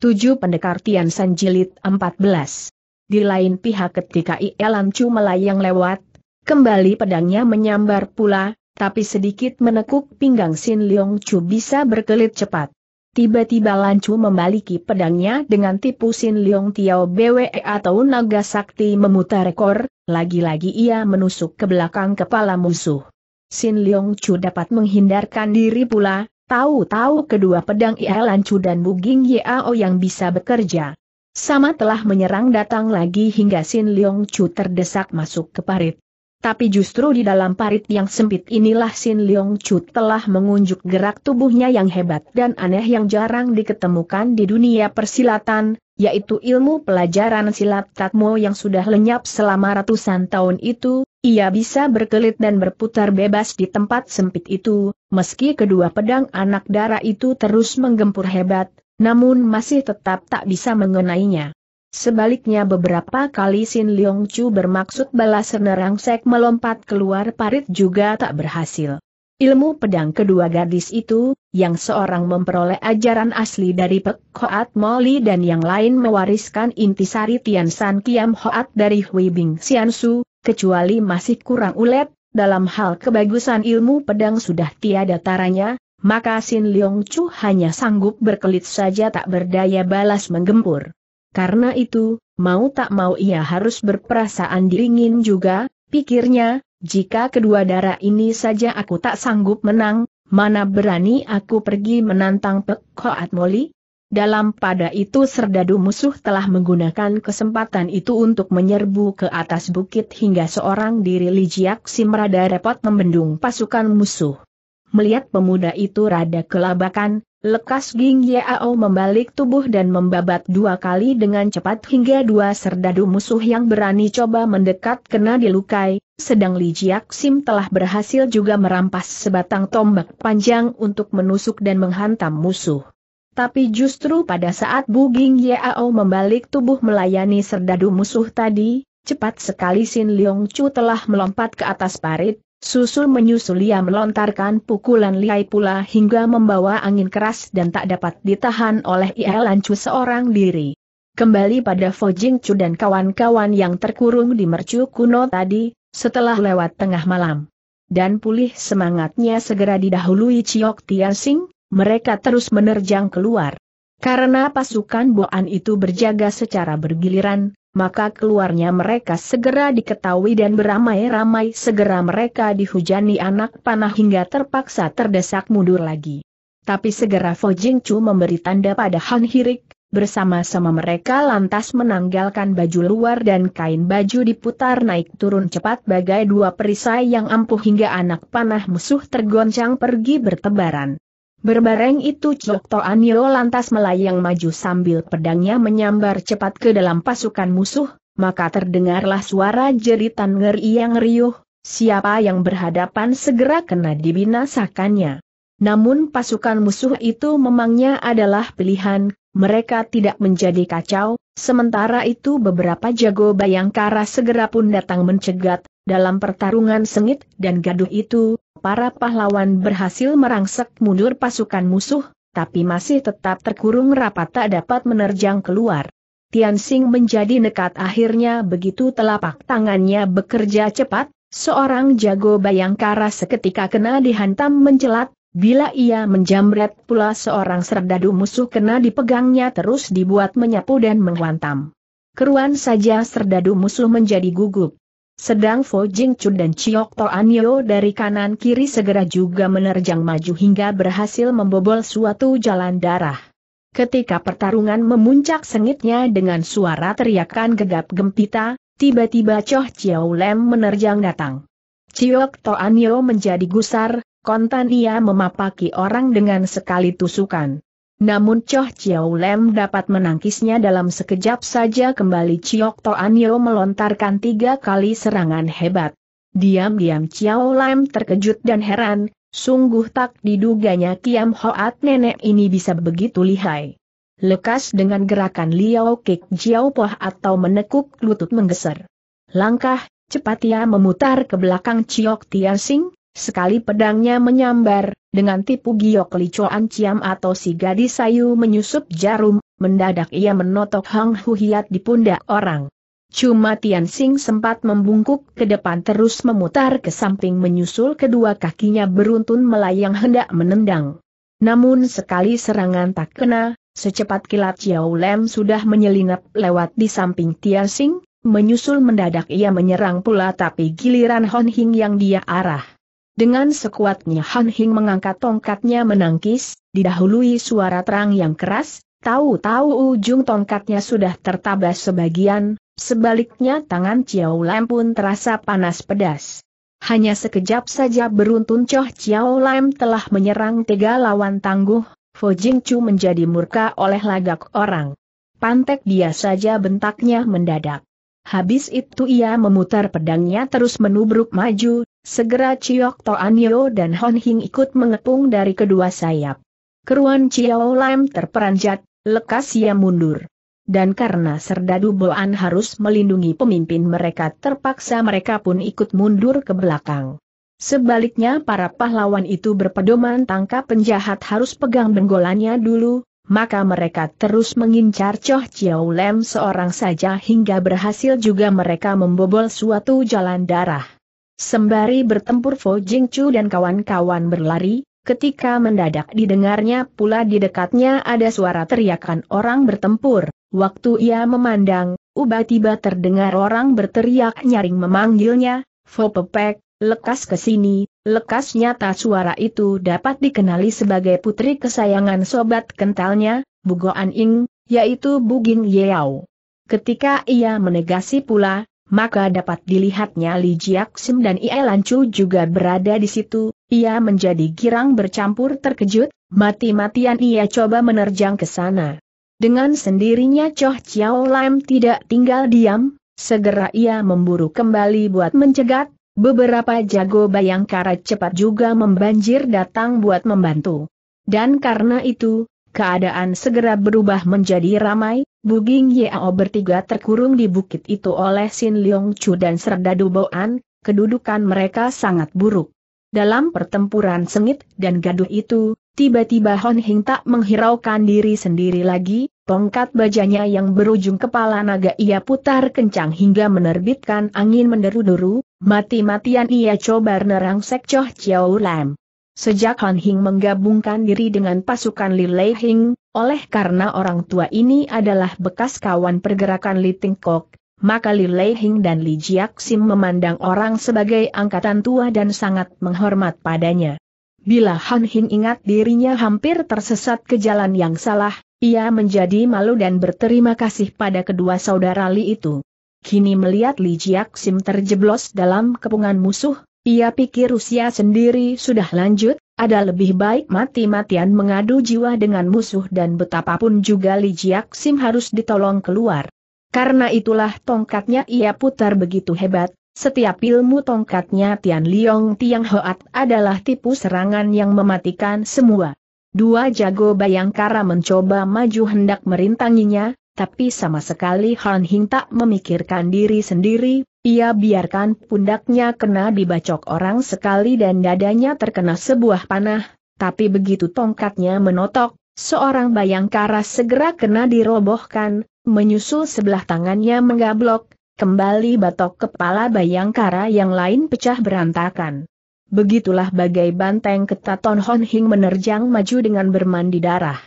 7 Pendekar Tian San Jilid 14. Di lain pihak ketika Ielan Chu melayang lewat, kembali pedangnya menyambar pula, tapi sedikit menekuk pinggang Sin Leong Chu bisa berkelit cepat. Tiba-tiba Lancu membaliki pedangnya dengan tipu Sin Leong Tiao BWE atau naga sakti memutar ekor. lagi-lagi ia menusuk ke belakang kepala musuh. Sin Leong Chu dapat menghindarkan diri pula, Tahu-tahu kedua pedang Ia Lancu dan Buging Yao yang bisa bekerja. Sama telah menyerang datang lagi hingga Sin Leong Chu terdesak masuk ke parit. Tapi justru di dalam parit yang sempit inilah Sin Leong Chu telah mengunjuk gerak tubuhnya yang hebat dan aneh yang jarang diketemukan di dunia persilatan, yaitu ilmu pelajaran silat Tatmo yang sudah lenyap selama ratusan tahun itu, ia bisa berkelit dan berputar bebas di tempat sempit itu, meski kedua pedang anak darah itu terus menggempur hebat, namun masih tetap tak bisa mengenainya. Sebaliknya beberapa kali Sin Leong Chu bermaksud balas sek melompat keluar parit juga tak berhasil. Ilmu pedang kedua gadis itu, yang seorang memperoleh ajaran asli dari Pek Hoat Moli dan yang lain mewariskan intisari Tian San Kiam Hoat dari Hui Bing Xian Su, kecuali masih kurang ulet, dalam hal kebagusan ilmu pedang sudah tiada taranya, maka Sin Leong Chu hanya sanggup berkelit saja tak berdaya balas menggempur. Karena itu, mau tak mau ia harus berperasaan dingin juga, pikirnya, jika kedua darah ini saja aku tak sanggup menang, mana berani aku pergi menantang Pek Koat Moli? Dalam pada itu serdadu musuh telah menggunakan kesempatan itu untuk menyerbu ke atas bukit hingga seorang diri Lijiak Sim rada repot membendung pasukan musuh. Melihat pemuda itu rada kelabakan, lekas Ging Yao membalik tubuh dan membabat dua kali dengan cepat hingga dua serdadu musuh yang berani coba mendekat kena dilukai, sedang Lijiak Sim telah berhasil juga merampas sebatang tombak panjang untuk menusuk dan menghantam musuh. Tapi justru pada saat Buging Yao membalik tubuh melayani serdadu musuh tadi, cepat sekali Sin Leong Chu telah melompat ke atas parit, susul menyusul ia melontarkan pukulan liai pula hingga membawa angin keras dan tak dapat ditahan oleh Ia Lan seorang diri. Kembali pada Fo Jing Chu dan kawan-kawan yang terkurung di mercu kuno tadi, setelah lewat tengah malam. Dan pulih semangatnya segera didahului Chiok Tian Sing, mereka terus menerjang keluar. Karena pasukan Boan itu berjaga secara bergiliran, maka keluarnya mereka segera diketahui dan beramai-ramai segera mereka dihujani anak panah hingga terpaksa terdesak mundur lagi. Tapi segera Fo Jing Chu memberi tanda pada Han Hirik, bersama-sama mereka lantas menanggalkan baju luar dan kain baju diputar naik turun cepat bagai dua perisai yang ampuh hingga anak panah musuh tergoncang pergi bertebaran. Berbareng itu Chok Toanyo lantas melayang maju sambil pedangnya menyambar cepat ke dalam pasukan musuh, maka terdengarlah suara jeritan ngeri yang riuh, siapa yang berhadapan segera kena dibinasakannya. Namun pasukan musuh itu memangnya adalah pilihan, mereka tidak menjadi kacau, sementara itu beberapa jago bayangkara segera pun datang mencegat, dalam pertarungan sengit dan gaduh itu, para pahlawan berhasil merangsek mundur pasukan musuh, tapi masih tetap terkurung rapat tak dapat menerjang keluar. Tian Xing menjadi nekat akhirnya begitu telapak tangannya bekerja cepat, seorang jago bayangkara seketika kena dihantam mencelat, bila ia menjamret pula seorang serdadu musuh kena dipegangnya terus dibuat menyapu dan menghantam. Keruan saja serdadu musuh menjadi gugup. Sedang Fo Jing Chun dan Chiok To Anio dari kanan kiri segera juga menerjang maju hingga berhasil membobol suatu jalan darah. Ketika pertarungan memuncak sengitnya dengan suara teriakan gegap gempita, tiba-tiba Choh Chiao Lem menerjang datang. Chiok To Anio menjadi gusar, kontan ia memapaki orang dengan sekali tusukan. Namun Choh Chiao Lem dapat menangkisnya dalam sekejap saja kembali Chiok to anio melontarkan tiga kali serangan hebat. Diam-diam Chiao Lem terkejut dan heran, sungguh tak diduganya Kiam Hoat nenek ini bisa begitu lihai. Lekas dengan gerakan Liao Kik Jiao Poh atau menekuk lutut menggeser. Langkah, cepat ia memutar ke belakang Chiok Tian Sing, Sekali pedangnya menyambar, dengan tipu giok licoan ciam atau si gadis sayu menyusup jarum, mendadak ia menotok Hang Huhiat di pundak orang. Cuma Tian Sing sempat membungkuk ke depan terus memutar ke samping menyusul kedua kakinya beruntun melayang hendak menendang. Namun sekali serangan tak kena, Secepat kilat Xiao Lem sudah menyelinap lewat di samping Tian Sing, menyusul mendadak ia menyerang pula tapi giliran Hon Hing yang dia arah. Dengan sekuatnya Han Hing mengangkat tongkatnya menangkis, didahului suara terang yang keras, tahu-tahu ujung tongkatnya sudah tertabas sebagian, sebaliknya tangan Chiao Lam pun terasa panas pedas. Hanya sekejap saja beruntun Choh Chiao Lam telah menyerang tiga lawan tangguh, Fo Jing Chu menjadi murka oleh lagak orang. Pantek dia saja bentaknya mendadak. Habis itu ia memutar pedangnya terus menubruk maju, Segera Chiok To Anio dan Hon Hing ikut mengepung dari kedua sayap. Keruan Chiao Lam terperanjat, lekas ia mundur. Dan karena serdadu Boan harus melindungi pemimpin mereka terpaksa mereka pun ikut mundur ke belakang. Sebaliknya para pahlawan itu berpedoman tangkap penjahat harus pegang benggolannya dulu, maka mereka terus mengincar Choh Chiao Lam seorang saja hingga berhasil juga mereka membobol suatu jalan darah. Sembari bertempur Fo Jingcu dan kawan-kawan berlari, ketika mendadak didengarnya pula di dekatnya ada suara teriakan orang bertempur. Waktu ia memandang, uba tiba terdengar orang berteriak nyaring memanggilnya, Fo Pepek, lekas ke sini, lekas nyata suara itu dapat dikenali sebagai putri kesayangan sobat kentalnya, Bugoan Ing, yaitu Buging Yeo. Ketika ia menegasi pula, maka dapat dilihatnya Li Jiaksim dan Ie Lancu juga berada di situ, ia menjadi girang bercampur terkejut, mati-matian ia coba menerjang ke sana. Dengan sendirinya Choh Chiao Lam tidak tinggal diam, segera ia memburu kembali buat mencegat, beberapa jago bayangkara cepat juga membanjir datang buat membantu. Dan karena itu, keadaan segera berubah menjadi ramai, Buging Yao bertiga terkurung di bukit itu oleh Sin Leong Chu dan Serdadu Boan. kedudukan mereka sangat buruk. Dalam pertempuran sengit dan gaduh itu, tiba-tiba Hon Hing tak menghiraukan diri sendiri lagi, tongkat bajanya yang berujung kepala naga ia putar kencang hingga menerbitkan angin menderu-deru, mati-matian ia coba nerang Choh Chiao Lam. Sejak Hon Hing menggabungkan diri dengan pasukan Li Lei Hing, oleh karena orang tua ini adalah bekas kawan pergerakan Li Tingkok, maka Li Leihing dan Li Sim memandang orang sebagai angkatan tua dan sangat menghormat padanya. Bila Han Hin ingat dirinya hampir tersesat ke jalan yang salah, ia menjadi malu dan berterima kasih pada kedua saudara Li itu. Kini melihat Li Sim terjeblos dalam kepungan musuh, ia pikir usia sendiri sudah lanjut, ada lebih baik mati-matian mengadu jiwa dengan musuh dan betapapun juga Li Jiak Sim harus ditolong keluar. Karena itulah tongkatnya ia putar begitu hebat, setiap ilmu tongkatnya Tian Liong Tiang Hoat adalah tipu serangan yang mematikan semua. Dua jago bayangkara mencoba maju hendak merintanginya, tapi sama sekali Han Hing tak memikirkan diri sendiri, ia biarkan pundaknya kena dibacok orang sekali dan dadanya terkena sebuah panah, tapi begitu tongkatnya menotok, seorang bayangkara segera kena dirobohkan, menyusul sebelah tangannya menggablok, kembali batok kepala bayangkara yang lain pecah berantakan. Begitulah bagai banteng ketaton Hon Hing menerjang maju dengan bermandi darah.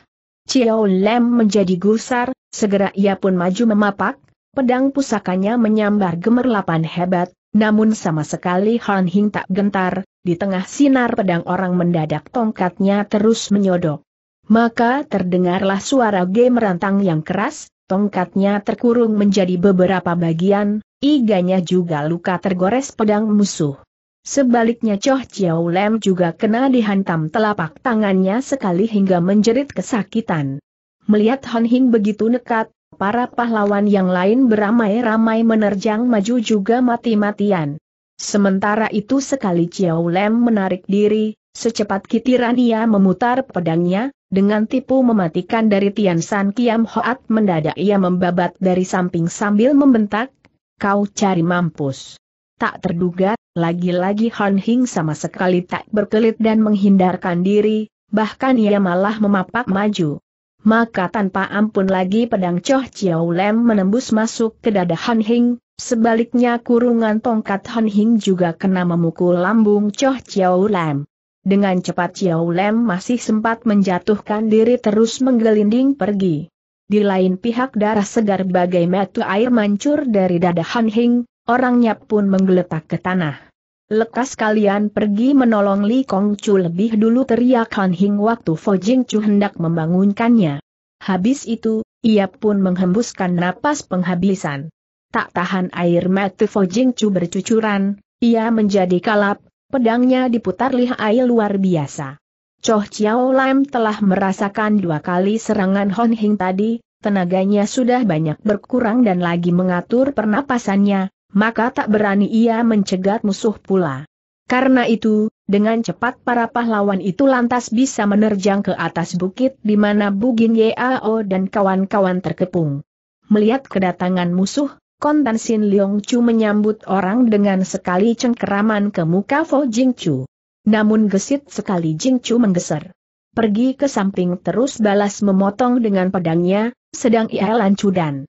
Chiao Lem menjadi gusar, segera ia pun maju memapak, Pedang pusakanya menyambar gemerlapan hebat, namun sama sekali Han Hing tak gentar, di tengah sinar pedang orang mendadak tongkatnya terus menyodok. Maka terdengarlah suara game yang keras, tongkatnya terkurung menjadi beberapa bagian, iganya juga luka tergores pedang musuh. Sebaliknya Choh Chiao Lem juga kena dihantam telapak tangannya sekali hingga menjerit kesakitan. Melihat Han Hing begitu nekat, Para pahlawan yang lain beramai-ramai menerjang maju juga mati-matian. Sementara itu sekali Chiao Lem menarik diri, secepat kitiran ia memutar pedangnya, dengan tipu mematikan dari Tian San Kiam Hoat mendadak ia membabat dari samping sambil membentak, kau cari mampus. Tak terduga, lagi-lagi Han Hing sama sekali tak berkelit dan menghindarkan diri, bahkan ia malah memapak maju maka tanpa ampun lagi pedang Choh Chiao Lem menembus masuk ke dada Han Hing, sebaliknya kurungan tongkat Han Hing juga kena memukul lambung Choh Chiao Lem. Dengan cepat Chiao Lem masih sempat menjatuhkan diri terus menggelinding pergi. Di lain pihak darah segar bagai metu air mancur dari dada Han Hing, orangnya pun menggeletak ke tanah. Lekas kalian pergi menolong Li Kong Chu lebih dulu teriak Han Hing waktu Fo Jing Chu hendak membangunkannya. Habis itu, ia pun menghembuskan napas penghabisan. Tak tahan air mata Fo Jing Chu bercucuran, ia menjadi kalap, pedangnya diputar air luar biasa. Choh Chiao Lam telah merasakan dua kali serangan Hon Hing tadi, tenaganya sudah banyak berkurang dan lagi mengatur pernapasannya, maka tak berani ia mencegat musuh pula. Karena itu, dengan cepat para pahlawan itu lantas bisa menerjang ke atas bukit di mana Bugin Yao dan kawan-kawan terkepung. Melihat kedatangan musuh, Sin Leong Chu menyambut orang dengan sekali cengkeraman ke muka Fo Jing Chu. Namun gesit sekali Jing Chu menggeser. Pergi ke samping terus balas memotong dengan pedangnya, sedang ia lancudan.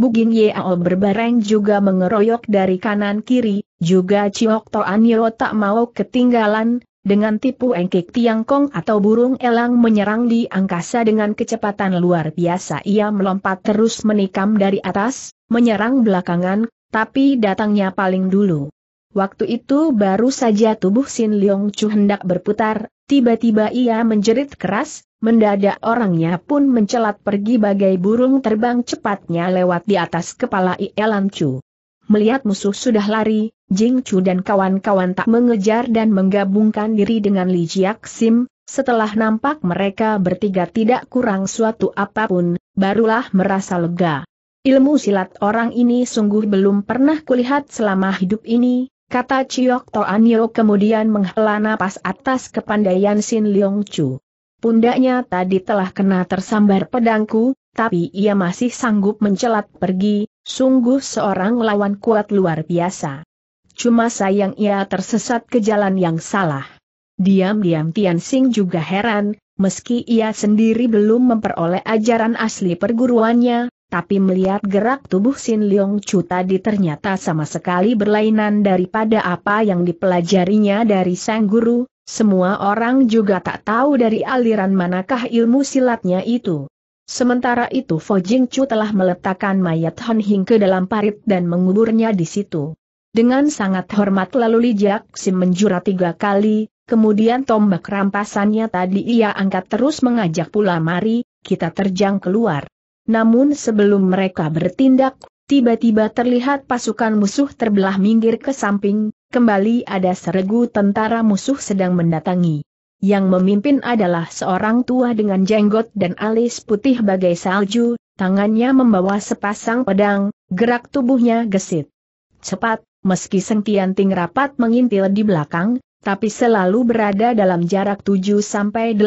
Bugin Yeo berbareng juga mengeroyok dari kanan kiri, juga Ciok Toan Yeo tak mau ketinggalan, dengan tipu engkik tiangkong atau burung elang menyerang di angkasa dengan kecepatan luar biasa ia melompat terus menikam dari atas, menyerang belakangan, tapi datangnya paling dulu. Waktu itu baru saja tubuh Sin Leong Chu hendak berputar, tiba-tiba ia menjerit keras, Mendadak orangnya pun mencelat pergi bagai burung terbang cepatnya lewat di atas kepala Ielan Chu. Melihat musuh sudah lari, Jing Chu dan kawan-kawan tak mengejar dan menggabungkan diri dengan Li Jiak Sim, setelah nampak mereka bertiga tidak kurang suatu apapun, barulah merasa lega. Ilmu silat orang ini sungguh belum pernah kulihat selama hidup ini, kata Chiok Toanyo kemudian menghela napas atas kepandaian Sin Leong Chu. Pundaknya tadi telah kena tersambar pedangku, tapi ia masih sanggup mencelat pergi, sungguh seorang lawan kuat luar biasa. Cuma sayang ia tersesat ke jalan yang salah. Diam-diam Tian Sing juga heran, meski ia sendiri belum memperoleh ajaran asli perguruannya, tapi melihat gerak tubuh Sin Leong Chu tadi ternyata sama sekali berlainan daripada apa yang dipelajarinya dari sang guru, semua orang juga tak tahu dari aliran manakah ilmu silatnya itu. Sementara itu Fo Jing Chu telah meletakkan mayat Han Hing ke dalam parit dan menguburnya di situ. Dengan sangat hormat lalu lijak Sim menjura tiga kali, kemudian tombak rampasannya tadi ia angkat terus mengajak pula mari, kita terjang keluar. Namun sebelum mereka bertindak, tiba-tiba terlihat pasukan musuh terbelah minggir ke samping, kembali ada seregu tentara musuh sedang mendatangi. Yang memimpin adalah seorang tua dengan jenggot dan alis putih bagai salju, tangannya membawa sepasang pedang, gerak tubuhnya gesit. Cepat, meski ting rapat mengintil di belakang, tapi selalu berada dalam jarak 7-8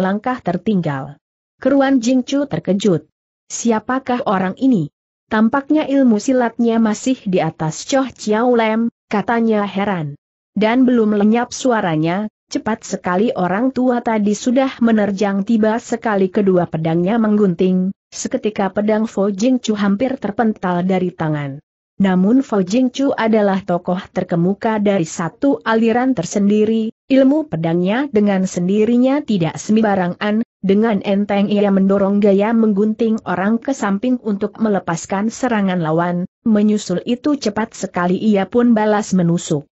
langkah tertinggal. Keruan Jingcu terkejut. Siapakah orang ini? Tampaknya ilmu silatnya masih di atas Choh Chiao Lem, katanya heran. Dan belum lenyap suaranya, cepat sekali orang tua tadi sudah menerjang tiba sekali kedua pedangnya menggunting, seketika pedang Fo Jing Chu hampir terpental dari tangan. Namun Fo Jing Chu adalah tokoh terkemuka dari satu aliran tersendiri, Ilmu pedangnya dengan sendirinya tidak sembarangan, dengan enteng ia mendorong gaya menggunting orang ke samping untuk melepaskan serangan lawan, menyusul itu cepat sekali ia pun balas menusuk.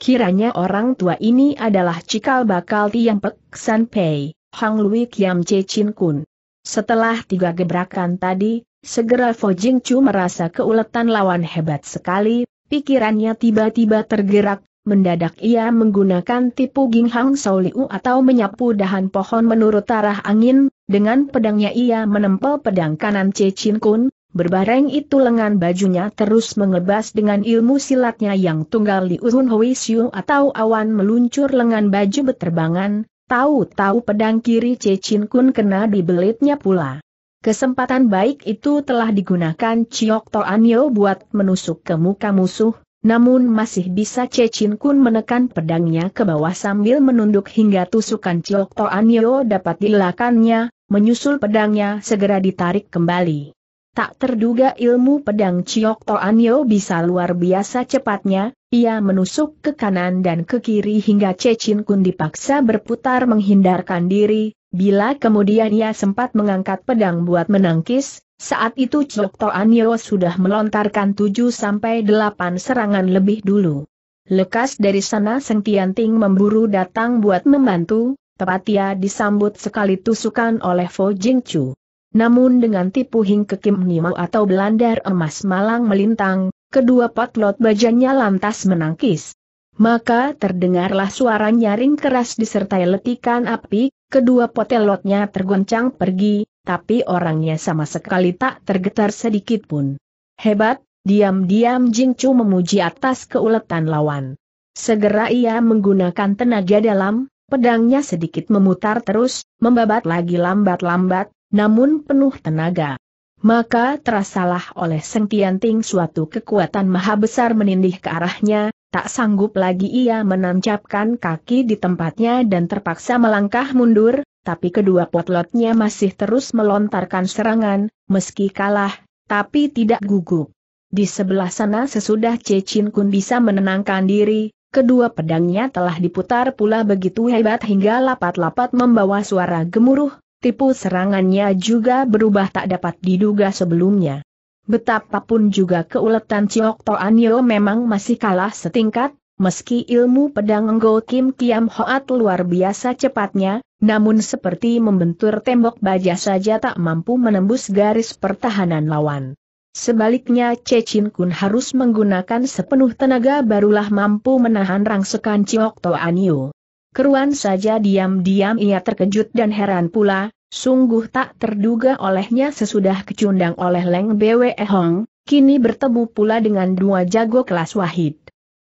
Kiranya orang tua ini adalah cikal bakal Tiang Pek San Pei, Hang Lui Kiam Che Chin Kun. Setelah tiga gebrakan tadi, segera Fo Jing Chu merasa keuletan lawan hebat sekali, pikirannya tiba-tiba tergerak mendadak ia menggunakan tipu ginghang sauliu atau menyapu dahan pohon menurut arah angin, dengan pedangnya ia menempel pedang kanan Cecin Kun, berbareng itu lengan bajunya terus mengebas dengan ilmu silatnya yang tunggal Hui Siu atau awan meluncur lengan baju berterbangan. tahu-tahu pedang kiri Cecin Kun kena di belitnya pula. Kesempatan baik itu telah digunakan Ciok Toanyo buat menusuk ke muka musuh, namun masih bisa Cecin Kun menekan pedangnya ke bawah sambil menunduk hingga tusukan Ciok Anio dapat dilakannya, menyusul pedangnya segera ditarik kembali. Tak terduga ilmu pedang Ciok Anio bisa luar biasa cepatnya, ia menusuk ke kanan dan ke kiri hingga Cecin Kun dipaksa berputar menghindarkan diri, bila kemudian ia sempat mengangkat pedang buat menangkis, saat itu Chokto Aniro sudah melontarkan 7 sampai 8 serangan lebih dulu. Lekas dari sana Seng Tianting memburu datang buat membantu, tepat ia disambut sekali tusukan oleh Fo Jingchu. Namun dengan tipu hing kekim Nimo atau belandar emas malang melintang, kedua potlot bajanya lantas menangkis. Maka terdengarlah suara nyaring keras disertai letikan api, kedua potelotnya tergoncang pergi, tapi orangnya sama sekali tak tergetar sedikit pun. Hebat, diam-diam Jing Chu memuji atas keuletan lawan. Segera ia menggunakan tenaga dalam, pedangnya sedikit memutar terus, membabat lagi lambat-lambat, namun penuh tenaga. Maka terasalah oleh Seng Tianting suatu kekuatan maha besar menindih ke arahnya, tak sanggup lagi ia menancapkan kaki di tempatnya dan terpaksa melangkah mundur, tapi kedua potlotnya masih terus melontarkan serangan, meski kalah, tapi tidak gugup. Di sebelah sana sesudah Cecin Kun bisa menenangkan diri, kedua pedangnya telah diputar pula begitu hebat hingga lapat-lapat membawa suara gemuruh, tipu serangannya juga berubah tak dapat diduga sebelumnya. Betapapun juga keuletan Ciok Toanyo memang masih kalah setingkat, Meski ilmu pedang Ngo Kim Kiam Hoat luar biasa cepatnya, namun seperti membentur tembok baja saja tak mampu menembus garis pertahanan lawan. Sebaliknya Cecin Kun harus menggunakan sepenuh tenaga barulah mampu menahan rangsekan Ciok Toanio. Keruan saja diam-diam ia terkejut dan heran pula, sungguh tak terduga olehnya sesudah kecundang oleh Leng Bwe Hong, kini bertemu pula dengan dua jago kelas wahid.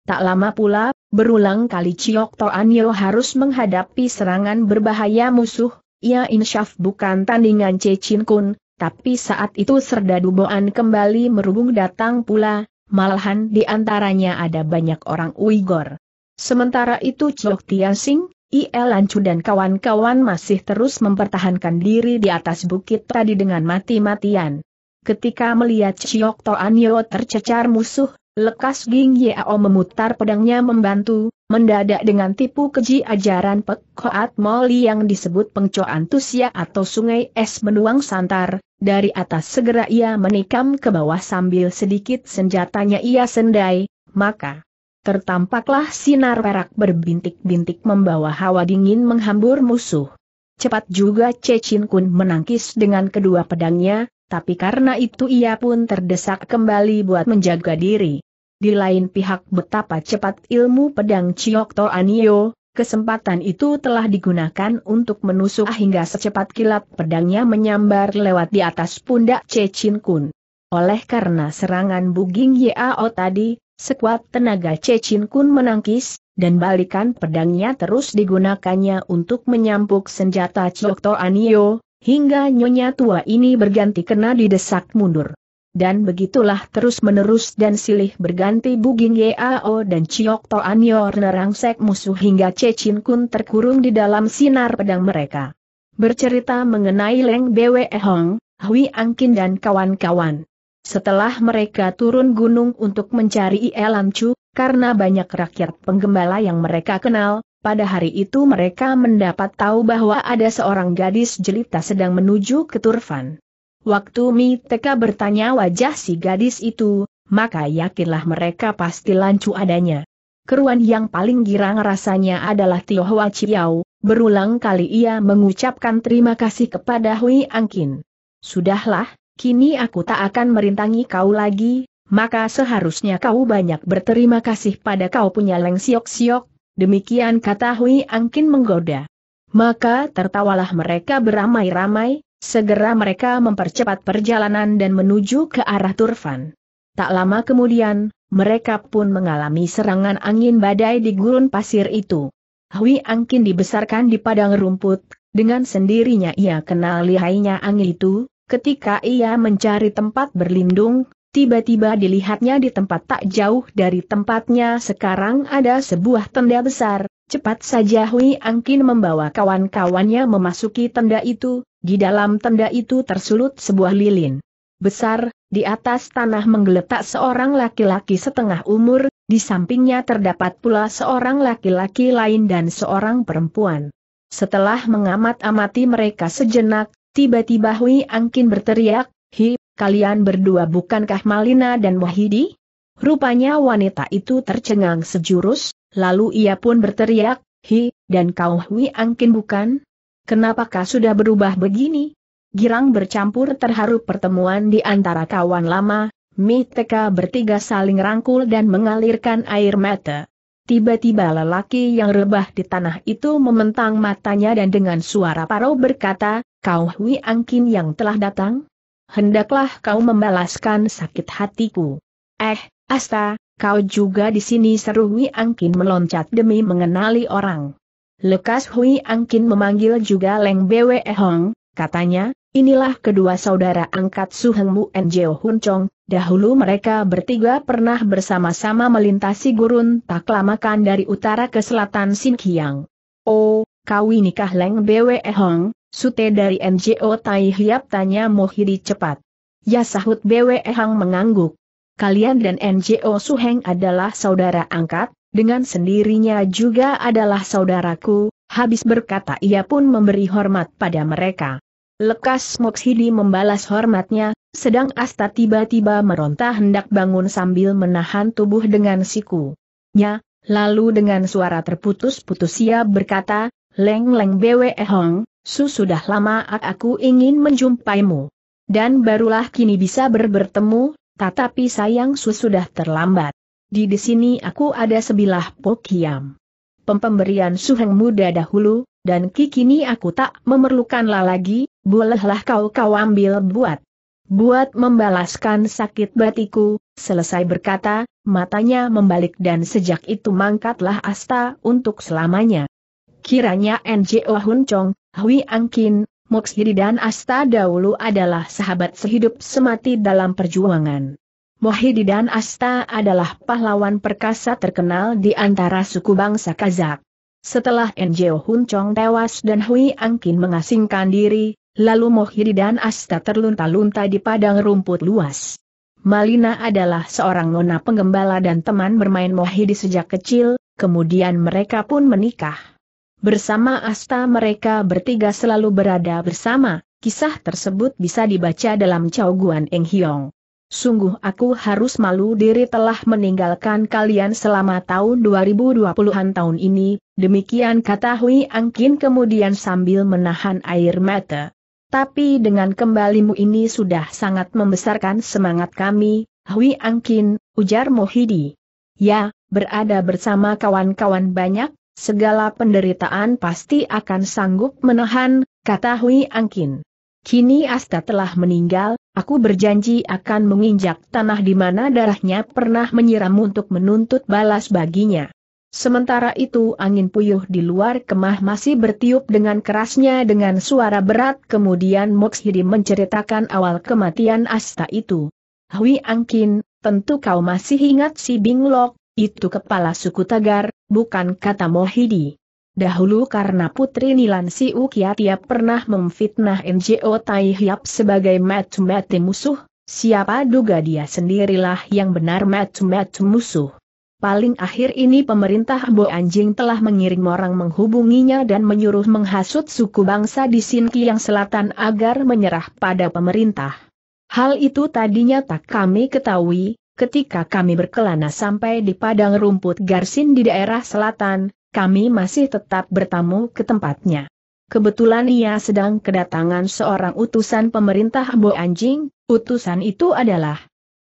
Tak lama pula, berulang kali Ciok Toanyo harus menghadapi serangan berbahaya musuh, ia insyaf bukan tandingan Cecin Kun, tapi saat itu serdadu Boan kembali merubung datang pula, malahan di antaranya ada banyak orang Uighur. Sementara itu Chok Tiasing, IL Lancu dan kawan-kawan masih terus mempertahankan diri di atas bukit tadi dengan mati-matian. Ketika melihat Ciok Toanyo tercecar musuh, Lekas Ging Yeo memutar pedangnya membantu, mendadak dengan tipu keji ajaran Pekoat Koat Moli yang disebut pengcoan Tusia atau sungai es menuang santar, dari atas segera ia menikam ke bawah sambil sedikit senjatanya ia sendai, maka tertampaklah sinar perak berbintik-bintik membawa hawa dingin menghambur musuh. Cepat juga Cecin Kun menangkis dengan kedua pedangnya, tapi karena itu ia pun terdesak kembali buat menjaga diri. Di lain pihak betapa cepat ilmu pedang Chiok Anio, kesempatan itu telah digunakan untuk menusuk hingga secepat kilat pedangnya menyambar lewat di atas pundak Che Chin Kun. Oleh karena serangan Buging Yao tadi, sekuat tenaga Che Chin Kun menangkis, dan balikan pedangnya terus digunakannya untuk menyampuk senjata Chiok Anio, hingga nyonya tua ini berganti kena didesak mundur. Dan begitulah terus-menerus dan silih berganti Buging Yao dan Chiok Toan Yor nerangsek musuh hingga Cecin Kun terkurung di dalam sinar pedang mereka. Bercerita mengenai Leng Bwe Hong, Hui Angkin dan kawan-kawan. Setelah mereka turun gunung untuk mencari Elam Chu, karena banyak rakyat penggembala yang mereka kenal, pada hari itu mereka mendapat tahu bahwa ada seorang gadis jelita sedang menuju ke Turfan. Waktu Mi Teka bertanya wajah si gadis itu, maka yakinlah mereka pasti lancu adanya. Keruan yang paling girang rasanya adalah Tio Hwa berulang kali ia mengucapkan terima kasih kepada Hui Angkin. Sudahlah, kini aku tak akan merintangi kau lagi, maka seharusnya kau banyak berterima kasih pada kau punya Leng Siok Siok, Demikian kata Hui Angkin menggoda. Maka tertawalah mereka beramai-ramai, segera mereka mempercepat perjalanan dan menuju ke arah Turfan. Tak lama kemudian, mereka pun mengalami serangan angin badai di gurun pasir itu. Hui Angkin dibesarkan di padang rumput, dengan sendirinya ia kenal lihainya angin itu, ketika ia mencari tempat berlindung, Tiba-tiba dilihatnya di tempat tak jauh dari tempatnya sekarang ada sebuah tenda besar, cepat saja Hui Angkin membawa kawan-kawannya memasuki tenda itu, di dalam tenda itu tersulut sebuah lilin. Besar, di atas tanah menggeletak seorang laki-laki setengah umur, di sampingnya terdapat pula seorang laki-laki lain dan seorang perempuan. Setelah mengamat-amati mereka sejenak, tiba-tiba Hui Angkin berteriak, Hi, kalian berdua bukankah Malina dan Wahidi? Rupanya wanita itu tercengang sejurus, lalu ia pun berteriak, Hi, dan kau Hui Angkin bukan? Kenapakah sudah berubah begini? Girang bercampur terharu pertemuan di antara kawan lama, Miteka bertiga saling rangkul dan mengalirkan air mata. Tiba-tiba lelaki yang rebah di tanah itu mementang matanya dan dengan suara parau berkata, Kau Hui Angkin yang telah datang? hendaklah kau membalaskan sakit hatiku. Eh, Asta, kau juga di sini seru Hui Angkin meloncat demi mengenali orang. Lekas Hui Angkin memanggil juga Leng Bwe Hong, katanya, inilah kedua saudara angkat Su Heng Mu and Jeo Hun Chong, dahulu mereka bertiga pernah bersama-sama melintasi gurun tak lamakan dari utara ke selatan Sinkiang. Oh, kau nikah Leng Bwe Hong, Sute dari NGO Tai Hiap tanya Mohidi cepat. Ya sahut BW Hang mengangguk. Kalian dan NGO Suheng adalah saudara angkat, dengan sendirinya juga adalah saudaraku, habis berkata ia pun memberi hormat pada mereka. Lekas Mokshidi membalas hormatnya, sedang Asta tiba-tiba meronta hendak bangun sambil menahan tubuh dengan siku. Nya, lalu dengan suara terputus-putus ia berkata, Leng Leng Bwe Hong, sudah lama aku ingin menjumpaimu. Dan barulah kini bisa berbertemu, tetapi sayang sudah terlambat. Di di sini aku ada sebilah pokiam. Pemberian suheng muda dahulu, dan kini aku tak memerlukanlah lagi, bolehlah kau kau ambil buat. Buat membalaskan sakit batiku, selesai berkata, matanya membalik dan sejak itu mangkatlah Asta untuk selamanya. Kiranya NJO Hun Chong, Hui Angkin, Moksiri dan Asta dahulu adalah sahabat sehidup semati dalam perjuangan. Mohidi dan Asta adalah pahlawan perkasa terkenal di antara suku bangsa Kazak. Setelah Njeo Hun tewas dan Hui Angkin mengasingkan diri, lalu Mohidi dan Asta terlunta-lunta di padang rumput luas. Malina adalah seorang nona penggembala dan teman bermain Mohidi sejak kecil, kemudian mereka pun menikah. Bersama Asta mereka bertiga selalu berada bersama, kisah tersebut bisa dibaca dalam Guan Eng Hiong. Sungguh aku harus malu diri telah meninggalkan kalian selama tahun 2020-an tahun ini, demikian kata Hui Angkin kemudian sambil menahan air mata. Tapi dengan kembalimu ini sudah sangat membesarkan semangat kami, Hui Angkin, ujar Mohidi. Ya, berada bersama kawan-kawan banyak, Segala penderitaan pasti akan sanggup menahan, kata Hui Angkin. Kini Asta telah meninggal, aku berjanji akan menginjak tanah di mana darahnya pernah menyiram untuk menuntut balas baginya. Sementara itu angin puyuh di luar kemah masih bertiup dengan kerasnya dengan suara berat kemudian Mokshidi menceritakan awal kematian Asta itu. Hui Angkin, tentu kau masih ingat si Binglok, itu kepala suku Tagar, bukan kata Mohidi. Dahulu karena Putri Nilan Si Ukiatia pernah memfitnah NGO Tai Hiap sebagai mati-mati musuh, siapa duga dia sendirilah yang benar mati-mati musuh. Paling akhir ini pemerintah Bo Anjing telah mengirim orang menghubunginya dan menyuruh menghasut suku bangsa di Sinki yang Selatan agar menyerah pada pemerintah. Hal itu tadinya tak kami ketahui, ketika kami berkelana sampai di padang rumput Garsin di daerah selatan, kami masih tetap bertamu ke tempatnya. Kebetulan ia sedang kedatangan seorang utusan pemerintah Bo Anjing, utusan itu adalah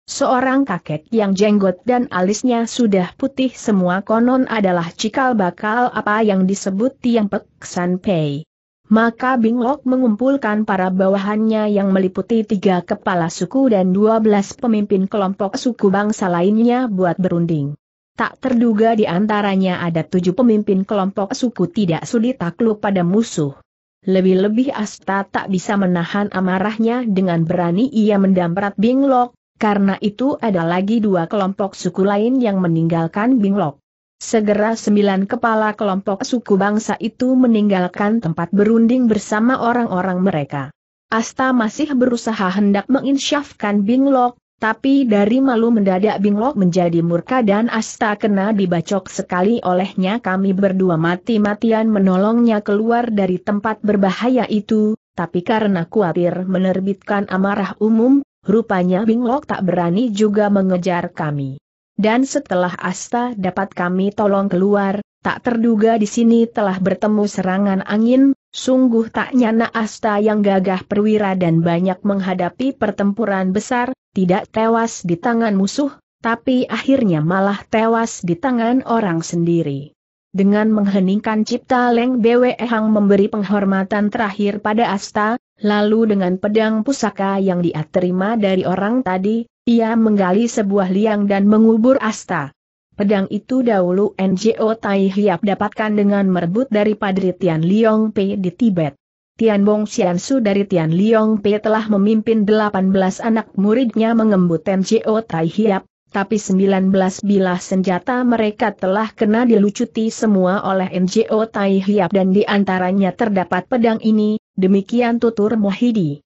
seorang kakek yang jenggot dan alisnya sudah putih semua konon adalah cikal bakal apa yang disebut Tiang Pek San Pei. Maka Binglok mengumpulkan para bawahannya yang meliputi tiga kepala suku dan dua belas pemimpin kelompok suku bangsa lainnya buat berunding. Tak terduga di antaranya ada tujuh pemimpin kelompok suku tidak sudi takluk pada musuh. Lebih-lebih Asta tak bisa menahan amarahnya dengan berani ia mendamprat Binglok, karena itu ada lagi dua kelompok suku lain yang meninggalkan Binglok. Segera sembilan kepala kelompok suku bangsa itu meninggalkan tempat berunding bersama orang-orang mereka. Asta masih berusaha hendak menginsyafkan Binglok, tapi dari malu mendadak Binglok menjadi murka dan Asta kena dibacok sekali olehnya kami berdua mati-matian menolongnya keluar dari tempat berbahaya itu, tapi karena khawatir menerbitkan amarah umum, rupanya Binglok tak berani juga mengejar kami. Dan setelah Asta dapat kami tolong keluar, tak terduga di sini telah bertemu serangan angin, sungguh tak nyana Asta yang gagah perwira dan banyak menghadapi pertempuran besar, tidak tewas di tangan musuh, tapi akhirnya malah tewas di tangan orang sendiri. Dengan mengheningkan cipta Leng Bwe Hang memberi penghormatan terakhir pada Asta, lalu dengan pedang pusaka yang dia terima dari orang tadi, ia menggali sebuah liang dan mengubur asta. Pedang itu dahulu NGO Tai Hiap dapatkan dengan merebut dari Padri Tian Liong Pei di Tibet. Tian Bong Xiansu dari Tian Liong Pei telah memimpin 18 anak muridnya mengembut NGO Tai Hiap, tapi 19 bilah senjata mereka telah kena dilucuti semua oleh NGO Tai Hiap dan di antaranya terdapat pedang ini, demikian tutur Muhidi.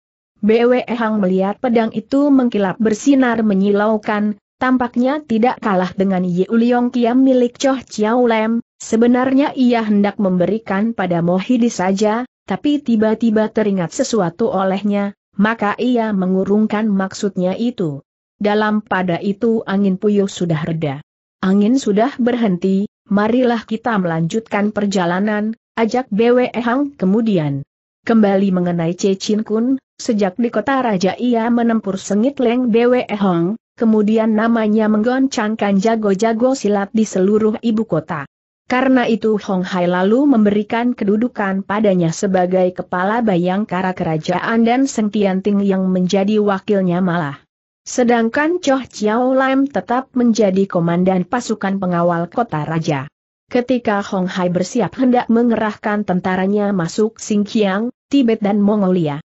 Bwe Hang melihat pedang itu mengkilap bersinar menyilaukan, tampaknya tidak kalah dengan Ye Uliong Kiam milik Choh Chiao Lem, sebenarnya ia hendak memberikan pada Mohidi saja, tapi tiba-tiba teringat sesuatu olehnya, maka ia mengurungkan maksudnya itu. Dalam pada itu angin puyuh sudah reda. Angin sudah berhenti, marilah kita melanjutkan perjalanan, ajak Bwe Hang kemudian. Kembali mengenai Cecin Kun, Sejak di kota raja ia menempur sengit Leng Bwe Hong, kemudian namanya menggoncangkan jago-jago silat di seluruh ibu kota. Karena itu Hong Hai lalu memberikan kedudukan padanya sebagai kepala bayangkara kerajaan dan Seng Ting yang menjadi wakilnya malah. Sedangkan Choh Chiao Lam tetap menjadi komandan pasukan pengawal kota raja. Ketika Hong Hai bersiap hendak mengerahkan tentaranya masuk Xinjiang, Tibet dan Mongolia,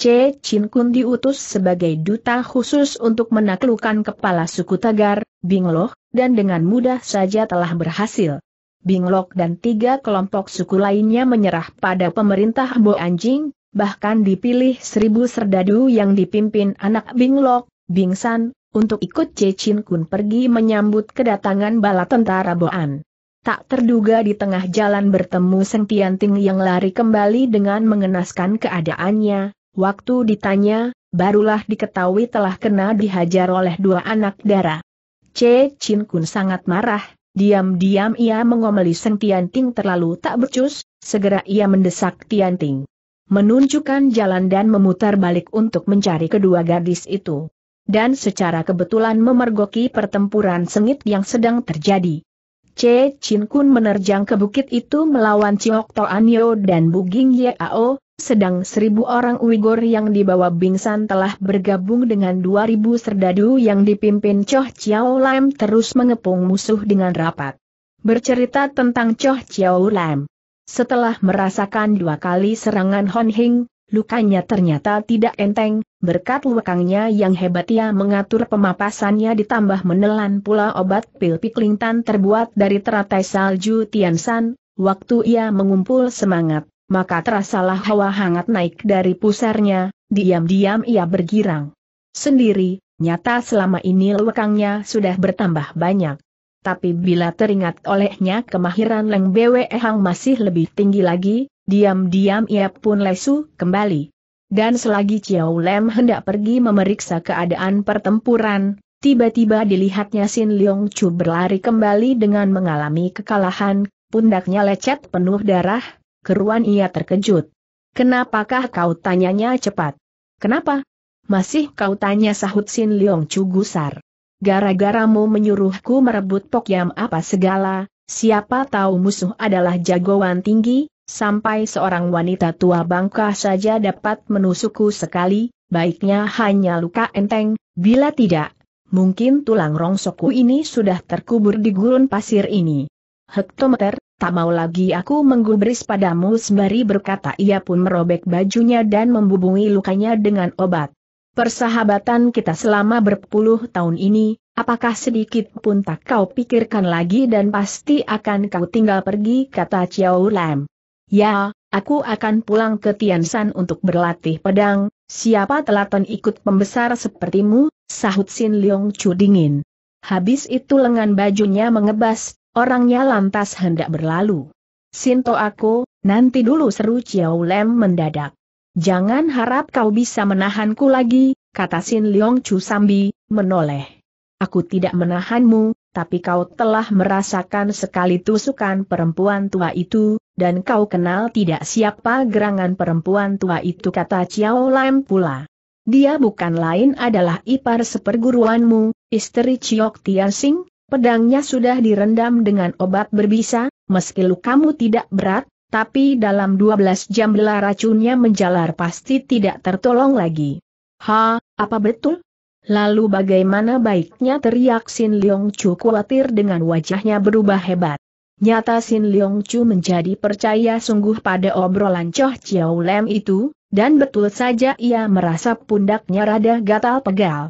C. Chin Kun diutus sebagai duta khusus untuk menaklukkan kepala suku Tagar, Bingloh, dan dengan mudah saja telah berhasil. Binglok dan tiga kelompok suku lainnya menyerah pada pemerintah Bo Anjing, bahkan dipilih seribu serdadu yang dipimpin anak Binglok, Bingsan, untuk ikut Chin Kun pergi menyambut kedatangan bala tentara Boan. Tak terduga di tengah jalan bertemu Seng Tianting yang lari kembali dengan mengenaskan keadaannya, Waktu ditanya, barulah diketahui telah kena dihajar oleh dua anak dara. C. Chin Kun sangat marah, diam-diam ia mengomeli Seng Ting terlalu tak becus, segera ia mendesak Tianting. Menunjukkan jalan dan memutar balik untuk mencari kedua gadis itu. Dan secara kebetulan memergoki pertempuran sengit yang sedang terjadi. C. Chin Kun menerjang ke bukit itu melawan Ciok Toanyo dan Buging Yao, sedang seribu orang Uighur yang dibawa Bingsan telah bergabung dengan dua ribu serdadu yang dipimpin Choh Chiao Lam terus mengepung musuh dengan rapat. Bercerita tentang Choh Chiao Lam. Setelah merasakan dua kali serangan Hon Hing, lukanya ternyata tidak enteng, berkat lekangnya yang hebat ia mengatur pemapasannya ditambah menelan pula obat pil piklingtan terbuat dari teratai salju Tian Tiansan, waktu ia mengumpul semangat, maka terasalah hawa hangat naik dari pusarnya, diam-diam ia bergirang. Sendiri, nyata selama ini lewekangnya sudah bertambah banyak. Tapi bila teringat olehnya kemahiran Leng Bwe Hang masih lebih tinggi lagi, diam-diam ia pun lesu kembali. Dan selagi Chiao Lem hendak pergi memeriksa keadaan pertempuran, tiba-tiba dilihatnya Sin Leong Chu berlari kembali dengan mengalami kekalahan, pundaknya lecet penuh darah, keruan ia terkejut. Kenapakah kau tanyanya cepat? Kenapa? Masih kau tanya sahut Sin Leong Chu gusar. Gara-garamu menyuruhku merebut pokyam apa segala, siapa tahu musuh adalah jagoan tinggi, sampai seorang wanita tua bangka saja dapat menusukku sekali, baiknya hanya luka enteng, bila tidak, mungkin tulang rongsokku ini sudah terkubur di gurun pasir ini. Hektometer, tak mau lagi aku menggubris padamu sembari berkata ia pun merobek bajunya dan membubungi lukanya dengan obat. Persahabatan kita selama berpuluh tahun ini, apakah sedikit pun tak kau pikirkan lagi dan pasti akan kau tinggal pergi kata Chiao Lam. Ya, aku akan pulang ke Tiansan untuk berlatih pedang, siapa telaten ikut pembesar sepertimu, sahut Sin Leong Chu dingin. Habis itu lengan bajunya mengebas, Orangnya lantas hendak berlalu. Sinto aku, nanti dulu seru Chiao Lem mendadak. Jangan harap kau bisa menahanku lagi, kata Sin Leong Chu Sambi, menoleh. Aku tidak menahanmu, tapi kau telah merasakan sekali tusukan perempuan tua itu, dan kau kenal tidak siapa gerangan perempuan tua itu kata Chiao Lem pula. Dia bukan lain adalah ipar seperguruanmu, istri Chiok Tian Sing, Pedangnya sudah direndam dengan obat berbisa, meski lukamu tidak berat, tapi dalam 12 jam bela racunnya menjalar pasti tidak tertolong lagi. Ha, apa betul? Lalu bagaimana baiknya teriak Sin Leong Chu khawatir dengan wajahnya berubah hebat. Nyata Sin Leong Chu menjadi percaya sungguh pada obrolan Choh Chiao Lem itu, dan betul saja ia merasa pundaknya rada gatal-pegal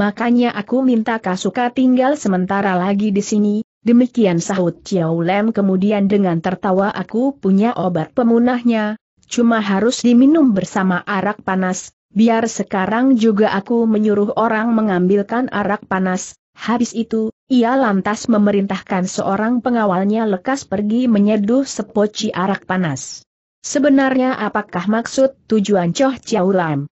makanya aku minta Kasuka tinggal sementara lagi di sini, demikian sahut Chiao Lem kemudian dengan tertawa aku punya obat pemunahnya, cuma harus diminum bersama arak panas, biar sekarang juga aku menyuruh orang mengambilkan arak panas, habis itu, ia lantas memerintahkan seorang pengawalnya lekas pergi menyeduh sepoci arak panas. Sebenarnya apakah maksud tujuan Choh Chiao Lam?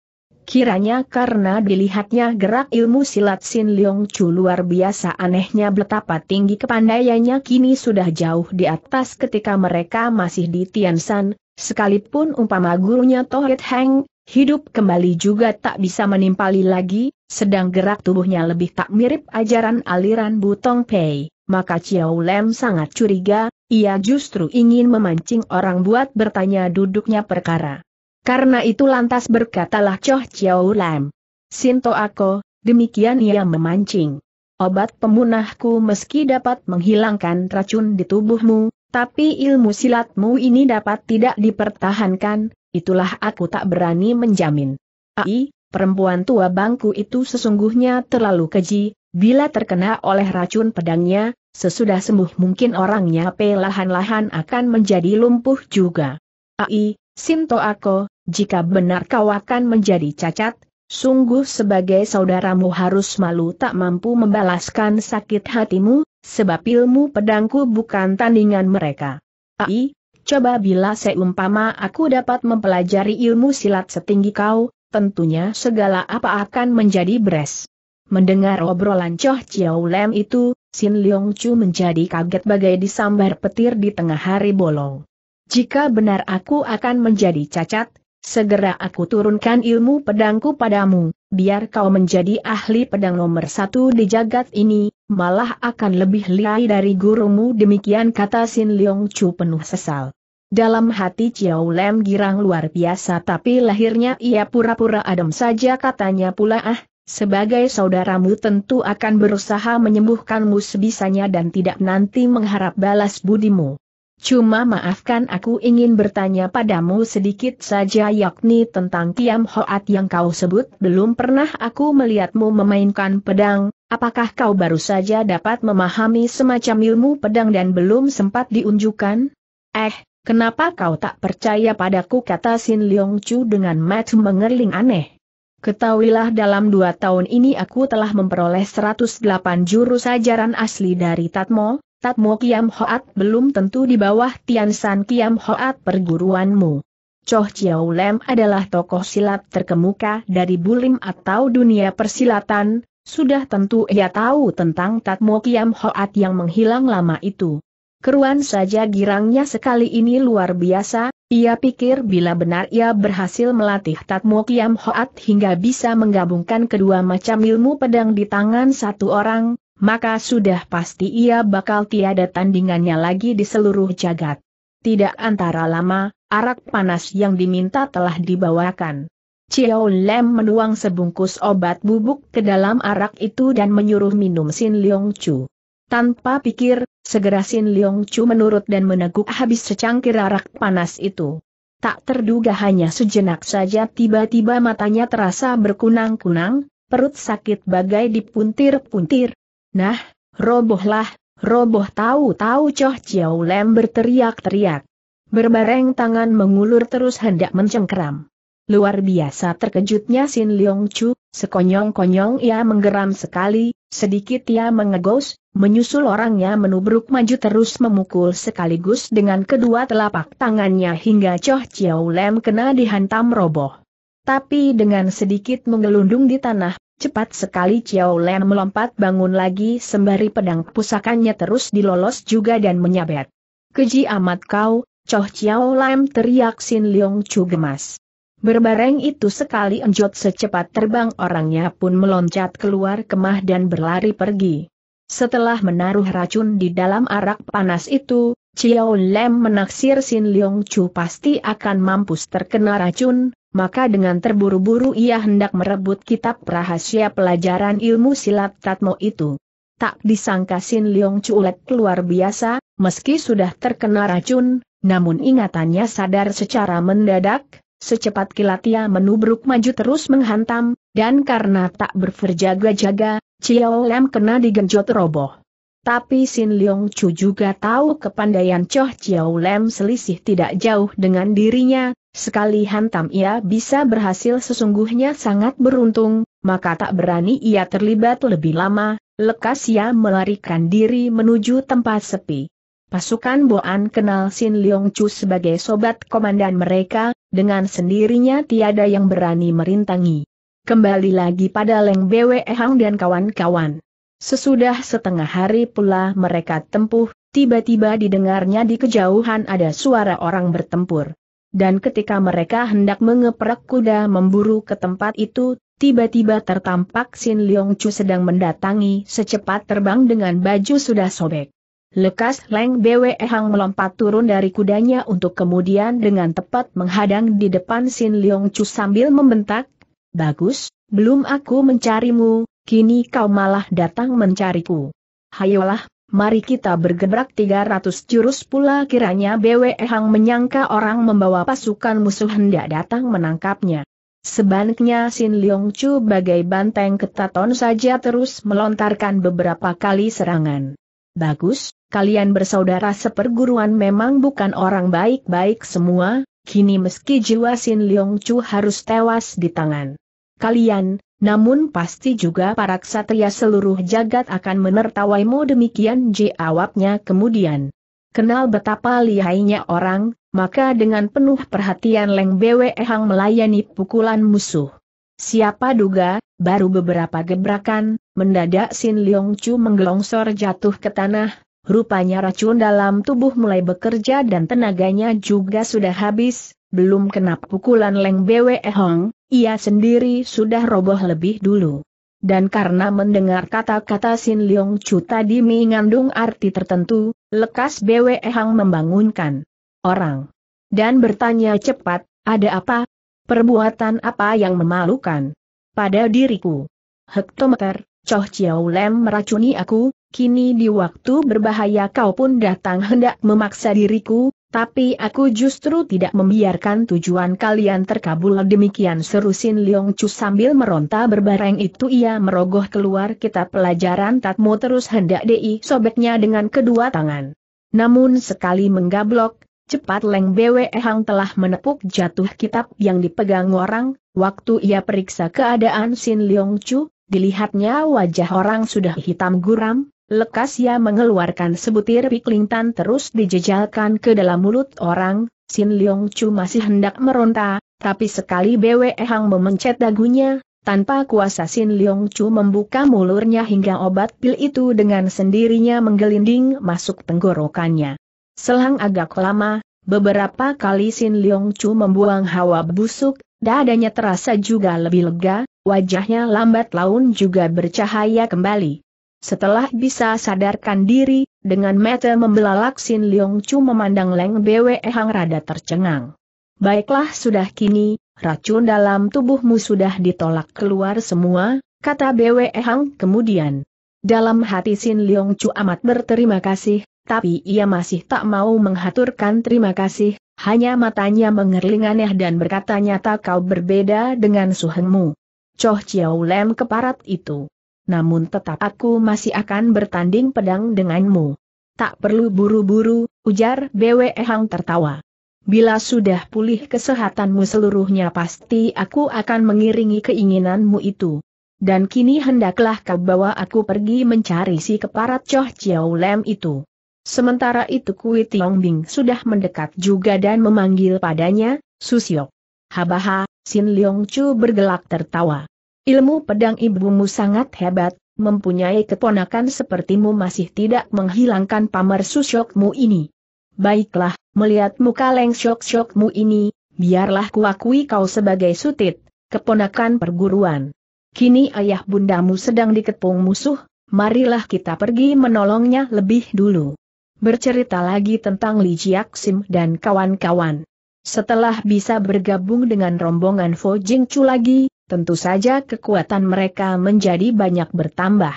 Kiranya karena dilihatnya gerak ilmu silat Sin Leong Chu luar biasa anehnya betapa tinggi kepandaiannya kini sudah jauh di atas ketika mereka masih di Tiansan, sekalipun umpama gurunya Tohit Heng, hidup kembali juga tak bisa menimpali lagi, sedang gerak tubuhnya lebih tak mirip ajaran aliran Butong Pei, maka Chiao Lem sangat curiga, ia justru ingin memancing orang buat bertanya duduknya perkara. Karena itu lantas berkatalah Choh Chiao Lam. Sinto Ako, demikian ia memancing. Obat pemunahku meski dapat menghilangkan racun di tubuhmu, tapi ilmu silatmu ini dapat tidak dipertahankan, itulah aku tak berani menjamin. Ai, perempuan tua bangku itu sesungguhnya terlalu keji, bila terkena oleh racun pedangnya, sesudah sembuh mungkin orangnya pelahan-lahan akan menjadi lumpuh juga. Ai, Sinto Ako, jika benar kau akan menjadi cacat, sungguh sebagai saudaramu harus malu tak mampu membalaskan sakit hatimu, sebab ilmu pedangku bukan tandingan mereka. Ai, coba bila seumpama aku dapat mempelajari ilmu silat setinggi kau, tentunya segala apa akan menjadi beres. Mendengar obrolan Choh Chiao Lem itu, Sin Leong Chu menjadi kaget bagai disambar petir di tengah hari bolong. Jika benar aku akan menjadi cacat, Segera aku turunkan ilmu pedangku padamu, biar kau menjadi ahli pedang nomor satu di jagat ini, malah akan lebih liai dari gurumu demikian kata Sin Leong Chu penuh sesal. Dalam hati Chiao Lem girang luar biasa tapi lahirnya ia pura-pura adem saja katanya pula ah, sebagai saudaramu tentu akan berusaha menyembuhkanmu sebisanya dan tidak nanti mengharap balas budimu. Cuma maafkan aku ingin bertanya padamu sedikit saja yakni tentang Kiam Hoat yang kau sebut belum pernah aku melihatmu memainkan pedang, apakah kau baru saja dapat memahami semacam ilmu pedang dan belum sempat diunjukkan? Eh, kenapa kau tak percaya padaku kata Sin Leong Chu dengan mat mengerling aneh. Ketahuilah dalam dua tahun ini aku telah memperoleh 108 jurus ajaran asli dari Tatmo, Tatmo Kiam Hoat belum tentu di bawah Tian San Kiam Hoat perguruanmu. Choh Chiao Lem adalah tokoh silat terkemuka dari bulim atau dunia persilatan, sudah tentu ia tahu tentang Tatmo Kiam Hoat yang menghilang lama itu. Keruan saja girangnya sekali ini luar biasa, ia pikir bila benar ia berhasil melatih Tatmo Kiam Hoat hingga bisa menggabungkan kedua macam ilmu pedang di tangan satu orang, maka sudah pasti ia bakal tiada tandingannya lagi di seluruh jagat. Tidak antara lama, arak panas yang diminta telah dibawakan. Chiao Lem menuang sebungkus obat bubuk ke dalam arak itu dan menyuruh minum Sin Leong Chu. Tanpa pikir, segera Sin Leong Chu menurut dan meneguk habis secangkir arak panas itu. Tak terduga hanya sejenak saja tiba-tiba matanya terasa berkunang-kunang, perut sakit bagai dipuntir-puntir, Nah, robohlah, roboh tahu-tahu Choh Chiao Lem berteriak-teriak. Berbareng tangan mengulur terus hendak mencengkeram. Luar biasa terkejutnya Sin Leong Chu, sekonyong-konyong ia menggeram sekali, sedikit ia mengegos, menyusul orangnya menubruk maju terus memukul sekaligus dengan kedua telapak tangannya hingga Choh Chiao Lem kena dihantam roboh. Tapi dengan sedikit menggelundung di tanah, Cepat sekali Chiao Len melompat bangun lagi sembari pedang pusakanya terus dilolos juga dan menyabet. Keji amat kau, Choh Chiao Lam teriak Sin Leong Chu gemas. Berbareng itu sekali enjot secepat terbang orangnya pun meloncat keluar kemah dan berlari pergi. Setelah menaruh racun di dalam arak panas itu, Chiao Lam menaksir Sin Leong Chu pasti akan mampus terkena racun, maka dengan terburu-buru ia hendak merebut kitab rahasia pelajaran ilmu silat Tatmo itu. Tak disangka Sin Leong Chulet keluar biasa, meski sudah terkena racun, namun ingatannya sadar secara mendadak, secepat kilat ia menubruk maju terus menghantam, dan karena tak berverjaga-jaga, Chiao Lam kena digenjot roboh. Tapi Sin Leong Chu juga tahu kepandaian Choh Chiao Lam selisih tidak jauh dengan dirinya, Sekali hantam ia bisa berhasil sesungguhnya sangat beruntung, maka tak berani ia terlibat lebih lama, lekas ia melarikan diri menuju tempat sepi. Pasukan Boan kenal Sin Leong Chu sebagai sobat komandan mereka, dengan sendirinya tiada yang berani merintangi. Kembali lagi pada Leng Bwe Hang dan kawan-kawan. Sesudah setengah hari pula mereka tempuh, tiba-tiba didengarnya di kejauhan ada suara orang bertempur dan ketika mereka hendak mengeprek kuda memburu ke tempat itu, tiba-tiba tertampak Sin Leong Chu sedang mendatangi secepat terbang dengan baju sudah sobek. Lekas Leng Bwe Hang melompat turun dari kudanya untuk kemudian dengan tepat menghadang di depan Sin Leong Chu sambil membentak, Bagus, belum aku mencarimu, kini kau malah datang mencariku. Hayolah, mari kita bergerak 300 jurus pula kiranya BWE Hang menyangka orang membawa pasukan musuh hendak datang menangkapnya. Sebaliknya Sin Leong Chu bagai banteng ketaton saja terus melontarkan beberapa kali serangan. Bagus, kalian bersaudara seperguruan memang bukan orang baik-baik semua, kini meski jiwa Sin Leong Chu harus tewas di tangan. Kalian, namun pasti juga para ksatria seluruh jagat akan menertawaimu demikian jawabnya kemudian. Kenal betapa lihainya orang, maka dengan penuh perhatian Leng Bwe Hang melayani pukulan musuh. Siapa duga, baru beberapa gebrakan, mendadak Sin Leong Chu menggelongsor jatuh ke tanah, rupanya racun dalam tubuh mulai bekerja dan tenaganya juga sudah habis, belum kena pukulan Leng Bwe Hang, ia sendiri sudah roboh lebih dulu. Dan karena mendengar kata-kata Sin Leong Chu tadi mengandung arti tertentu, lekas Bwe Hang membangunkan orang. Dan bertanya cepat, ada apa? Perbuatan apa yang memalukan? Pada diriku. Hektometer, Choh Chiao Lem meracuni aku, kini di waktu berbahaya kau pun datang hendak memaksa diriku, tapi aku justru tidak membiarkan tujuan kalian terkabul demikian seru Sin Leong Chu sambil meronta berbareng itu ia merogoh keluar kitab pelajaran tatmu terus hendak di sobeknya dengan kedua tangan. Namun sekali menggablok, cepat Leng Bwe Hang telah menepuk jatuh kitab yang dipegang orang, waktu ia periksa keadaan Sin Leong Chu, dilihatnya wajah orang sudah hitam guram, Lekas ia mengeluarkan sebutir piklingtan terus dijejalkan ke dalam mulut orang, Sin Leong Chu masih hendak meronta, tapi sekali Bwe Hang memencet dagunya, tanpa kuasa Sin Leong Chu membuka mulurnya hingga obat pil itu dengan sendirinya menggelinding masuk tenggorokannya. Selang agak lama, beberapa kali Sin Leong Chu membuang hawa busuk, dadanya terasa juga lebih lega, wajahnya lambat laun juga bercahaya kembali. Setelah bisa sadarkan diri, dengan mata membelalak Sin Leong Chu memandang Leng Bwe Hang rada tercengang. Baiklah sudah kini, racun dalam tubuhmu sudah ditolak keluar semua, kata Bwe Hang kemudian. Dalam hati Sin Leong Chu amat berterima kasih, tapi ia masih tak mau menghaturkan terima kasih, hanya matanya mengerling dan berkata nyata kau berbeda dengan suhengmu. Choh Chiao Lem keparat itu namun tetap aku masih akan bertanding pedang denganmu. Tak perlu buru-buru, ujar Bwe Hang tertawa. Bila sudah pulih kesehatanmu seluruhnya pasti aku akan mengiringi keinginanmu itu. Dan kini hendaklah kau bawa aku pergi mencari si keparat Choh Chiao Lem itu. Sementara itu Kui Tiong Bing sudah mendekat juga dan memanggil padanya, Susiok. Habaha, Sin Leong Chu bergelak tertawa. Ilmu pedang ibumu sangat hebat, mempunyai keponakan sepertimu masih tidak menghilangkan pamer susyokmu ini. Baiklah, melihat muka leng syok-syokmu ini, biarlah kuakui kau sebagai sutit, keponakan perguruan. Kini ayah bundamu sedang dikepung musuh, marilah kita pergi menolongnya lebih dulu. Bercerita lagi tentang Li Jiaksim dan kawan-kawan. Setelah bisa bergabung dengan rombongan Fo Chu lagi, tentu saja kekuatan mereka menjadi banyak bertambah.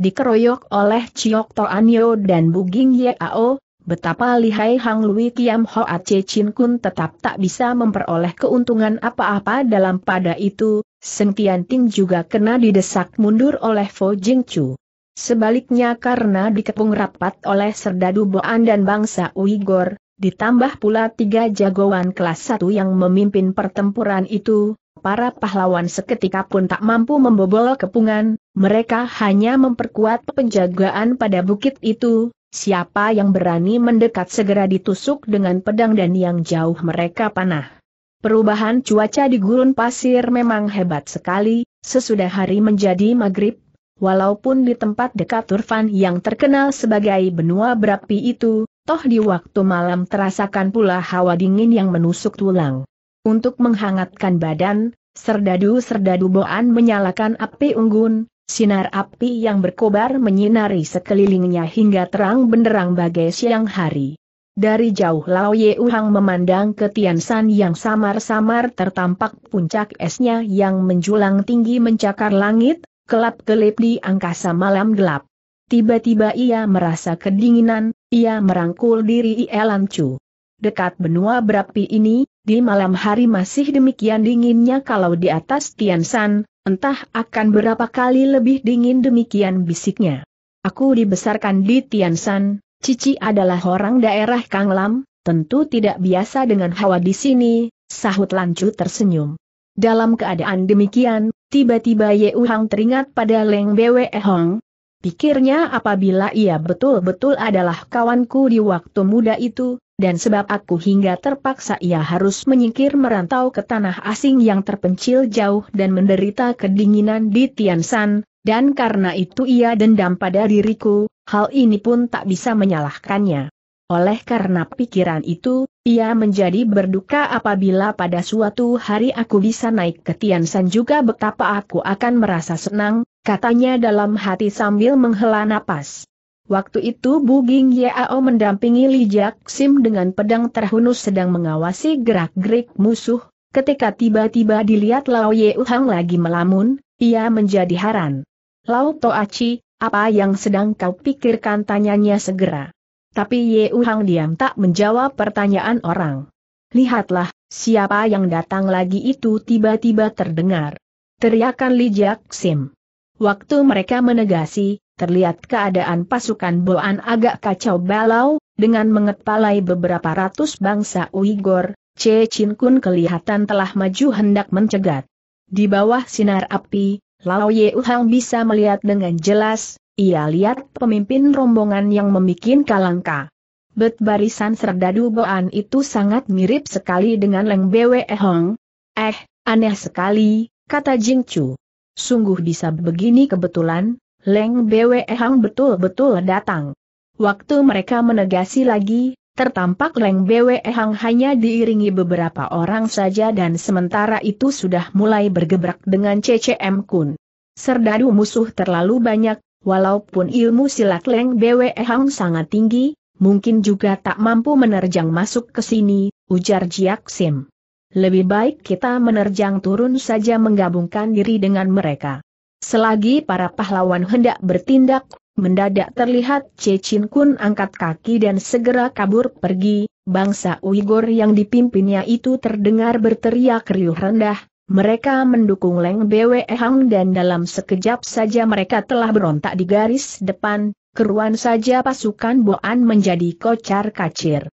Dikeroyok oleh Chiok Anyo dan Buging Ao, betapa lihai Hang Lui Kiam Ho Ace Chin Kun tetap tak bisa memperoleh keuntungan apa-apa dalam pada itu, Seng Tian Ting juga kena didesak mundur oleh Fo Jing Chu. Sebaliknya karena dikepung rapat oleh Serdadu Boan dan bangsa Uighur, ditambah pula tiga jagoan kelas satu yang memimpin pertempuran itu, Para pahlawan seketika pun tak mampu membobol kepungan, mereka hanya memperkuat penjagaan pada bukit itu, siapa yang berani mendekat segera ditusuk dengan pedang dan yang jauh mereka panah. Perubahan cuaca di gurun pasir memang hebat sekali, sesudah hari menjadi maghrib, walaupun di tempat dekat Turfan yang terkenal sebagai benua berapi itu, toh di waktu malam terasakan pula hawa dingin yang menusuk tulang. Untuk menghangatkan badan, serdadu-serdadu Boan menyalakan api unggun, sinar api yang berkobar menyinari sekelilingnya hingga terang benderang bagai siang hari. Dari jauh Lao Ye Uhang memandang ke Tiansan yang samar-samar tertampak puncak esnya yang menjulang tinggi mencakar langit, kelap-kelip di angkasa malam gelap. Tiba-tiba ia merasa kedinginan, ia merangkul diri Elan Chu. Dekat benua berapi ini, di malam hari masih demikian dinginnya kalau di atas Tian San, entah akan berapa kali lebih dingin demikian bisiknya. Aku dibesarkan di Tian San, Cici adalah orang daerah Kang Lam, tentu tidak biasa dengan hawa di sini, sahut Lancu tersenyum. Dalam keadaan demikian, tiba-tiba Ye Uhang teringat pada Leng Bwe Hong, Pikirnya apabila ia betul-betul adalah kawanku di waktu muda itu, dan sebab aku hingga terpaksa ia harus menyingkir merantau ke tanah asing yang terpencil jauh dan menderita kedinginan di Tiansan, dan karena itu ia dendam pada diriku, hal ini pun tak bisa menyalahkannya. Oleh karena pikiran itu, ia menjadi berduka apabila pada suatu hari aku bisa naik ke Tiansan juga betapa aku akan merasa senang, katanya dalam hati sambil menghela napas. Waktu itu Buging Yao mendampingi Li Jiak Sim dengan pedang terhunus sedang mengawasi gerak-gerik musuh, ketika tiba-tiba dilihat Lao Ye Uhang lagi melamun, ia menjadi haran. Lao Toachi, apa yang sedang kau pikirkan tanyanya segera. Tapi Ye Uhang diam tak menjawab pertanyaan orang. Lihatlah, siapa yang datang lagi itu tiba-tiba terdengar. Teriakan Li Jiak Sim. Waktu mereka menegasi, terlihat keadaan pasukan Boan agak kacau balau, dengan mengepalai beberapa ratus bangsa Uighur, Che Chin Kun kelihatan telah maju hendak mencegat. Di bawah sinar api, Lao Ye Uhang bisa melihat dengan jelas, ia lihat pemimpin rombongan yang memikin kalangka. Bet barisan serdadu Boan itu sangat mirip sekali dengan Leng Bwe Hong. Eh, aneh sekali, kata Jing Chu. Sungguh bisa begini kebetulan, Leng Bwe Hang betul-betul datang. Waktu mereka menegasi lagi, tertampak Leng Bwe Hang hanya diiringi beberapa orang saja dan sementara itu sudah mulai bergebrak dengan CCM Kun. Serdadu musuh terlalu banyak, walaupun ilmu silat Leng Bwe Hang sangat tinggi, mungkin juga tak mampu menerjang masuk ke sini, ujar Jiak Sim. Lebih baik kita menerjang turun saja menggabungkan diri dengan mereka. Selagi para pahlawan hendak bertindak, mendadak terlihat Cecin Kun angkat kaki dan segera kabur pergi, bangsa Uighur yang dipimpinnya itu terdengar berteriak riuh rendah, mereka mendukung Leng Bwe Hang dan dalam sekejap saja mereka telah berontak di garis depan, keruan saja pasukan Boan menjadi kocar kacir.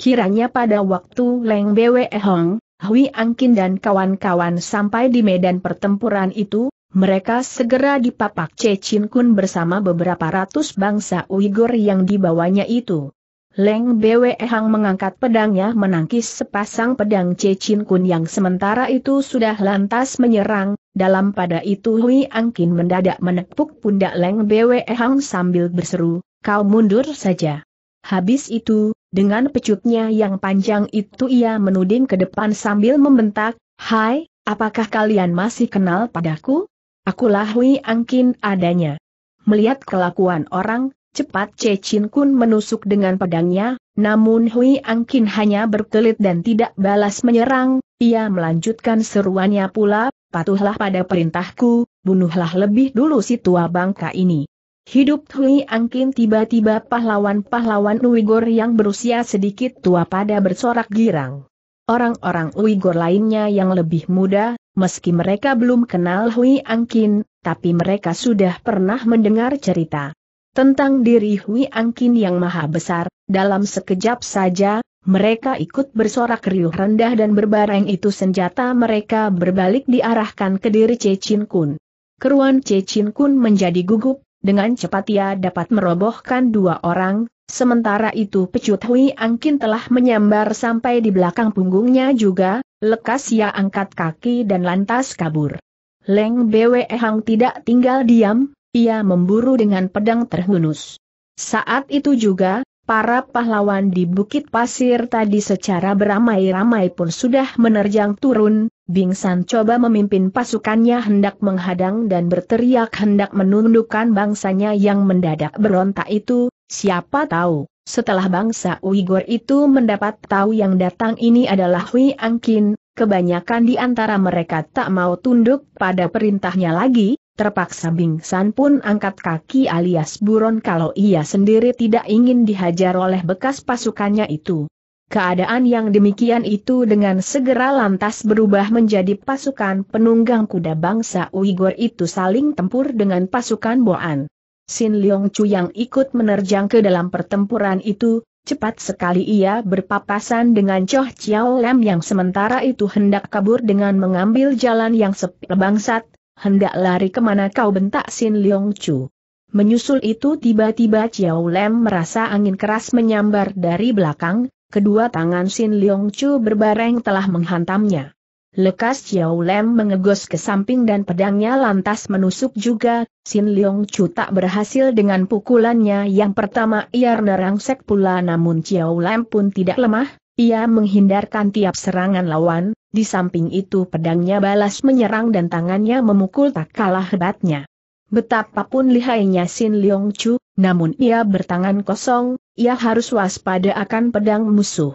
Kiranya pada waktu Leng Bwe Hang, Hui Angkin dan kawan-kawan sampai di medan pertempuran itu, mereka segera dipapak Cecin Kun bersama beberapa ratus bangsa Uighur yang dibawanya itu. Leng Bwe Hang mengangkat pedangnya menangkis sepasang pedang Cecin Kun yang sementara itu sudah lantas menyerang, dalam pada itu Hui Angkin mendadak menepuk pundak Leng Bwe Hang sambil berseru, kau mundur saja. Habis itu, dengan pecutnya yang panjang itu ia menuding ke depan sambil membentak, Hai, apakah kalian masih kenal padaku? Akulah Hui Angkin adanya. Melihat kelakuan orang, cepat Che Chin Kun menusuk dengan pedangnya, namun Hui Angkin hanya berkelit dan tidak balas menyerang, ia melanjutkan seruannya pula, patuhlah pada perintahku, bunuhlah lebih dulu si tua bangka ini. Hidup Hui Angkin tiba-tiba pahlawan-pahlawan Uighur yang berusia sedikit tua pada bersorak girang. Orang-orang Uighur lainnya yang lebih muda, Meski mereka belum kenal Hui Angkin, tapi mereka sudah pernah mendengar cerita tentang diri Hui Angkin yang maha besar, dalam sekejap saja, mereka ikut bersorak riuh rendah dan berbareng itu senjata mereka berbalik diarahkan ke diri Cecin Kun. Keruan Cecin Kun menjadi gugup, dengan cepat ia dapat merobohkan dua orang, sementara itu pecut Hui Angkin telah menyambar sampai di belakang punggungnya juga, Lekas ia angkat kaki dan lantas kabur. Leng Bwe Hang tidak tinggal diam, ia memburu dengan pedang terhunus. Saat itu juga, para pahlawan di Bukit Pasir tadi secara beramai-ramai pun sudah menerjang turun, Bing San coba memimpin pasukannya hendak menghadang dan berteriak hendak menundukkan bangsanya yang mendadak berontak itu, siapa tahu. Setelah bangsa Uighur itu mendapat tahu yang datang ini adalah Hui Angkin, kebanyakan di antara mereka tak mau tunduk pada perintahnya lagi, terpaksa bingsan pun angkat kaki alias buron kalau ia sendiri tidak ingin dihajar oleh bekas pasukannya itu. Keadaan yang demikian itu dengan segera lantas berubah menjadi pasukan penunggang kuda bangsa Uighur itu saling tempur dengan pasukan Boan. Sin Leong Chu yang ikut menerjang ke dalam pertempuran itu, cepat sekali ia berpapasan dengan Choh Chiao Lam yang sementara itu hendak kabur dengan mengambil jalan yang sepi bangsat, hendak lari kemana kau bentak Sin Leong Chu. Menyusul itu tiba-tiba Chiao Lam merasa angin keras menyambar dari belakang, kedua tangan Sin Leong Chu berbareng telah menghantamnya. Lekas Xiao Lem mengegos ke samping dan pedangnya lantas menusuk juga, Sin Leong Chu tak berhasil dengan pukulannya yang pertama ia nerangsek pula namun Xiao Lem pun tidak lemah, ia menghindarkan tiap serangan lawan, di samping itu pedangnya balas menyerang dan tangannya memukul tak kalah hebatnya. Betapapun lihainya Sin Leong Chu, namun ia bertangan kosong, ia harus waspada akan pedang musuh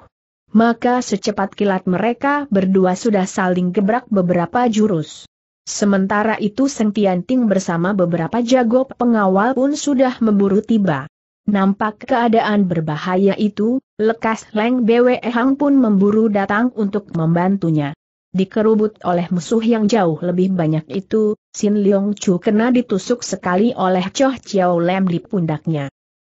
maka secepat kilat mereka berdua sudah saling gebrak beberapa jurus. Sementara itu Seng Ting bersama beberapa jago pengawal pun sudah memburu tiba. Nampak keadaan berbahaya itu, lekas Leng Bwe Hang pun memburu datang untuk membantunya. Dikerubut oleh musuh yang jauh lebih banyak itu, Sin Leong Chu kena ditusuk sekali oleh Choh Chiao Lem di pundaknya.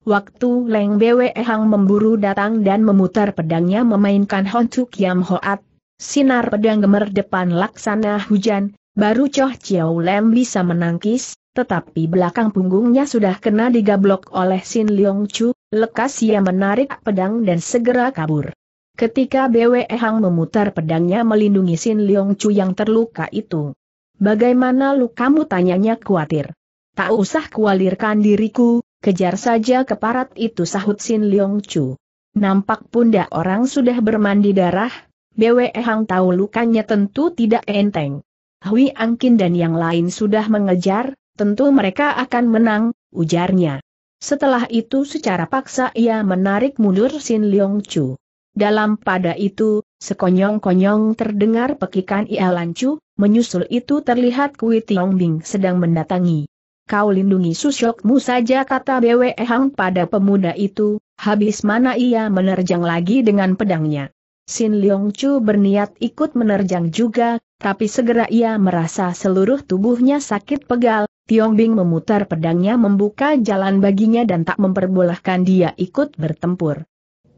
Waktu Leng Bwe Hang memburu datang dan memutar pedangnya memainkan Hontu Kiam Hoat, sinar pedang gemer depan laksana hujan, baru Choh Chiao Lem bisa menangkis, tetapi belakang punggungnya sudah kena digablok oleh Sin Leong Chu, lekas ia menarik pedang dan segera kabur. Ketika Bwe Hang memutar pedangnya melindungi Sin Leong Chu yang terluka itu. Bagaimana lukamu tanyanya khawatir. Tak usah kualirkan diriku, Kejar saja keparat itu sahut Sin Leong Chu. Nampak pundak orang sudah bermandi darah, Bwe Hang tahu lukanya tentu tidak enteng. Hui Angkin dan yang lain sudah mengejar, tentu mereka akan menang, ujarnya. Setelah itu secara paksa ia menarik mundur Sin Leong Chu. Dalam pada itu, sekonyong-konyong terdengar pekikan ia lancu, menyusul itu terlihat Kui Tiong Bing sedang mendatangi kau lindungi susyokmu saja kata Bwe Hang pada pemuda itu, habis mana ia menerjang lagi dengan pedangnya. Sin Leong Chu berniat ikut menerjang juga, tapi segera ia merasa seluruh tubuhnya sakit pegal, Tiong Bing memutar pedangnya membuka jalan baginya dan tak memperbolehkan dia ikut bertempur.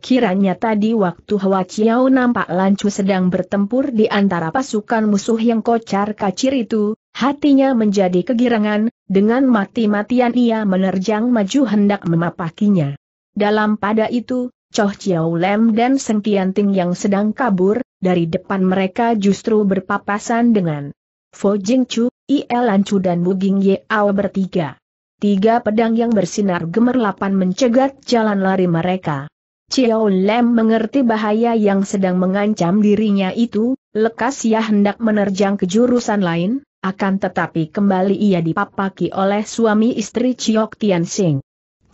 Kiranya tadi waktu Hwa Chiao nampak Lancu sedang bertempur di antara pasukan musuh yang kocar kacir itu, hatinya menjadi kegirangan, dengan mati-matian ia menerjang maju hendak memapakinya. Dalam pada itu, Choh Chiao Lem dan Seng Tianting yang sedang kabur, dari depan mereka justru berpapasan dengan Fo Jing Chu, IE Lancu dan Buging Ao bertiga. Tiga pedang yang bersinar gemerlapan mencegat jalan lari mereka. Chiao Lem mengerti bahaya yang sedang mengancam dirinya itu, lekas ia hendak menerjang ke jurusan lain, akan tetapi kembali ia dipapaki oleh suami istri Chiok Tian Sing.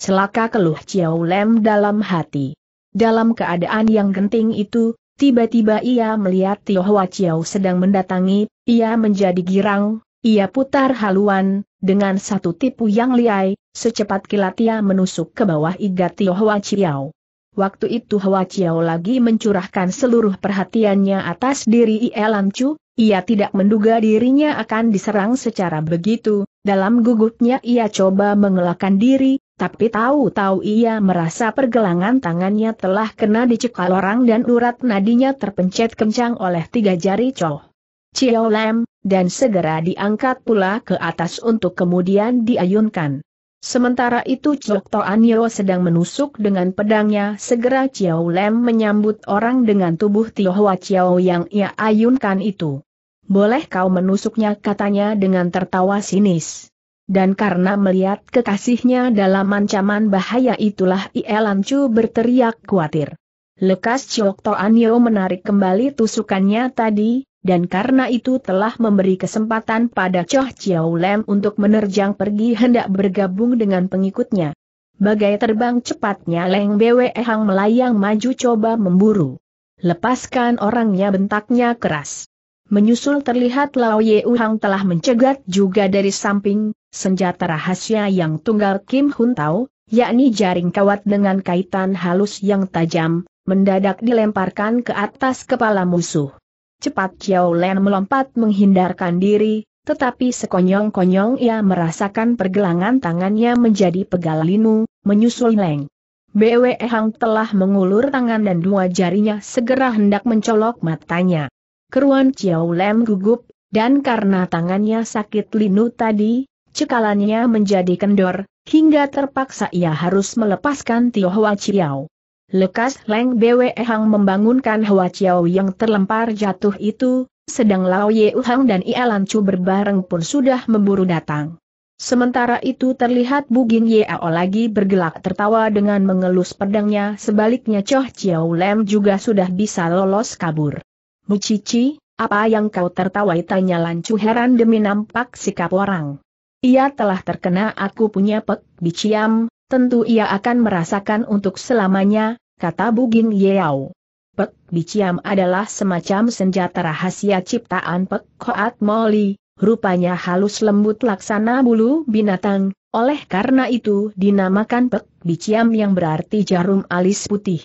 Celaka keluh Chiao Lem dalam hati. Dalam keadaan yang genting itu, tiba-tiba ia melihat Tio Hwa Chiao sedang mendatangi, ia menjadi girang, ia putar haluan, dengan satu tipu yang liai, secepat kilat ia menusuk ke bawah iga Tio Hwa Chiao. Waktu itu Hua Chiao lagi mencurahkan seluruh perhatiannya atas diri Ielam Chu, ia tidak menduga dirinya akan diserang secara begitu, dalam gugupnya ia coba mengelakkan diri, tapi tahu-tahu ia merasa pergelangan tangannya telah kena dicekal orang dan urat nadinya terpencet kencang oleh tiga jari Cho. Chiao Lam, dan segera diangkat pula ke atas untuk kemudian diayunkan. Sementara itu Chok Toanyo sedang menusuk dengan pedangnya segera Chiao Lem menyambut orang dengan tubuh Tiohwa Chiao yang ia ayunkan itu. Boleh kau menusuknya katanya dengan tertawa sinis. Dan karena melihat kekasihnya dalam ancaman bahaya itulah Ie Chu berteriak khawatir. Lekas Chok Toanyo menarik kembali tusukannya tadi, dan karena itu telah memberi kesempatan pada Choh Chiao Lem untuk menerjang pergi hendak bergabung dengan pengikutnya. Bagai terbang cepatnya Leng Bwe Hang melayang maju coba memburu. Lepaskan orangnya bentaknya keras. Menyusul terlihat Lao Ye Uhang telah mencegat juga dari samping, senjata rahasia yang tunggal Kim Hun Tao, yakni jaring kawat dengan kaitan halus yang tajam, mendadak dilemparkan ke atas kepala musuh. Cepat Xiao Len melompat menghindarkan diri, tetapi sekonyong-konyong ia merasakan pergelangan tangannya menjadi pegal linu, menyusul Leng. BWE Hang telah mengulur tangan dan dua jarinya segera hendak mencolok matanya. Keruan Xiao Len gugup, dan karena tangannya sakit linu tadi, cekalannya menjadi kendor, hingga terpaksa ia harus melepaskan Tio Hua Chiao. Lekas Leng Bwe Hang membangunkan Hua Chiao yang terlempar jatuh itu, sedang Lao Ye Hang dan Ia Lan Chu berbareng pun sudah memburu datang. Sementara itu terlihat Bugin Yao lagi bergelak tertawa dengan mengelus pedangnya sebaliknya Choh Chiao Lem juga sudah bisa lolos kabur. Mucici, apa yang kau tertawai tanya Lancu heran demi nampak sikap orang. Ia telah terkena aku punya pek biciam, tentu ia akan merasakan untuk selamanya, kata Bugin Yeau. Pek Biciam adalah semacam senjata rahasia ciptaan Pek Koat Moli, rupanya halus lembut laksana bulu binatang, oleh karena itu dinamakan Pek Biciam yang berarti jarum alis putih.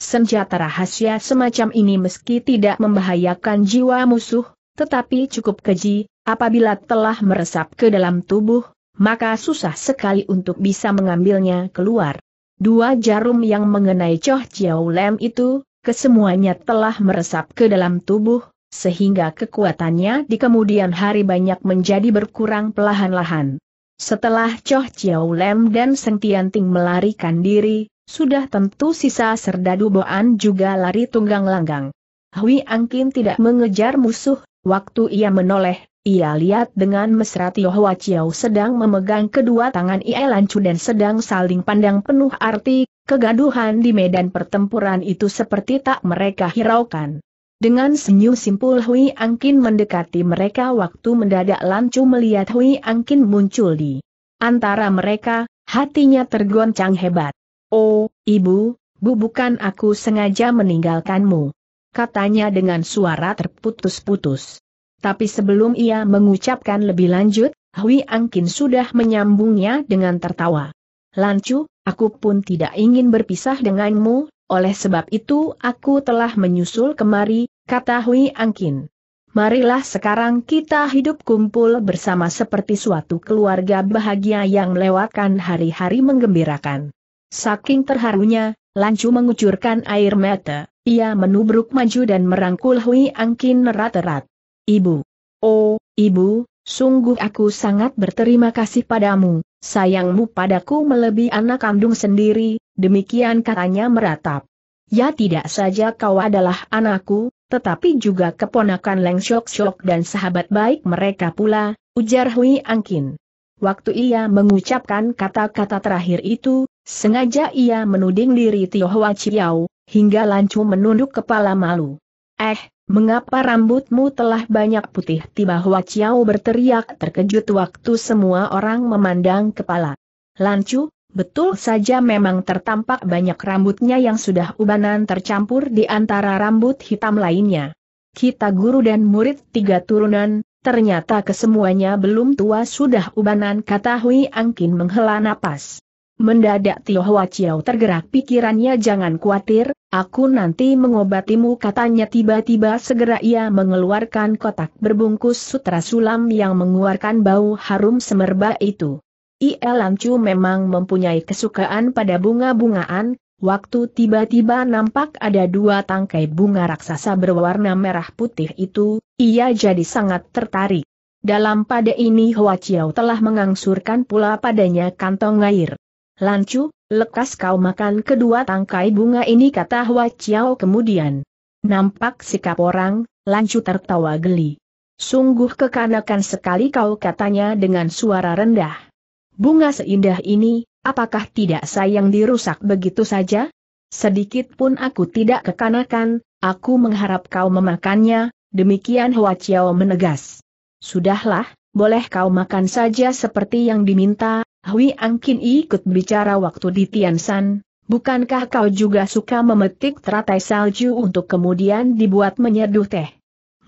Senjata rahasia semacam ini meski tidak membahayakan jiwa musuh, tetapi cukup keji, apabila telah meresap ke dalam tubuh, maka susah sekali untuk bisa mengambilnya keluar. Dua jarum yang mengenai Choh Jiao Lem itu, kesemuanya telah meresap ke dalam tubuh, sehingga kekuatannya di kemudian hari banyak menjadi berkurang pelahan lahan Setelah Choh Jiao Lem dan Seng Ting melarikan diri, sudah tentu sisa serdadu Boan juga lari tunggang langgang. Hui Angkin tidak mengejar musuh, waktu ia menoleh, ia lihat dengan mesra Tio Hwa Chiao sedang memegang kedua tangan Ie Lancu dan sedang saling pandang penuh arti, kegaduhan di medan pertempuran itu seperti tak mereka hiraukan. Dengan senyum simpul Hui Angkin mendekati mereka waktu mendadak Lancu melihat Hui Angkin muncul di antara mereka, hatinya tergoncang hebat. Oh, ibu, bu bukan aku sengaja meninggalkanmu. Katanya dengan suara terputus-putus. Tapi sebelum ia mengucapkan lebih lanjut, Hui Angkin sudah menyambungnya dengan tertawa. Lancu, aku pun tidak ingin berpisah denganmu, oleh sebab itu aku telah menyusul kemari, kata Hui Angkin. Marilah sekarang kita hidup kumpul bersama seperti suatu keluarga bahagia yang melewatkan hari-hari menggembirakan. Saking terharunya, Lancu mengucurkan air mata, ia menubruk maju dan merangkul Hui Angkin erat-erat. Ibu. Oh, Ibu, sungguh aku sangat berterima kasih padamu, sayangmu padaku melebihi anak kandung sendiri, demikian katanya meratap. Ya tidak saja kau adalah anakku, tetapi juga keponakan Leng Shok Shok dan sahabat baik mereka pula, ujar Hui Angkin. Waktu ia mengucapkan kata-kata terakhir itu, sengaja ia menuding diri Tio Hwa Chiyau, hingga Lancu menunduk kepala malu. Eh, Mengapa rambutmu telah banyak putih? Tiba Hua Chiao berteriak terkejut waktu semua orang memandang kepala. Lancu, betul saja memang tertampak banyak rambutnya yang sudah ubanan tercampur di antara rambut hitam lainnya. Kita guru dan murid tiga turunan, ternyata kesemuanya belum tua sudah ubanan kata Hui Angkin menghela napas. Mendadak Tio Hwa Chiao tergerak pikirannya jangan khawatir, aku nanti mengobatimu katanya tiba-tiba segera ia mengeluarkan kotak berbungkus sutra sulam yang mengeluarkan bau harum semerbak itu. Ia Lancu memang mempunyai kesukaan pada bunga-bungaan, waktu tiba-tiba nampak ada dua tangkai bunga raksasa berwarna merah putih itu, ia jadi sangat tertarik. Dalam pada ini Hwa Chiao telah mengangsurkan pula padanya kantong air. Lancu, lekas kau makan kedua tangkai bunga ini kata Hua Chiao kemudian. Nampak sikap orang, Lancu tertawa geli. Sungguh kekanakan sekali kau katanya dengan suara rendah. Bunga seindah ini, apakah tidak sayang dirusak begitu saja? Sedikit pun aku tidak kekanakan, aku mengharap kau memakannya, demikian Hua Chiao menegas. Sudahlah, boleh kau makan saja seperti yang diminta, Hui Angkin ikut bicara waktu di Tiansan, bukankah kau juga suka memetik teratai salju untuk kemudian dibuat menyeduh teh?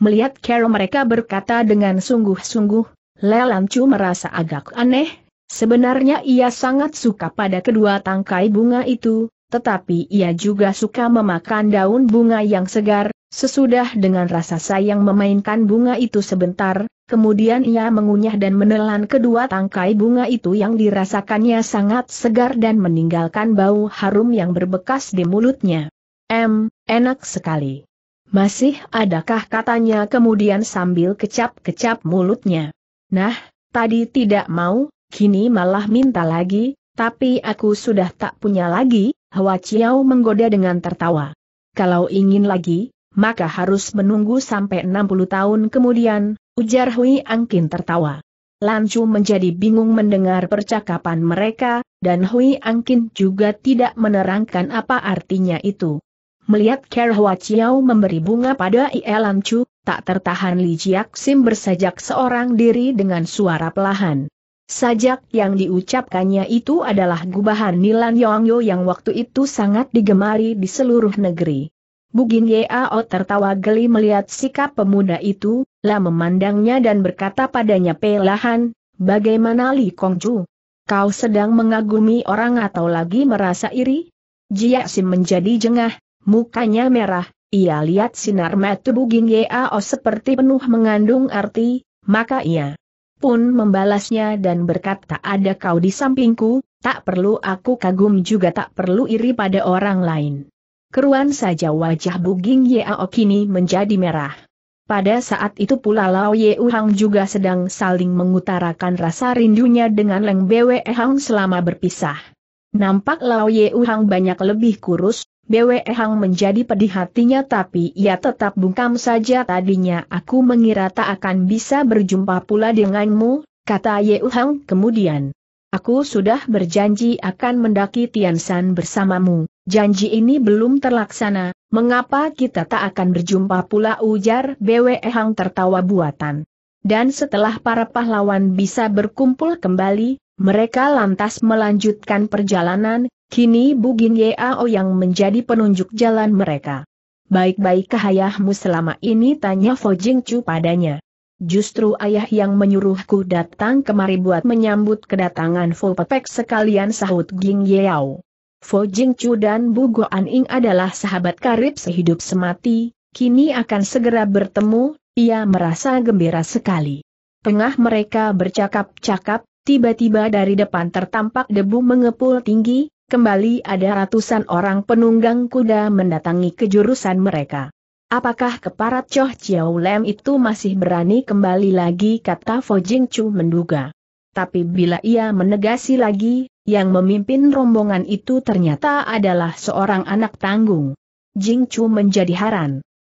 Melihat Carol mereka berkata dengan sungguh-sungguh, Chu merasa agak aneh, sebenarnya ia sangat suka pada kedua tangkai bunga itu, tetapi ia juga suka memakan daun bunga yang segar, Sesudah dengan rasa sayang memainkan bunga itu sebentar, kemudian ia mengunyah dan menelan kedua tangkai bunga itu yang dirasakannya sangat segar dan meninggalkan bau harum yang berbekas di mulutnya. M, enak sekali. Masih adakah katanya kemudian sambil kecap-kecap mulutnya. Nah, tadi tidak mau, kini malah minta lagi, tapi aku sudah tak punya lagi, Hwa Chiao menggoda dengan tertawa. Kalau ingin lagi, maka harus menunggu sampai 60 tahun kemudian, ujar Hui Angkin tertawa. Chu menjadi bingung mendengar percakapan mereka, dan Hui Angkin juga tidak menerangkan apa artinya itu. Melihat Ker Hua Chiao memberi bunga pada Ie Chu, tak tertahan Li Jiak Sim bersajak seorang diri dengan suara pelahan. Sajak yang diucapkannya itu adalah gubahan Nilan Yongyo yang waktu itu sangat digemari di seluruh negeri. Bugin Yeo tertawa geli melihat sikap pemuda itu, lah memandangnya dan berkata padanya pelahan, bagaimana Li Kongju? Kau sedang mengagumi orang atau lagi merasa iri? Jia Sim menjadi jengah, mukanya merah, ia lihat sinar mata Bugin Yeo seperti penuh mengandung arti, maka ia pun membalasnya dan berkata ada kau di sampingku, tak perlu aku kagum juga tak perlu iri pada orang lain. Keruan saja wajah Buging Yeo kini menjadi merah. Pada saat itu pula Lao Ye Uhang juga sedang saling mengutarakan rasa rindunya dengan Leng Bwe Hang selama berpisah. Nampak Lao Ye Uhang banyak lebih kurus, Bwe Hang menjadi pedih hatinya tapi ia tetap bungkam saja tadinya aku mengira tak akan bisa berjumpa pula denganmu, kata Ye Uhang kemudian. Aku sudah berjanji akan mendaki Tiansan bersamamu, janji ini belum terlaksana, mengapa kita tak akan berjumpa pula ujar Bwe Hang tertawa buatan. Dan setelah para pahlawan bisa berkumpul kembali, mereka lantas melanjutkan perjalanan, kini Bugin Yao yang menjadi penunjuk jalan mereka. Baik-baik kahayahmu selama ini tanya Fo Jing Chu padanya. Justru ayah yang menyuruhku datang kemari buat menyambut kedatangan Fo Pepek sekalian sahut Ging Yeo. Fo Jing Chu dan Bu Go An adalah sahabat karib sehidup semati, kini akan segera bertemu, ia merasa gembira sekali. Tengah mereka bercakap-cakap, tiba-tiba dari depan tertampak debu mengepul tinggi, kembali ada ratusan orang penunggang kuda mendatangi kejurusan mereka. Apakah keparat Choh Chiao Lem itu masih berani kembali lagi kata Fo Jing Chu menduga. Tapi bila ia menegasi lagi, yang memimpin rombongan itu ternyata adalah seorang anak tanggung. Jing Chu menjadi haran.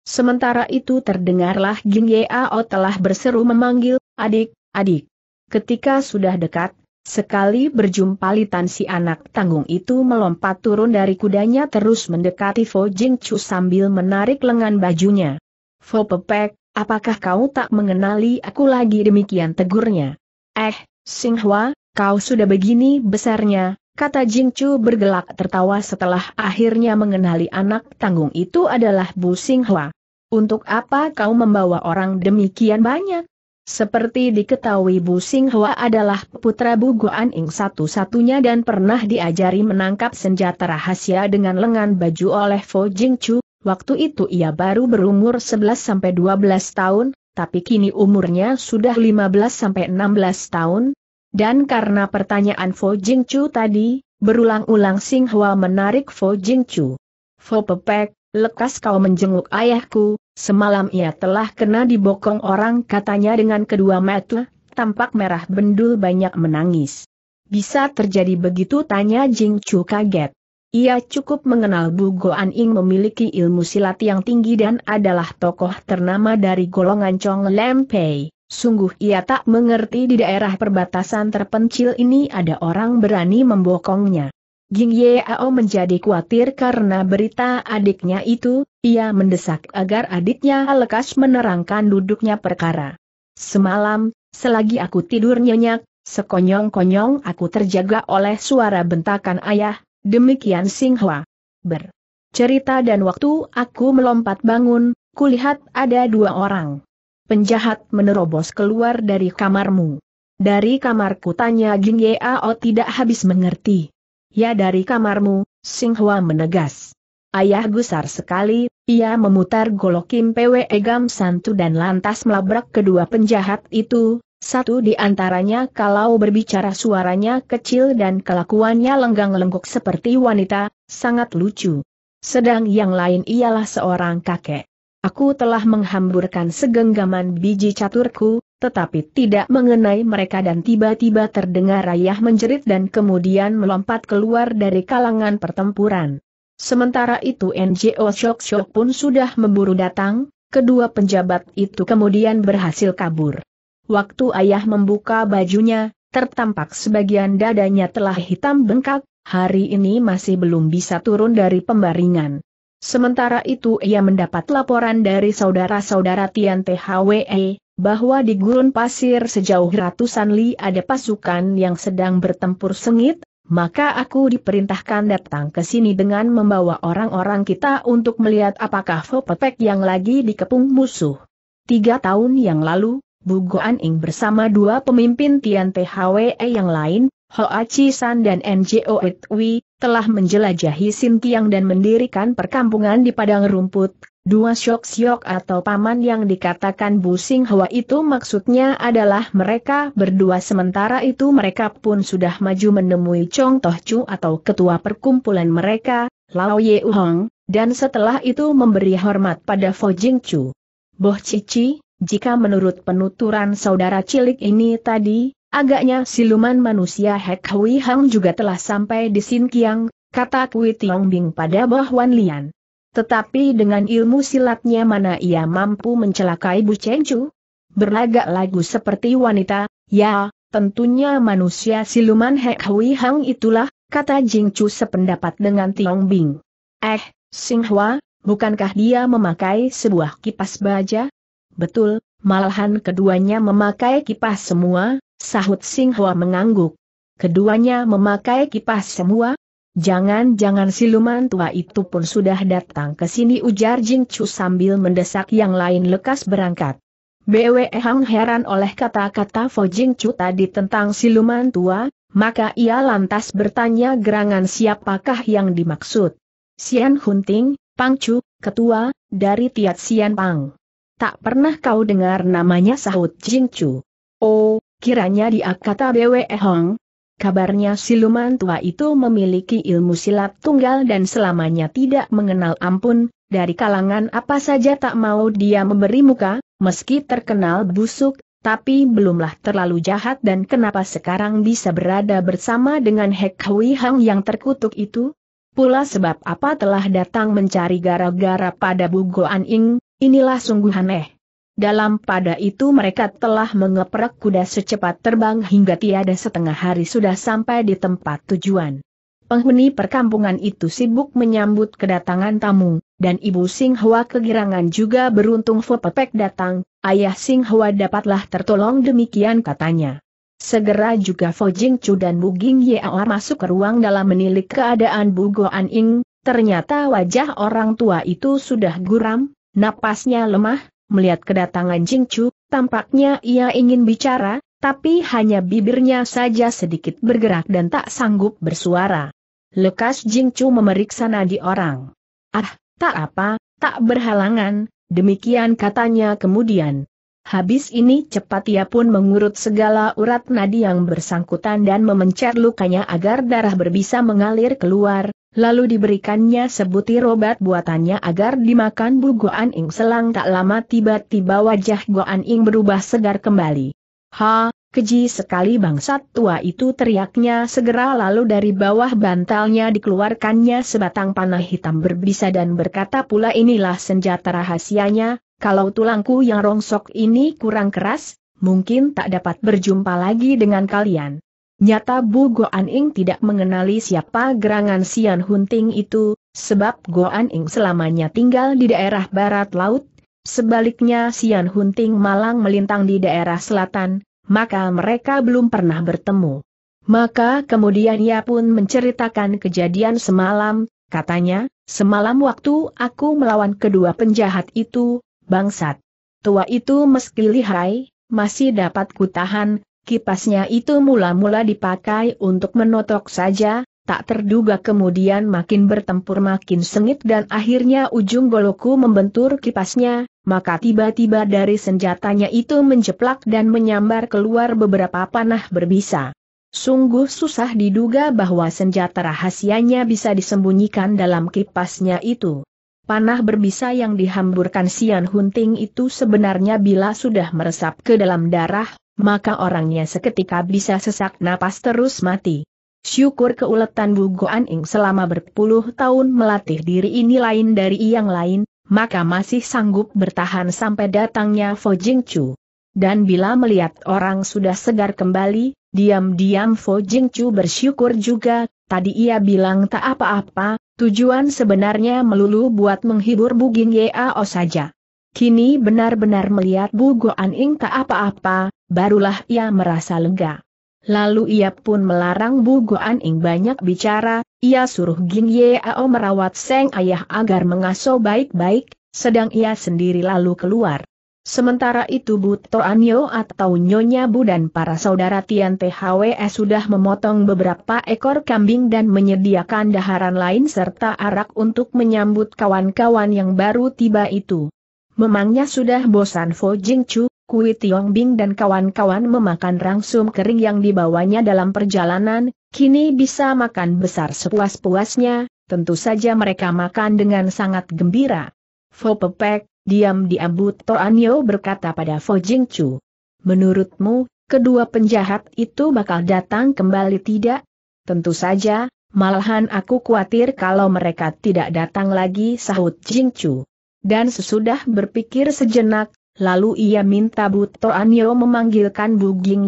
Sementara itu terdengarlah Jing Yeo telah berseru memanggil, adik, adik. Ketika sudah dekat, Sekali berjumpa litan si anak tanggung itu melompat turun dari kudanya terus mendekati Fo Jing Chu sambil menarik lengan bajunya. Fo Pepek, apakah kau tak mengenali aku lagi demikian tegurnya? Eh, Singhua, kau sudah begini besarnya, kata Jing Chu bergelak tertawa setelah akhirnya mengenali anak tanggung itu adalah Bu Singhua. Untuk apa kau membawa orang demikian banyak? Seperti diketahui Bu Singhua adalah putra Bu Guan Ing satu-satunya dan pernah diajari menangkap senjata rahasia dengan lengan baju oleh Fo Jing Chu, waktu itu ia baru berumur 11-12 tahun, tapi kini umurnya sudah 15-16 tahun, dan karena pertanyaan Fo Jing Chu tadi, berulang-ulang Singhua menarik Fo Jing Chu. Fo Pepek, lekas kau menjenguk ayahku, Semalam ia telah kena dibokong orang katanya dengan kedua mata, tampak merah bendul banyak menangis. Bisa terjadi begitu tanya Jing Chu kaget. Ia cukup mengenal Bu Goan Ing memiliki ilmu silat yang tinggi dan adalah tokoh ternama dari golongan Chong Lempei. Sungguh ia tak mengerti di daerah perbatasan terpencil ini ada orang berani membokongnya. Jing Ao menjadi khawatir karena berita adiknya itu, ia mendesak agar adiknya lekas menerangkan duduknya perkara. Semalam, selagi aku tidur nyenyak, sekonyong-konyong aku terjaga oleh suara bentakan ayah, demikian Singhua. Ber. Cerita dan waktu aku melompat bangun, kulihat ada dua orang. Penjahat menerobos keluar dari kamarmu. Dari kamarku tanya Jing Ao tidak habis mengerti. Ya dari kamarmu, Singhua menegas. Ayah gusar sekali, ia memutar golok Kim Pwe Gam Santu dan lantas melabrak kedua penjahat itu, satu di antaranya kalau berbicara suaranya kecil dan kelakuannya lenggang-lenggok seperti wanita, sangat lucu. Sedang yang lain ialah seorang kakek. Aku telah menghamburkan segenggaman biji caturku, tetapi tidak mengenai mereka dan tiba-tiba terdengar ayah menjerit dan kemudian melompat keluar dari kalangan pertempuran. Sementara itu NGO Shock Shock pun sudah memburu datang, kedua penjabat itu kemudian berhasil kabur. Waktu ayah membuka bajunya, tertampak sebagian dadanya telah hitam bengkak, hari ini masih belum bisa turun dari pembaringan. Sementara itu ia mendapat laporan dari saudara-saudara Tian THWE, bahwa di gurun pasir sejauh ratusan li ada pasukan yang sedang bertempur sengit, maka aku diperintahkan datang ke sini dengan membawa orang-orang kita untuk melihat apakah Fopetek yang lagi dikepung musuh. Tiga tahun yang lalu, Bugoan Ing bersama dua pemimpin Tian THWE yang lain, Hoa Chi San dan NJO Itwi, telah menjelajahi Sintiang dan mendirikan perkampungan di padang rumput Dua syok syok atau paman yang dikatakan busing hawa itu maksudnya adalah mereka berdua sementara itu mereka pun sudah maju menemui Chong Toh Chu atau ketua perkumpulan mereka, Lao Ye Hong, dan setelah itu memberi hormat pada Fo Jing Chu. Boh Cici, jika menurut penuturan saudara cilik ini tadi, agaknya siluman manusia Hek Hui Hang juga telah sampai di Sin Kiang, kata Kui Tiong Bing pada Boh Wan Lian. Tetapi dengan ilmu silatnya mana ia mampu mencelakai Bu Cengcu? Berlagak lagu seperti wanita, ya, tentunya manusia siluman Hek Hui Hang itulah, kata Jing sependapat dengan Tiong Bing. Eh, Singhua, bukankah dia memakai sebuah kipas baja? Betul, malahan keduanya memakai kipas semua, sahut Singhua mengangguk. Keduanya memakai kipas semua, Jangan-jangan siluman tua itu pun sudah datang ke sini ujar Jing Chu sambil mendesak yang lain lekas berangkat. Bwe Hang heran oleh kata-kata Fo Jing Chu tadi tentang siluman tua, maka ia lantas bertanya gerangan siapakah yang dimaksud. Xian Hunting, Pang Chu, ketua, dari Tiat Sian Pang. Tak pernah kau dengar namanya sahut Jing Chu. Oh, kiranya dia kata Bwe Hang, Kabarnya siluman tua itu memiliki ilmu silat tunggal dan selamanya tidak mengenal ampun, dari kalangan apa saja tak mau dia memberi muka, meski terkenal busuk, tapi belumlah terlalu jahat dan kenapa sekarang bisa berada bersama dengan Hek Hui Hang yang terkutuk itu? Pula sebab apa telah datang mencari gara-gara pada Bu Goan Ing, inilah sungguh aneh. Dalam pada itu mereka telah mengeprek kuda secepat terbang hingga tiada setengah hari sudah sampai di tempat tujuan. Penghuni perkampungan itu sibuk menyambut kedatangan tamu, dan ibu Singhua kegirangan juga beruntung Fopepek datang, ayah Singhua dapatlah tertolong demikian katanya. Segera juga Fo Jing Chu dan Bu Ging masuk ke ruang dalam menilik keadaan Bu Goan Ing, ternyata wajah orang tua itu sudah guram, napasnya lemah, Melihat kedatangan Jingcu, tampaknya ia ingin bicara, tapi hanya bibirnya saja sedikit bergerak dan tak sanggup bersuara. Lekas Jingcu memeriksa nadi orang. Ah, tak apa, tak berhalangan, demikian katanya kemudian. Habis ini cepat ia pun mengurut segala urat nadi yang bersangkutan dan memencet lukanya agar darah berbisa mengalir keluar, Lalu diberikannya sebutir obat buatannya agar dimakan Bu Goan Ing selang tak lama tiba-tiba wajah Goan Ing berubah segar kembali. Ha, keji sekali bangsat tua itu teriaknya segera lalu dari bawah bantalnya dikeluarkannya sebatang panah hitam berbisa dan berkata pula inilah senjata rahasianya, kalau tulangku yang rongsok ini kurang keras, mungkin tak dapat berjumpa lagi dengan kalian. Nyata Bu Goan Ing tidak mengenali siapa gerangan Sian Hunting itu, sebab Goan Ing selamanya tinggal di daerah barat laut, sebaliknya Sian Hunting malang melintang di daerah selatan, maka mereka belum pernah bertemu. Maka kemudian ia pun menceritakan kejadian semalam, katanya, semalam waktu aku melawan kedua penjahat itu, bangsat. Tua itu meski lihai, masih dapat kutahan, Kipasnya itu mula-mula dipakai untuk menotok saja, tak terduga kemudian makin bertempur makin sengit dan akhirnya ujung goloku membentur kipasnya, maka tiba-tiba dari senjatanya itu menjeplak dan menyambar keluar beberapa panah berbisa. Sungguh susah diduga bahwa senjata rahasianya bisa disembunyikan dalam kipasnya itu. Panah berbisa yang dihamburkan Sian Hunting itu sebenarnya bila sudah meresap ke dalam darah, maka orangnya seketika bisa sesak napas terus mati. Syukur keuletan Bu Goan Ing selama berpuluh tahun melatih diri ini lain dari yang lain, maka masih sanggup bertahan sampai datangnya Fo Jing Chu. Dan bila melihat orang sudah segar kembali, diam-diam Fo Jing Chu bersyukur juga, tadi ia bilang tak apa-apa, tujuan sebenarnya melulu buat menghibur Ging Yeo saja. Kini benar-benar melihat Bu Goan Ing tak apa-apa, barulah ia merasa lega. Lalu ia pun melarang Bu Goan Ing banyak bicara, ia suruh Ging Ao merawat Seng Ayah agar mengasuh baik-baik, sedang ia sendiri lalu keluar. Sementara itu Bu Toanyo atau Nyonya Bu dan para saudara Tian THWS sudah memotong beberapa ekor kambing dan menyediakan daharan lain serta arak untuk menyambut kawan-kawan yang baru tiba itu. Memangnya sudah bosan Fo Jing Chu, Kui Tiong Bing dan kawan-kawan memakan rangsum kering yang dibawanya dalam perjalanan, kini bisa makan besar sepuas-puasnya, tentu saja mereka makan dengan sangat gembira. Fo Pepek, diam-diam But Toanyo berkata pada Fo Jing Chu. Menurutmu, kedua penjahat itu bakal datang kembali tidak? Tentu saja, malahan aku khawatir kalau mereka tidak datang lagi sahut Jingcu. Dan sesudah berpikir sejenak, lalu ia minta Buto Anyo memanggilkan Bu Ging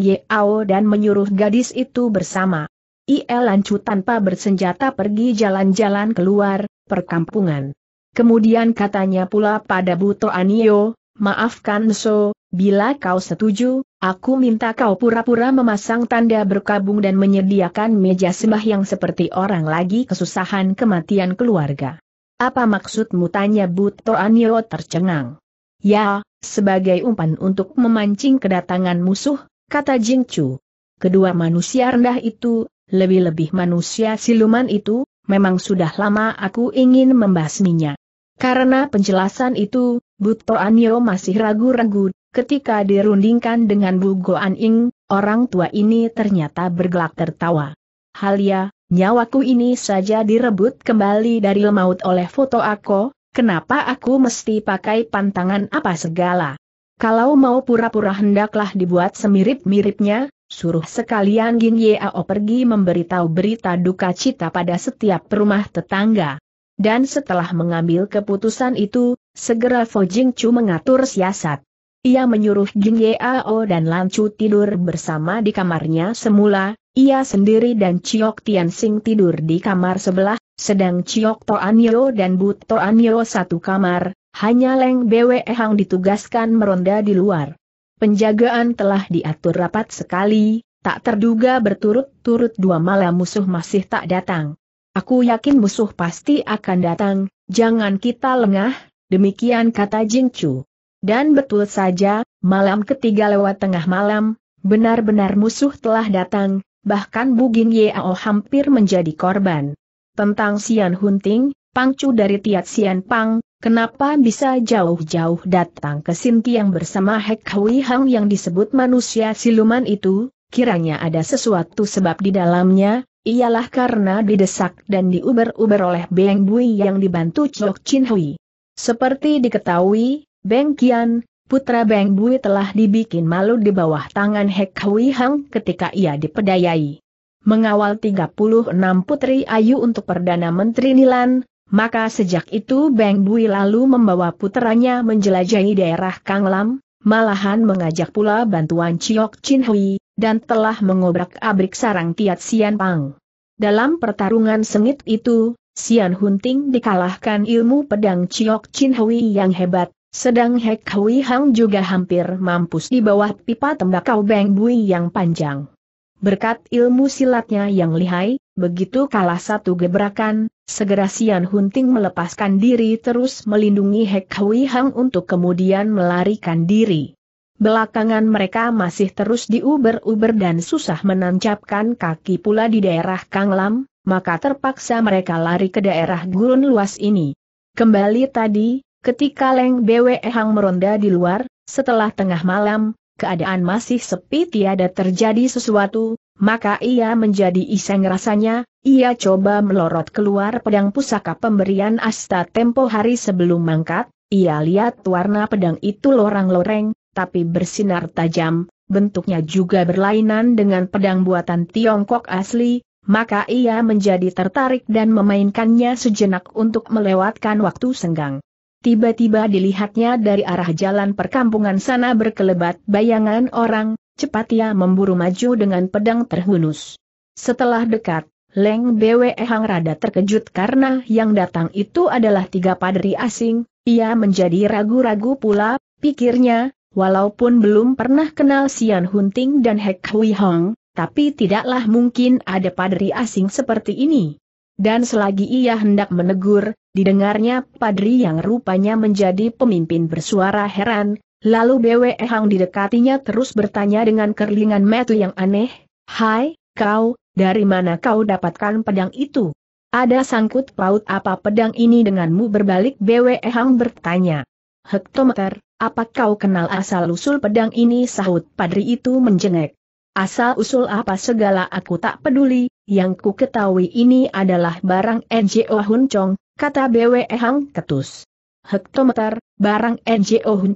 dan menyuruh gadis itu bersama. Ia lanjut tanpa bersenjata pergi jalan-jalan keluar, perkampungan. Kemudian katanya pula pada Buto Anio, maafkan So, bila kau setuju, aku minta kau pura-pura memasang tanda berkabung dan menyediakan meja sembah yang seperti orang lagi kesusahan kematian keluarga. Apa maksudmu tanya Buto Anio tercengang. Ya, sebagai umpan untuk memancing kedatangan musuh, kata Chu. Kedua manusia rendah itu, lebih-lebih manusia siluman itu, memang sudah lama aku ingin membasminya. Karena penjelasan itu, Buto Anio masih ragu-ragu, ketika dirundingkan dengan Bu Goan Ing, orang tua ini ternyata bergelak tertawa. Halia, ya, Nyawaku ini saja direbut kembali dari lemaut oleh foto aku, kenapa aku mesti pakai pantangan apa segala? Kalau mau pura-pura hendaklah dibuat semirip-miripnya, suruh sekalian Gin Yao pergi memberitahu berita duka cita pada setiap rumah tetangga. Dan setelah mengambil keputusan itu, segera Fo Jing Chu mengatur siasat. Ia menyuruh Jing Ao dan Lan Chu tidur bersama di kamarnya semula, ia sendiri dan Chiok Tianxing tidur di kamar sebelah, sedang Chiok Toanyo dan But Toanyo satu kamar, hanya Leng Bwe Hang ditugaskan meronda di luar. Penjagaan telah diatur rapat sekali, tak terduga berturut-turut dua malam musuh masih tak datang. Aku yakin musuh pasti akan datang, jangan kita lengah, demikian kata Jing Chu. Dan betul saja, malam ketiga lewat tengah malam, benar-benar musuh telah datang, bahkan Bugin Yeo hampir menjadi korban. Tentang Sian Hunting, pangcu dari Tiat Sian Pang, kenapa bisa jauh-jauh datang ke Sintiang bersama Hek Hui Hang yang disebut manusia siluman itu, kiranya ada sesuatu sebab di dalamnya, ialah karena didesak dan diuber-uber oleh Beng Bui yang dibantu Chok Chin Hui. Seperti diketahui, Beng Kian, Putra Beng Bui telah dibikin malu di bawah tangan Hek Hui Hang ketika ia dipedayai. Mengawal 36 Putri Ayu untuk Perdana Menteri Nilan, maka sejak itu Beng Bui lalu membawa putranya menjelajahi daerah Kanglam, malahan mengajak pula bantuan Chiok Chin Hui, dan telah mengobrak-abrik sarang Tiat Sian Pang. Dalam pertarungan sengit itu, Sian Hunting dikalahkan ilmu pedang Chiok Chin Hui yang hebat, sedang Hek Hui Hang juga hampir mampus di bawah pipa tembakau Beng Bui yang panjang. Berkat ilmu silatnya yang lihai, begitu kalah satu gebrakan, segera Sian Hunting melepaskan diri terus melindungi Hek Hui Hang untuk kemudian melarikan diri. Belakangan mereka masih terus diuber-uber dan susah menancapkan kaki pula di daerah Kang Lam, maka terpaksa mereka lari ke daerah gurun luas ini. Kembali tadi, Ketika Leng Bwe Hang meronda di luar, setelah tengah malam, keadaan masih sepi tiada terjadi sesuatu, maka ia menjadi iseng rasanya, ia coba melorot keluar pedang pusaka pemberian Asta tempo hari sebelum mangkat, ia lihat warna pedang itu lorang-loreng, tapi bersinar tajam, bentuknya juga berlainan dengan pedang buatan Tiongkok asli, maka ia menjadi tertarik dan memainkannya sejenak untuk melewatkan waktu senggang. Tiba-tiba dilihatnya dari arah jalan perkampungan sana berkelebat bayangan orang, cepat ia memburu maju dengan pedang terhunus. Setelah dekat, Leng Bwe Hang rada terkejut karena yang datang itu adalah tiga padri asing, ia menjadi ragu-ragu pula, pikirnya, walaupun belum pernah kenal Sian Hunting dan Hek Hui Hong, tapi tidaklah mungkin ada padri asing seperti ini. Dan selagi ia hendak menegur, didengarnya padri yang rupanya menjadi pemimpin bersuara heran, lalu Bwe Hang didekatinya terus bertanya dengan kerlingan metu yang aneh, Hai, kau, dari mana kau dapatkan pedang itu? Ada sangkut paut apa pedang ini denganmu berbalik Bwe Hang bertanya. Hektometer, apa kau kenal asal-usul pedang ini sahut padri itu menjengek. Asal-usul apa segala aku tak peduli, yang ku ketahui ini adalah barang NGO Hun kata BWE Hang Ketus. Hektometer, barang NGO Hun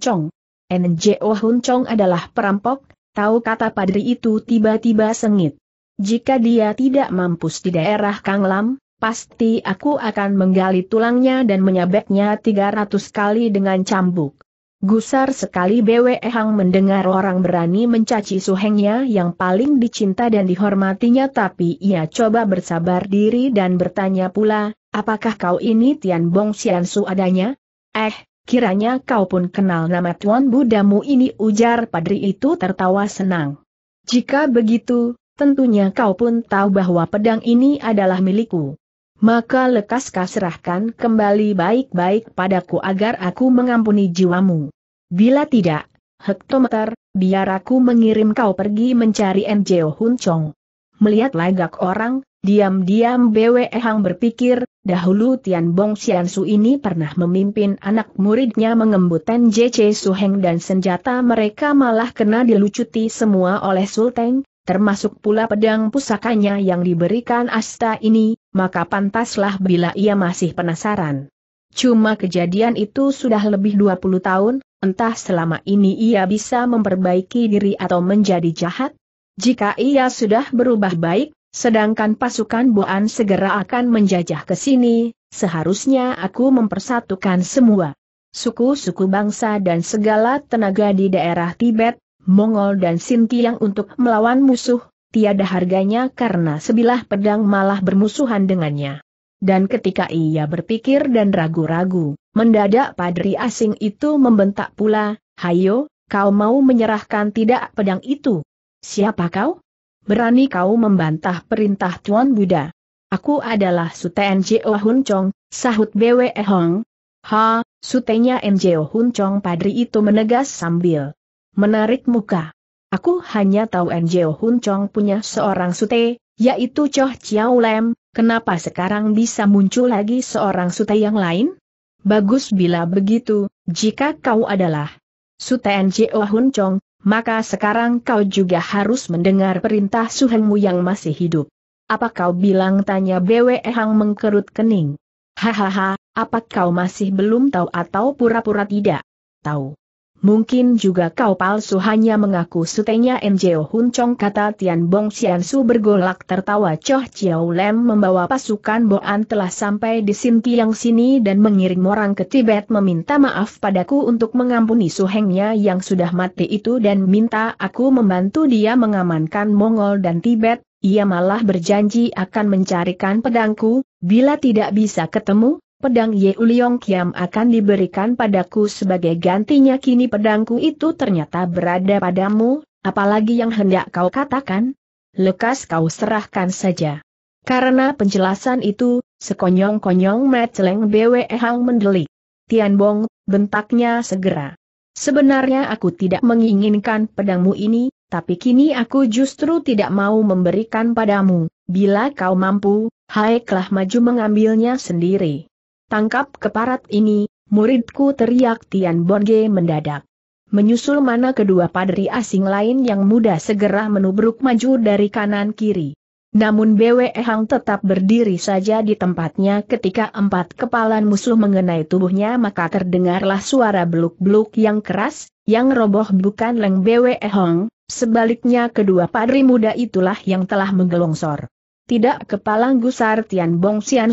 NGO Huncong adalah perampok, tahu kata padri itu tiba-tiba sengit. Jika dia tidak mampus di daerah Kang Lam, pasti aku akan menggali tulangnya dan menyabetnya 300 kali dengan cambuk. Gusar sekali BW Hang mendengar orang berani mencaci suhengnya yang paling dicinta dan dihormatinya tapi ia coba bersabar diri dan bertanya pula, apakah kau ini Tian Bong Xian Su adanya? Eh, kiranya kau pun kenal nama Tuan Budamu ini ujar padri itu tertawa senang. Jika begitu, tentunya kau pun tahu bahwa pedang ini adalah milikku maka lekas kau kembali baik-baik padaku agar aku mengampuni jiwamu. Bila tidak, hektometer, biar aku mengirim kau pergi mencari Njeo Hun Chong. Melihat lagak orang, diam-diam BWE Hang berpikir, dahulu Tian Bong Su ini pernah memimpin anak muridnya mengembut JC Heng dan senjata mereka malah kena dilucuti semua oleh Sulteng, termasuk pula pedang pusakanya yang diberikan Asta ini, maka pantaslah bila ia masih penasaran. Cuma kejadian itu sudah lebih 20 tahun, Entah selama ini ia bisa memperbaiki diri atau menjadi jahat? Jika ia sudah berubah baik, sedangkan pasukan Boan segera akan menjajah ke sini, seharusnya aku mempersatukan semua. Suku-suku bangsa dan segala tenaga di daerah Tibet, Mongol dan Sintiang untuk melawan musuh, tiada harganya karena sebilah pedang malah bermusuhan dengannya. Dan ketika ia berpikir dan ragu-ragu, mendadak padri asing itu membentak pula, Hayo, kau mau menyerahkan tidak pedang itu? Siapa kau? Berani kau membantah perintah Tuan Buddha? Aku adalah Suten Jeo Hun Chong, sahut Bwe Hong. Ha, sutenya Njeo Hun Chong padri itu menegas sambil menarik muka. Aku hanya tahu Njeo Hun Chong punya seorang sute, yaitu Choh Chiao Lem, Kenapa sekarang bisa muncul lagi seorang sutai yang lain? Bagus bila begitu, jika kau adalah sutai NJO Hun Chong, maka sekarang kau juga harus mendengar perintah suhengmu yang masih hidup. Apa kau bilang tanya BWE Hang mengkerut kening? Hahaha, apa kau masih belum tahu atau pura-pura tidak tahu? Mungkin juga kau palsu hanya mengaku sutenya MJO Hun kata Tian Bong Xian Su bergolak tertawa Choh Chiao Lem membawa pasukan Boan telah sampai di yang sini dan mengirim orang ke Tibet meminta maaf padaku untuk mengampuni suhengnya yang sudah mati itu dan minta aku membantu dia mengamankan Mongol dan Tibet, ia malah berjanji akan mencarikan pedangku, bila tidak bisa ketemu, pedang Ye Uliong Kiam akan diberikan padaku sebagai gantinya kini pedangku itu ternyata berada padamu, apalagi yang hendak kau katakan? Lekas kau serahkan saja. Karena penjelasan itu, sekonyong-konyong meceleng BWE Hang mendelik. Bong, bentaknya segera. Sebenarnya aku tidak menginginkan pedangmu ini, tapi kini aku justru tidak mau memberikan padamu, bila kau mampu, haiklah maju mengambilnya sendiri. Tangkap keparat ini, muridku teriak Tian Borge mendadak. Menyusul mana kedua padri asing lain yang muda segera menubruk maju dari kanan kiri. Namun BW Hang tetap berdiri saja di tempatnya ketika empat kepalan musuh mengenai tubuhnya maka terdengarlah suara beluk-beluk yang keras, yang roboh bukan Leng BW Hang, sebaliknya kedua padri muda itulah yang telah menggelongsor. Tidak kepala gusar Tian Bong Sian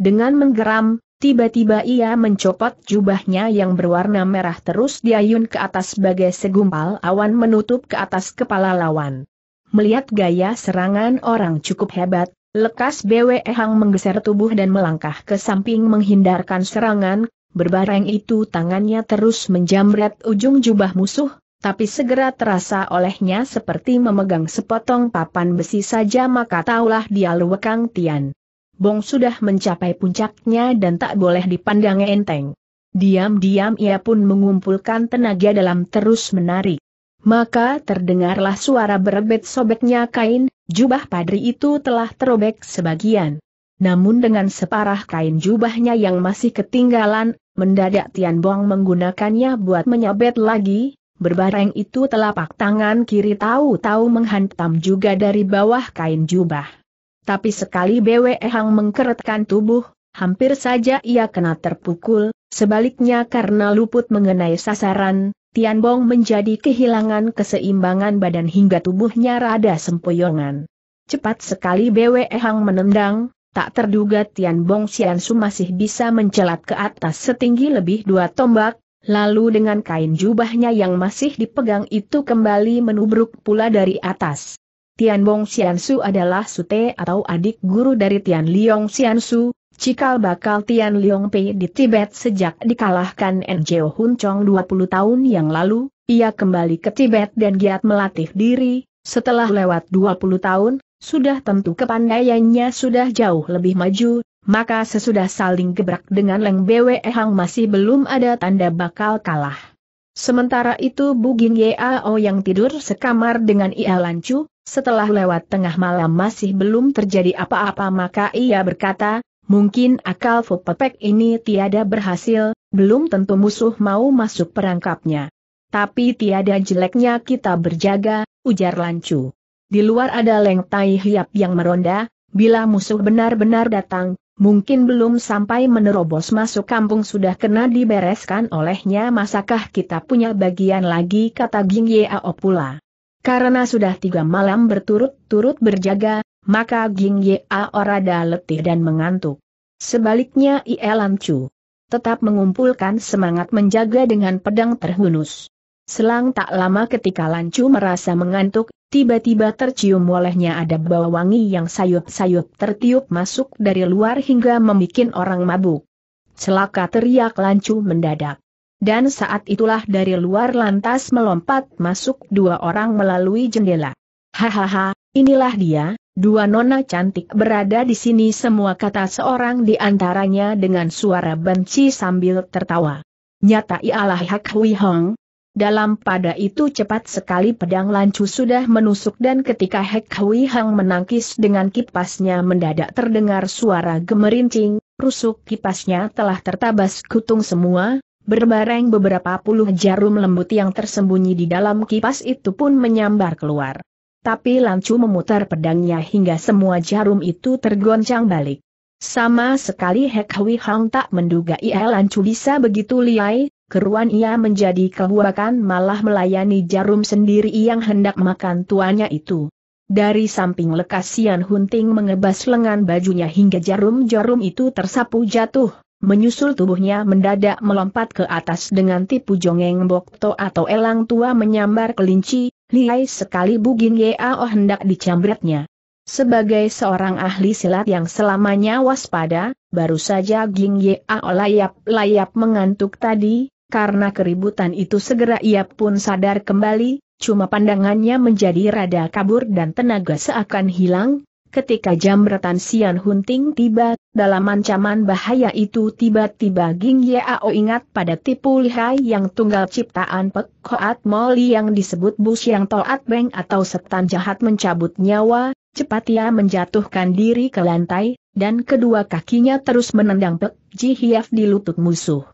dengan menggeram, Tiba-tiba ia mencopot jubahnya yang berwarna merah terus diayun ke atas sebagai segumpal awan menutup ke atas kepala lawan. Melihat gaya serangan orang cukup hebat, lekas BWE Hang menggeser tubuh dan melangkah ke samping menghindarkan serangan, berbareng itu tangannya terus menjamret ujung jubah musuh, tapi segera terasa olehnya seperti memegang sepotong papan besi saja maka taulah dia Luwekang Tian. Bong sudah mencapai puncaknya dan tak boleh dipandang enteng. Diam-diam ia pun mengumpulkan tenaga dalam terus menari. Maka terdengarlah suara berebet-sobeknya kain, jubah padri itu telah terobek sebagian. Namun dengan separah kain jubahnya yang masih ketinggalan, mendadak Tian Bong menggunakannya buat menyabet lagi, berbareng itu telapak tangan kiri tahu-tahu menghantam juga dari bawah kain jubah. Tapi sekali BWE Hang mengkeretkan tubuh, hampir saja ia kena terpukul, sebaliknya karena luput mengenai sasaran, Tian Bong menjadi kehilangan keseimbangan badan hingga tubuhnya rada sempoyongan. Cepat sekali BWE Hang menendang, tak terduga Tian Bong Xiansu masih bisa mencelat ke atas setinggi lebih dua tombak, lalu dengan kain jubahnya yang masih dipegang itu kembali menubruk pula dari atas. Tian Bong Xiansu adalah sute atau adik guru dari Tian Liong Xiansu, cikal bakal Tian Liong Pei di Tibet sejak dikalahkan Njeo Hun Chong 20 tahun yang lalu, ia kembali ke Tibet dan giat melatih diri, setelah lewat 20 tahun, sudah tentu kepandaiannya sudah jauh lebih maju, maka sesudah saling gebrak dengan Leng Bwe Hang masih belum ada tanda bakal kalah. Sementara itu Buging Yao yang tidur sekamar dengan Ia Lancu, setelah lewat tengah malam masih belum terjadi apa-apa maka ia berkata, mungkin akal Fupepek ini tiada berhasil, belum tentu musuh mau masuk perangkapnya. Tapi tiada jeleknya kita berjaga, ujar Lancu. Di luar ada Leng Tai Hiap yang meronda, bila musuh benar-benar datang, Mungkin belum sampai menerobos masuk kampung sudah kena dibereskan olehnya masakah kita punya bagian lagi kata Ging Yeo pula. Karena sudah tiga malam berturut-turut berjaga, maka Ging Yeo rada letih dan mengantuk. Sebaliknya Ielan Chu tetap mengumpulkan semangat menjaga dengan pedang terhunus. Selang tak lama ketika Lan Chu merasa mengantuk, Tiba-tiba tercium olehnya ada bau wangi yang sayup-sayup tertiup masuk dari luar hingga membuat orang mabuk. Celaka teriak Lancu mendadak. Dan saat itulah dari luar lantas melompat masuk dua orang melalui jendela. Hahaha, inilah dia, dua nona cantik berada di sini semua kata seorang di antaranya dengan suara benci sambil tertawa. Nyata ialah Hak Hui Hong, dalam pada itu cepat sekali pedang lancu sudah menusuk dan ketika Hek Hui Hang menangkis dengan kipasnya mendadak terdengar suara gemerincing, rusuk kipasnya telah tertabas kutung semua, berbareng beberapa puluh jarum lembut yang tersembunyi di dalam kipas itu pun menyambar keluar. Tapi lancu memutar pedangnya hingga semua jarum itu tergoncang balik. Sama sekali Hek Hui Hang tak menduga ia lancu bisa begitu liai, keruan ia menjadi kehuakan malah melayani jarum sendiri yang hendak makan tuannya itu. Dari samping lekas Sian Hunting mengebas lengan bajunya hingga jarum-jarum itu tersapu jatuh, menyusul tubuhnya mendadak melompat ke atas dengan tipu jongeng bokto atau elang tua menyambar kelinci, liai sekali Bugin Yao hendak dicambretnya. Sebagai seorang ahli silat yang selamanya waspada, baru saja Ging Yeo layap-layap mengantuk tadi, karena keributan itu segera ia pun sadar kembali, cuma pandangannya menjadi rada kabur dan tenaga seakan hilang, ketika jam jambretan Sian Hunting tiba, dalam ancaman bahaya itu tiba-tiba Ging Yao ingat pada tipu lihai yang tunggal ciptaan Pek Koat Moli yang disebut Bus yang Toat Beng atau setan jahat mencabut nyawa, cepat ia menjatuhkan diri ke lantai, dan kedua kakinya terus menendang Pek Hiaf di lutut musuh.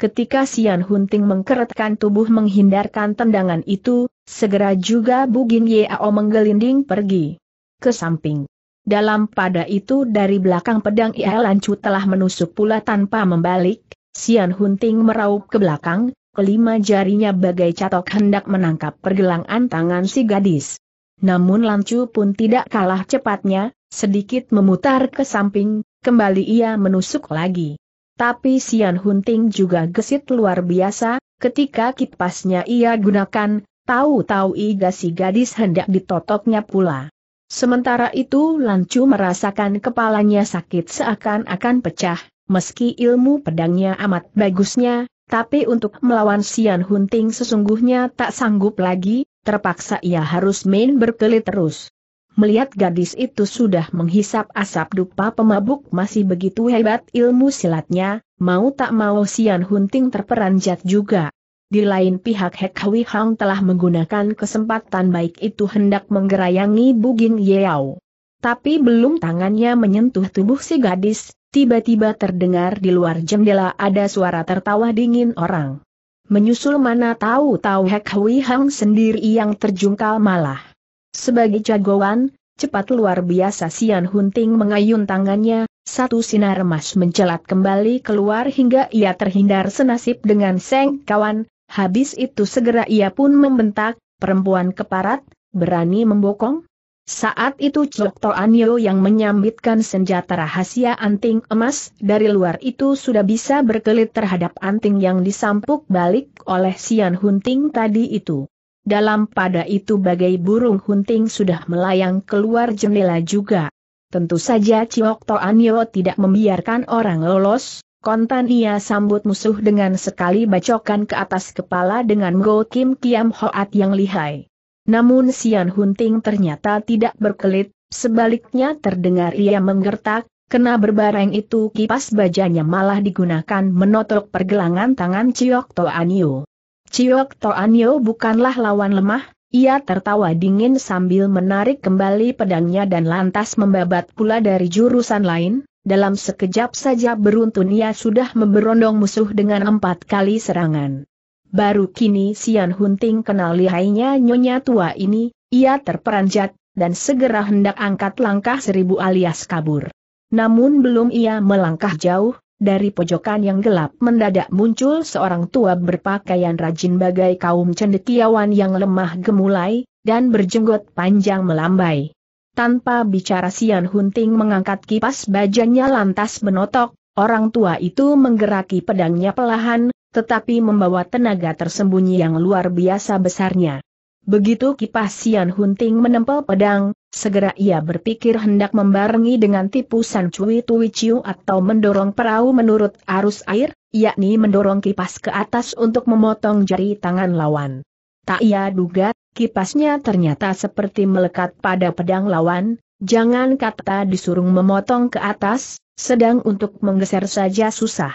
Ketika Sian Hunting mengkeretkan tubuh menghindarkan tendangan itu, segera juga Gin Yeo menggelinding pergi ke samping. Dalam pada itu dari belakang pedang Ia Lancu telah menusuk pula tanpa membalik, Sian Hunting meraup ke belakang, kelima jarinya bagai catok hendak menangkap pergelangan tangan si gadis. Namun Lancu pun tidak kalah cepatnya, sedikit memutar ke samping, kembali ia menusuk lagi. Tapi Sian Hunting juga gesit luar biasa, ketika kipasnya ia gunakan, tahu-tahu iga si gadis hendak ditotoknya pula. Sementara itu Lancu merasakan kepalanya sakit seakan-akan pecah, meski ilmu pedangnya amat bagusnya, tapi untuk melawan Sian Hunting sesungguhnya tak sanggup lagi, terpaksa ia harus main berkelit terus. Melihat gadis itu sudah menghisap asap dupa pemabuk masih begitu hebat ilmu silatnya, mau tak mau Sian Hunting terperanjat juga. Di lain pihak Hek Hui Hang telah menggunakan kesempatan baik itu hendak menggerayangi Buging Yeow. Tapi belum tangannya menyentuh tubuh si gadis, tiba-tiba terdengar di luar jendela ada suara tertawa dingin orang. Menyusul mana tahu-tahu Hek Hui Hang sendiri yang terjungkal malah sebagai jagoan, cepat luar biasa Sian Hunting mengayun tangannya, satu sinar emas mencelat kembali keluar hingga ia terhindar senasib dengan Seng kawan, habis itu segera ia pun membentak, perempuan keparat, berani membokong? Saat itu Cok Toanyo yang menyambitkan senjata rahasia anting emas dari luar itu sudah bisa berkelit terhadap anting yang disampuk balik oleh Sian Hunting tadi itu. Dalam pada itu bagai burung hunting sudah melayang keluar jendela juga. Tentu saja Ciok Anio tidak membiarkan orang lolos, kontan ia sambut musuh dengan sekali bacokan ke atas kepala dengan Go Kim Kiam Hoat yang lihai. Namun Sian Hunting ternyata tidak berkelit, sebaliknya terdengar ia menggertak, Kena berbareng itu kipas bajanya malah digunakan menotok pergelangan tangan Ciok Anio. Ciok Toanyo bukanlah lawan lemah, ia tertawa dingin sambil menarik kembali pedangnya dan lantas membabat pula dari jurusan lain, dalam sekejap saja beruntun ia sudah memberondong musuh dengan empat kali serangan. Baru kini Sian Hunting kenal lihainya nyonya tua ini, ia terperanjat, dan segera hendak angkat langkah seribu alias kabur. Namun belum ia melangkah jauh, dari pojokan yang gelap mendadak muncul seorang tua berpakaian rajin bagai kaum cendekiawan yang lemah gemulai, dan berjenggot panjang melambai. Tanpa bicara Sian Hunting mengangkat kipas bajanya lantas menotok. orang tua itu menggeraki pedangnya pelahan, tetapi membawa tenaga tersembunyi yang luar biasa besarnya. Begitu kipas Sian Hunting menempel pedang, segera ia berpikir hendak membarengi dengan tipusan Cui Tui Ciu atau mendorong perahu menurut arus air, yakni mendorong kipas ke atas untuk memotong jari tangan lawan. Tak ia duga, kipasnya ternyata seperti melekat pada pedang lawan, jangan kata disuruh memotong ke atas, sedang untuk menggeser saja susah.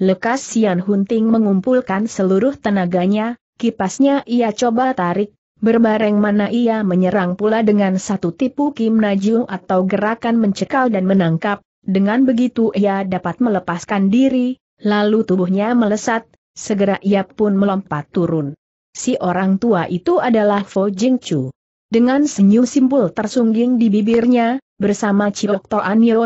Lekas Sian Hunting mengumpulkan seluruh tenaganya, Kipasnya ia coba tarik, berbareng mana ia menyerang pula dengan satu tipu kim naju atau gerakan mencekal dan menangkap, dengan begitu ia dapat melepaskan diri, lalu tubuhnya melesat, segera ia pun melompat turun. Si orang tua itu adalah Fo Jing Chu. Dengan senyum simpul tersungging di bibirnya, bersama Ciok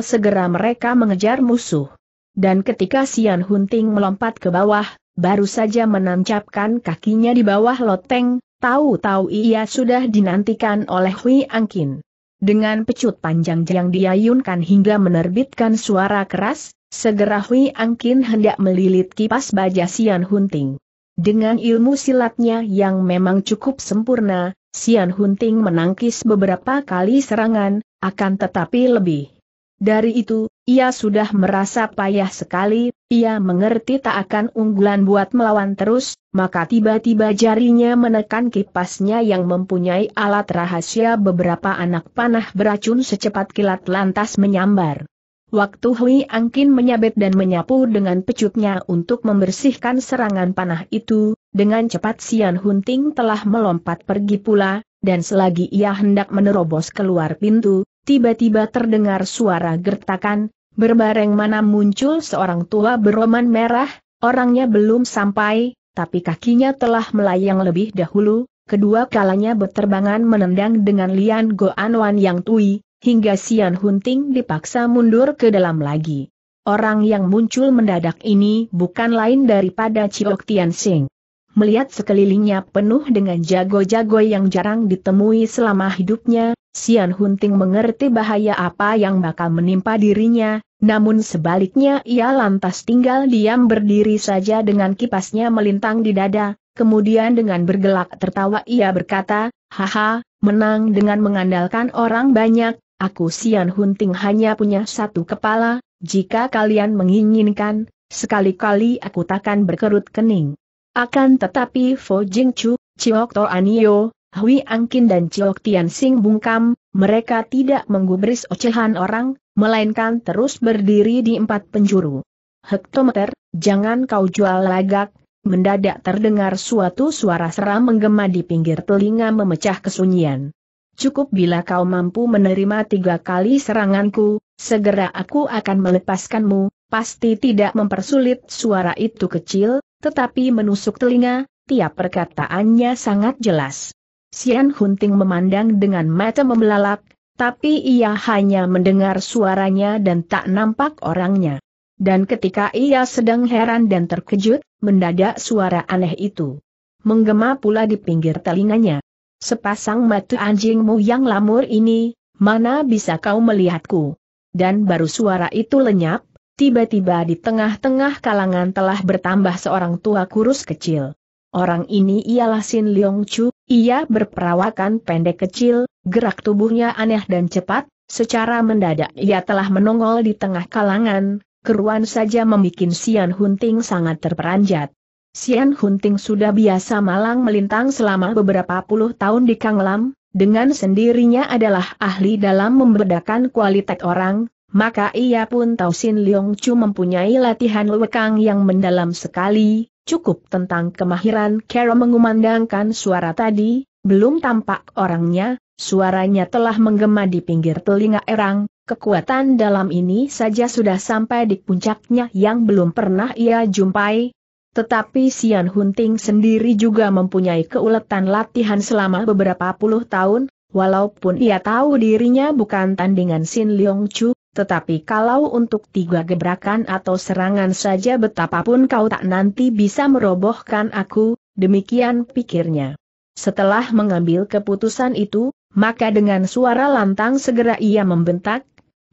segera mereka mengejar musuh. Dan ketika Sian Hunting melompat ke bawah, baru saja menancapkan kakinya di bawah loteng, tahu-tahu ia sudah dinantikan oleh Hui Angkin. Dengan pecut panjang yang diayunkan hingga menerbitkan suara keras, segera Hui Angkin hendak melilit kipas baja Sian Hunting. Dengan ilmu silatnya yang memang cukup sempurna, Sian Hunting menangkis beberapa kali serangan, akan tetapi lebih dari itu, ia sudah merasa payah sekali, ia mengerti tak akan unggulan buat melawan terus, maka tiba-tiba jarinya menekan kipasnya yang mempunyai alat rahasia beberapa anak panah beracun secepat kilat lantas menyambar. Waktu Hui Angkin menyabet dan menyapu dengan pecutnya untuk membersihkan serangan panah itu, dengan cepat Sian Hunting telah melompat pergi pula, dan selagi ia hendak menerobos keluar pintu, tiba-tiba terdengar suara gertakan, berbareng mana muncul seorang tua beroman merah, orangnya belum sampai, tapi kakinya telah melayang lebih dahulu, kedua kalanya berterbangan menendang dengan Lian go Anwan yang tui, hingga Sian Hunting dipaksa mundur ke dalam lagi. Orang yang muncul mendadak ini bukan lain daripada Ciok Tian Sing. Melihat sekelilingnya penuh dengan jago-jago yang jarang ditemui selama hidupnya, Sian Hunting mengerti bahaya apa yang bakal menimpa dirinya, namun sebaliknya ia lantas tinggal diam berdiri saja dengan kipasnya melintang di dada, kemudian dengan bergelak tertawa ia berkata, Haha, menang dengan mengandalkan orang banyak, aku Sian Hunting hanya punya satu kepala, jika kalian menginginkan, sekali-kali aku takkan berkerut kening. Akan tetapi Fo Jing Chu, Chiok To Anio, Hui Angkin dan Chiok Tian Sing bungkam, mereka tidak menggubris ocehan orang, melainkan terus berdiri di empat penjuru. Hektometer, jangan kau jual lagak, mendadak terdengar suatu suara seram menggema di pinggir telinga memecah kesunyian. Cukup bila kau mampu menerima tiga kali seranganku, segera aku akan melepaskanmu, pasti tidak mempersulit suara itu kecil, tetapi menusuk telinga, tiap perkataannya sangat jelas. Sian Hunting memandang dengan mata membelalak, tapi ia hanya mendengar suaranya dan tak nampak orangnya. Dan ketika ia sedang heran dan terkejut, mendadak suara aneh itu menggema pula di pinggir telinganya. Sepasang mata anjingmu yang lamur ini, mana bisa kau melihatku? Dan baru suara itu lenyap, tiba-tiba di tengah-tengah kalangan telah bertambah seorang tua kurus kecil. Orang ini ialah Sin Leong Chu, ia berperawakan pendek kecil, gerak tubuhnya aneh dan cepat, secara mendadak ia telah menongol di tengah kalangan, keruan saja membuat Sian Hunting sangat terperanjat. Sian Hunting sudah biasa malang melintang selama beberapa puluh tahun di Kanglam, dengan sendirinya adalah ahli dalam membedakan kualitas orang, maka ia pun tahu Sin Leong Chu mempunyai latihan lewekang yang mendalam sekali, Cukup tentang kemahiran Kero mengumandangkan suara tadi, belum tampak orangnya, suaranya telah menggema di pinggir telinga Erang, kekuatan dalam ini saja sudah sampai di puncaknya yang belum pernah ia jumpai. Tetapi Sian Hunting sendiri juga mempunyai keuletan latihan selama beberapa puluh tahun, Walaupun ia tahu dirinya bukan tandingan Sin Leong Chu, tetapi kalau untuk tiga gebrakan atau serangan saja betapapun kau tak nanti bisa merobohkan aku, demikian pikirnya. Setelah mengambil keputusan itu, maka dengan suara lantang segera ia membentak,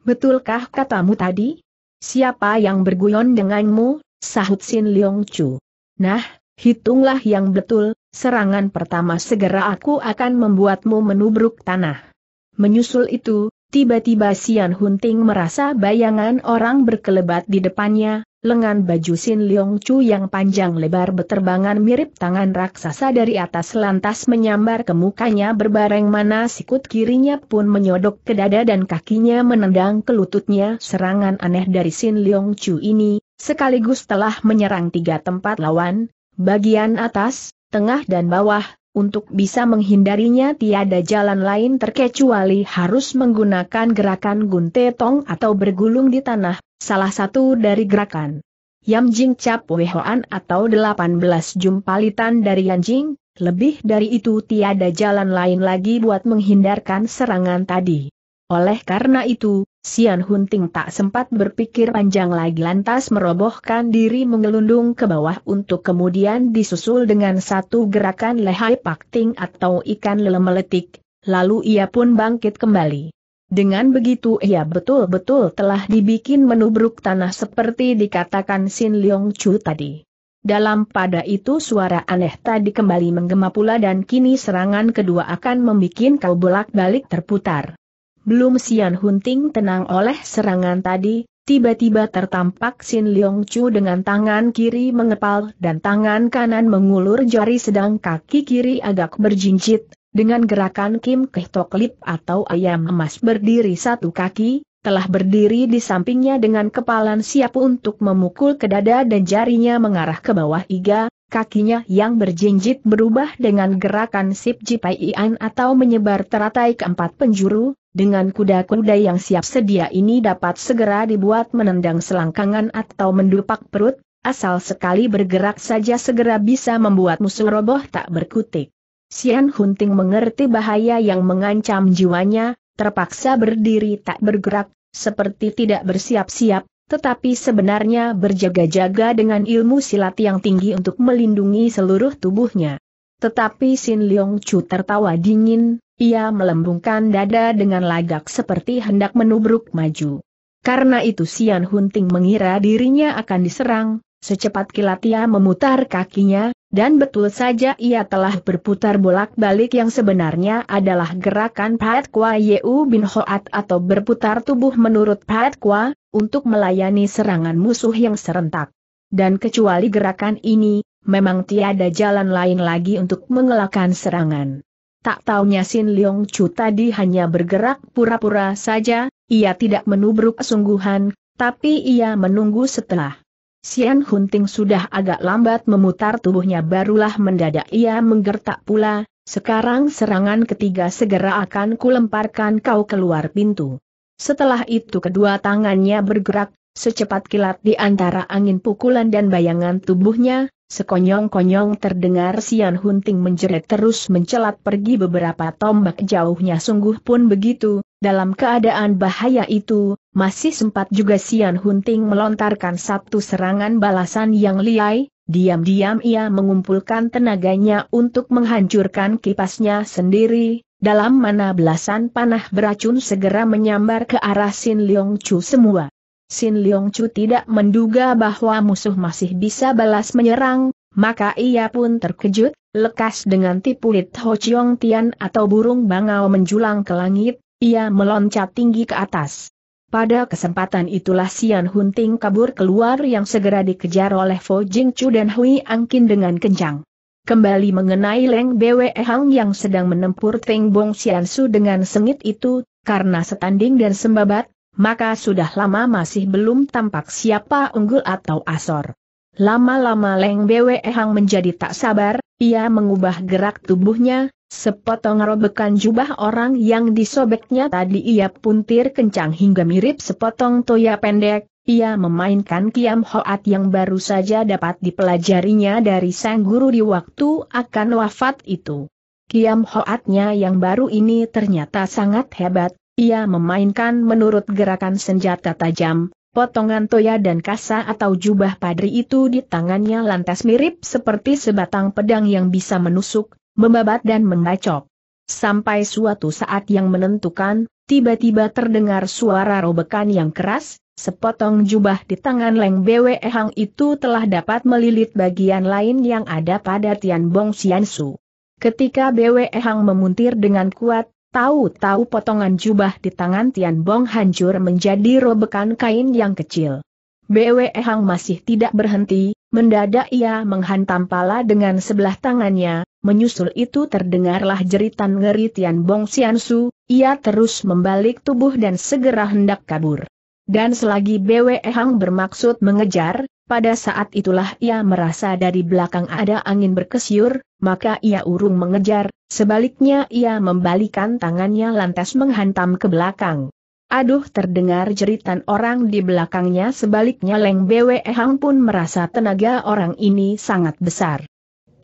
Betulkah katamu tadi? Siapa yang berguyon denganmu, sahut Sin Leong Chu. Nah, hitunglah yang betul, serangan pertama segera aku akan membuatmu menubruk tanah. Menyusul itu, tiba-tiba Sian Hunting merasa bayangan orang berkelebat di depannya, lengan baju Sin Leong Chu yang panjang lebar beterbangan mirip tangan raksasa dari atas lantas menyambar ke mukanya berbareng mana sikut kirinya pun menyodok ke dada dan kakinya menendang ke lututnya serangan aneh dari Sin Leong Chu ini, sekaligus telah menyerang tiga tempat lawan, bagian atas, tengah dan bawah, untuk bisa menghindarinya tiada jalan lain terkecuali harus menggunakan gerakan gunte tong atau bergulung di tanah, salah satu dari gerakan Yam Jing Cap Wehoan atau 18 jumpalitan dari jing. lebih dari itu tiada jalan lain lagi buat menghindarkan serangan tadi. Oleh karena itu, Sian Hunting tak sempat berpikir panjang lagi lantas merobohkan diri mengelundung ke bawah untuk kemudian disusul dengan satu gerakan lehai pakting atau ikan lele meletik, lalu ia pun bangkit kembali. Dengan begitu ia betul-betul telah dibikin menubruk tanah seperti dikatakan Sin Leong Chu tadi. Dalam pada itu suara aneh tadi kembali menggema pula dan kini serangan kedua akan membuat kau bolak-balik terputar. Belum Sian Hunting tenang oleh serangan tadi, tiba-tiba tertampak Sin Leong Chu dengan tangan kiri mengepal dan tangan kanan mengulur jari sedang kaki kiri agak berjinjit, dengan gerakan Kim Keh toklip atau ayam emas berdiri satu kaki, telah berdiri di sampingnya dengan kepalan siap untuk memukul ke dada dan jarinya mengarah ke bawah iga, kakinya yang berjinjit berubah dengan gerakan sip jipaian atau menyebar teratai keempat penjuru, dengan kuda-kuda yang siap sedia ini dapat segera dibuat menendang selangkangan atau mendupak perut, asal sekali bergerak saja segera bisa membuat musuh roboh tak berkutik. Sian Hunting mengerti bahaya yang mengancam jiwanya, terpaksa berdiri tak bergerak, seperti tidak bersiap-siap, tetapi sebenarnya berjaga-jaga dengan ilmu silat yang tinggi untuk melindungi seluruh tubuhnya. Tetapi Sin Leong Chu tertawa dingin, ia melembungkan dada dengan lagak seperti hendak menubruk maju. Karena itu Sian Hunting mengira dirinya akan diserang, Secepat kilat ia memutar kakinya, dan betul saja ia telah berputar bolak-balik yang sebenarnya adalah gerakan Pat Kwa Yeu Bin Hoat atau berputar tubuh menurut Pat Kwa, untuk melayani serangan musuh yang serentak. Dan kecuali gerakan ini, memang tiada jalan lain lagi untuk mengelakkan serangan. Tak taunya Sin Leong Chu tadi hanya bergerak pura-pura saja, ia tidak menubruk sungguhan, tapi ia menunggu setelah Sian Hunting sudah agak lambat memutar tubuhnya barulah mendadak ia menggertak pula, sekarang serangan ketiga segera akan kulemparkan kau keluar pintu. Setelah itu kedua tangannya bergerak, secepat kilat di antara angin pukulan dan bayangan tubuhnya, sekonyong-konyong terdengar Sian Hunting menjerit terus mencelat pergi beberapa tombak jauhnya sungguh pun begitu, dalam keadaan bahaya itu, masih sempat juga Sian Hunting melontarkan satu serangan balasan yang liai, diam-diam ia mengumpulkan tenaganya untuk menghancurkan kipasnya sendiri, dalam mana belasan panah beracun segera menyambar ke arah Sin Leong Chu semua. Sin Leong Chu tidak menduga bahwa musuh masih bisa balas menyerang, maka ia pun terkejut, lekas dengan tipulit Ho Chiong Tian atau burung bangau menjulang ke langit, ia meloncat tinggi ke atas. Pada kesempatan itulah Sian Hunting kabur keluar yang segera dikejar oleh Fo Jing Chu dan Hui Angkin dengan kencang. Kembali mengenai Leng Bwe Hang yang sedang menempur Teng Bong Sian Su dengan sengit itu, karena setanding dan sembabat, maka sudah lama masih belum tampak siapa unggul atau asor. Lama-lama Leng Bwe Hang menjadi tak sabar, ia mengubah gerak tubuhnya, Sepotong robekan jubah orang yang disobeknya tadi ia puntir kencang hingga mirip sepotong toya pendek, ia memainkan kiam hoat yang baru saja dapat dipelajarinya dari sang guru di waktu akan wafat itu. Kiam hoatnya yang baru ini ternyata sangat hebat, ia memainkan menurut gerakan senjata tajam, potongan toya dan kasa atau jubah padri itu di tangannya lantas mirip seperti sebatang pedang yang bisa menusuk, membabat dan mengacok. Sampai suatu saat yang menentukan, tiba-tiba terdengar suara robekan yang keras, sepotong jubah di tangan Leng Bwe Hang itu telah dapat melilit bagian lain yang ada pada Tian Bong Xiansu. Ketika Bwe Hang memuntir dengan kuat, tahu-tahu potongan jubah di tangan Tian Bong hancur menjadi robekan kain yang kecil. Bwe Hang masih tidak berhenti, mendadak ia menghantam pala dengan sebelah tangannya, Menyusul itu terdengarlah jeritan ngeri Tian Bong Su, ia terus membalik tubuh dan segera hendak kabur. Dan selagi BW Hang bermaksud mengejar, pada saat itulah ia merasa dari belakang ada angin berkesyur, maka ia urung mengejar, sebaliknya ia membalikan tangannya lantas menghantam ke belakang. Aduh terdengar jeritan orang di belakangnya sebaliknya Leng BW Hang pun merasa tenaga orang ini sangat besar.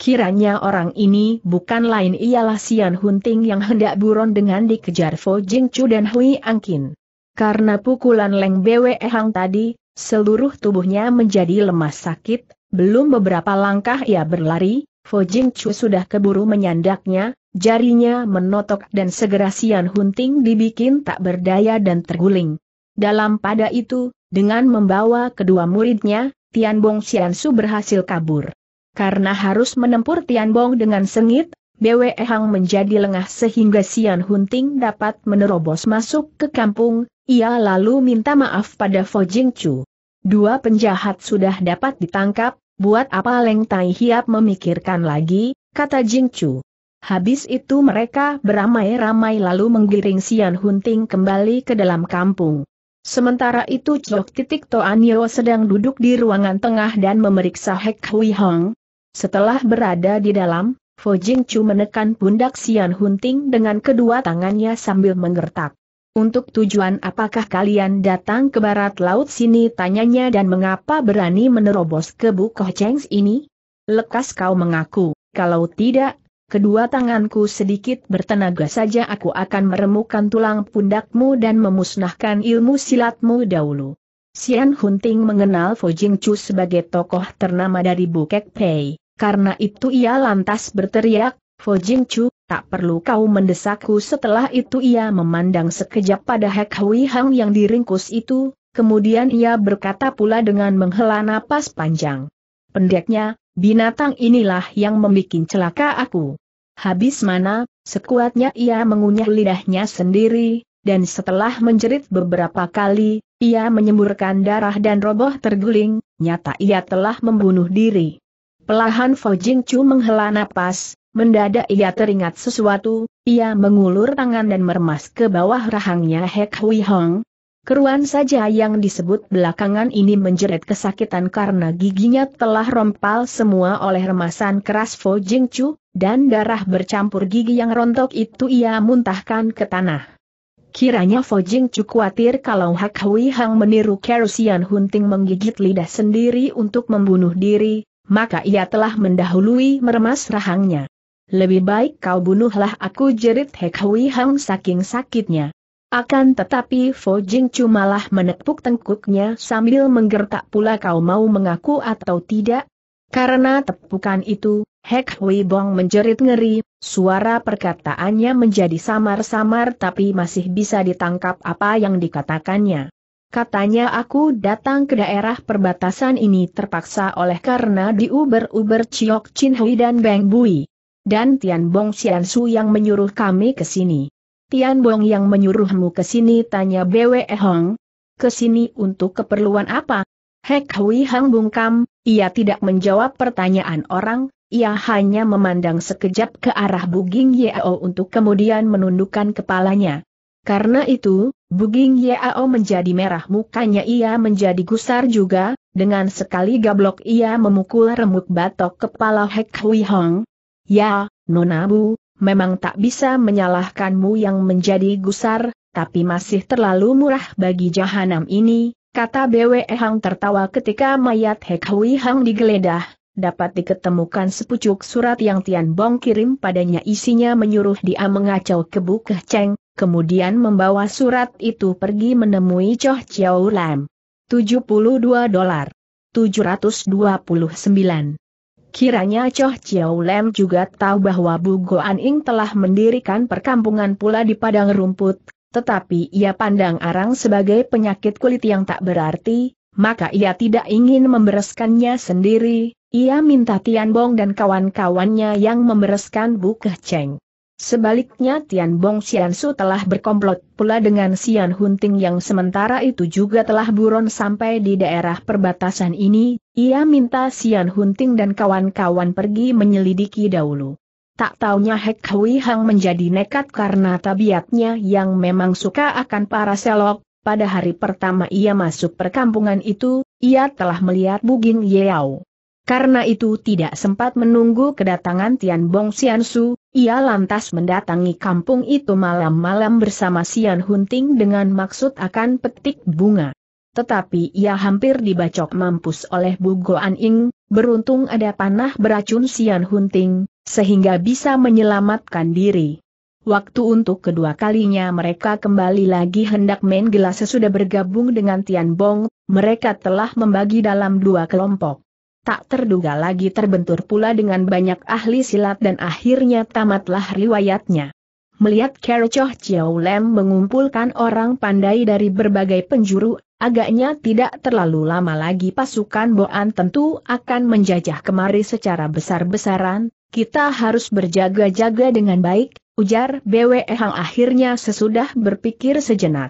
Kiranya orang ini bukan lain ialah Sian Hunting yang hendak buron dengan dikejar Fo Jing Chu dan Hui Angkin. Karena pukulan Leng Bwe Hang tadi, seluruh tubuhnya menjadi lemas sakit, belum beberapa langkah ia berlari, Fo Jing Chu sudah keburu menyandaknya, jarinya menotok dan segera Sian Hunting dibikin tak berdaya dan terguling. Dalam pada itu, dengan membawa kedua muridnya, Tian Bong Su berhasil kabur. Karena harus menempur Tianbong dengan sengit, Bwe Hang menjadi lengah sehingga Sian Hunting dapat menerobos masuk ke kampung, ia lalu minta maaf pada Fo Jing Chu. Dua penjahat sudah dapat ditangkap, buat apa Leng Tai Hiap memikirkan lagi, kata Jing Chu. Habis itu mereka beramai-ramai lalu menggiring Sian Hunting kembali ke dalam kampung. Sementara itu Chok Titik Toan sedang duduk di ruangan tengah dan memeriksa Hek Hui Hong, setelah berada di dalam, Fo Jing Chu menekan pundak Sian Hunting dengan kedua tangannya sambil menggertak. Untuk tujuan apakah kalian datang ke barat laut sini tanyanya dan mengapa berani menerobos ke Bukoh Chengs ini? Lekas kau mengaku, kalau tidak, kedua tanganku sedikit bertenaga saja aku akan meremukkan tulang pundakmu dan memusnahkan ilmu silatmu dahulu. Sian Hunting mengenal Fo Jing Chu sebagai tokoh ternama dari Bukek Pei. Karena itu ia lantas berteriak, Fo Jing Chu, tak perlu kau mendesakku setelah itu ia memandang sekejap pada Hek Hui Hang yang diringkus itu, kemudian ia berkata pula dengan menghela napas panjang. Pendeknya, binatang inilah yang membuat celaka aku. Habis mana, sekuatnya ia mengunyah lidahnya sendiri, dan setelah menjerit beberapa kali, ia menyemburkan darah dan roboh terguling, nyata ia telah membunuh diri. Pelahan Fo Jing Chu menghela napas, mendadak ia teringat sesuatu, ia mengulur tangan dan meremas ke bawah rahangnya Hek Hui Hong. Keruan saja yang disebut belakangan ini menjerit kesakitan karena giginya telah rompal semua oleh remasan keras Fo Jing Chu, dan darah bercampur gigi yang rontok itu ia muntahkan ke tanah. Kiranya Fo Jing Chu khawatir kalau Hak Hui Hang meniru Kerusian Hunting menggigit lidah sendiri untuk membunuh diri, maka ia telah mendahului meremas rahangnya. Lebih baik kau bunuhlah aku jerit Hek Hui Hang saking sakitnya. Akan tetapi Fo Jing cumalah menepuk tengkuknya sambil menggertak pula kau mau mengaku atau tidak. Karena tepukan itu, Hek Hui Bong menjerit ngeri, suara perkataannya menjadi samar-samar tapi masih bisa ditangkap apa yang dikatakannya. Katanya aku datang ke daerah perbatasan ini terpaksa oleh karena diuber-uber Chiok Chin Hui dan Beng Bui. Dan Tian Bong Xian Su yang menyuruh kami ke sini. Tian Bong yang menyuruhmu ke sini tanya Bwe Hong. Ke sini untuk keperluan apa? Hek Hui Hang bungkam, ia tidak menjawab pertanyaan orang, ia hanya memandang sekejap ke arah Buging Yeo untuk kemudian menundukkan kepalanya. Karena itu, Buging Yao menjadi merah mukanya ia menjadi gusar juga, dengan sekali gablok ia memukul remuk batok kepala Hek Hui Hong. Ya, Nonabu, memang tak bisa menyalahkanmu yang menjadi gusar, tapi masih terlalu murah bagi jahanam ini, kata BWE Hang tertawa ketika mayat Hek Hui Hong digeledah. Dapat diketemukan sepucuk surat yang Tian Bong kirim padanya isinya menyuruh dia mengacau ke Bukeh Cheng, kemudian membawa surat itu pergi menemui Choh Chiao Lam. 72 dolar. 729. Kiranya Choh Chiao Lam juga tahu bahwa Bu Goan Ing telah mendirikan perkampungan pula di padang rumput, tetapi ia pandang arang sebagai penyakit kulit yang tak berarti, maka ia tidak ingin membereskannya sendiri, ia minta Tian Bong dan kawan-kawannya yang membereskan Bu Keh Cheng. Sebaliknya Tian Bong Xian Su telah berkomplot pula dengan Xian Hunting yang sementara itu juga telah buron sampai di daerah perbatasan ini, ia minta Xian Hunting dan kawan-kawan pergi menyelidiki dahulu. Tak taunya Hek Hui Hang menjadi nekat karena tabiatnya yang memang suka akan para selok, pada hari pertama ia masuk perkampungan itu, ia telah melihat Buging Yeao. Karena itu tidak sempat menunggu kedatangan Tian Bong Xian Su, ia lantas mendatangi kampung itu malam-malam bersama Xian Hunting dengan maksud akan petik bunga. Tetapi ia hampir dibacok mampus oleh Bu Goan Ing, beruntung ada panah beracun Xian Hunting, sehingga bisa menyelamatkan diri. Waktu untuk kedua kalinya mereka kembali lagi hendak main gelas sesudah bergabung dengan Tian Bong, mereka telah membagi dalam dua kelompok. Tak terduga lagi terbentur pula dengan banyak ahli silat dan akhirnya tamatlah riwayatnya. Melihat Kerecoh Choh Lem mengumpulkan orang pandai dari berbagai penjuru, agaknya tidak terlalu lama lagi pasukan Boan tentu akan menjajah kemari secara besar-besaran, kita harus berjaga-jaga dengan baik, ujar BWE Hang akhirnya sesudah berpikir sejenak.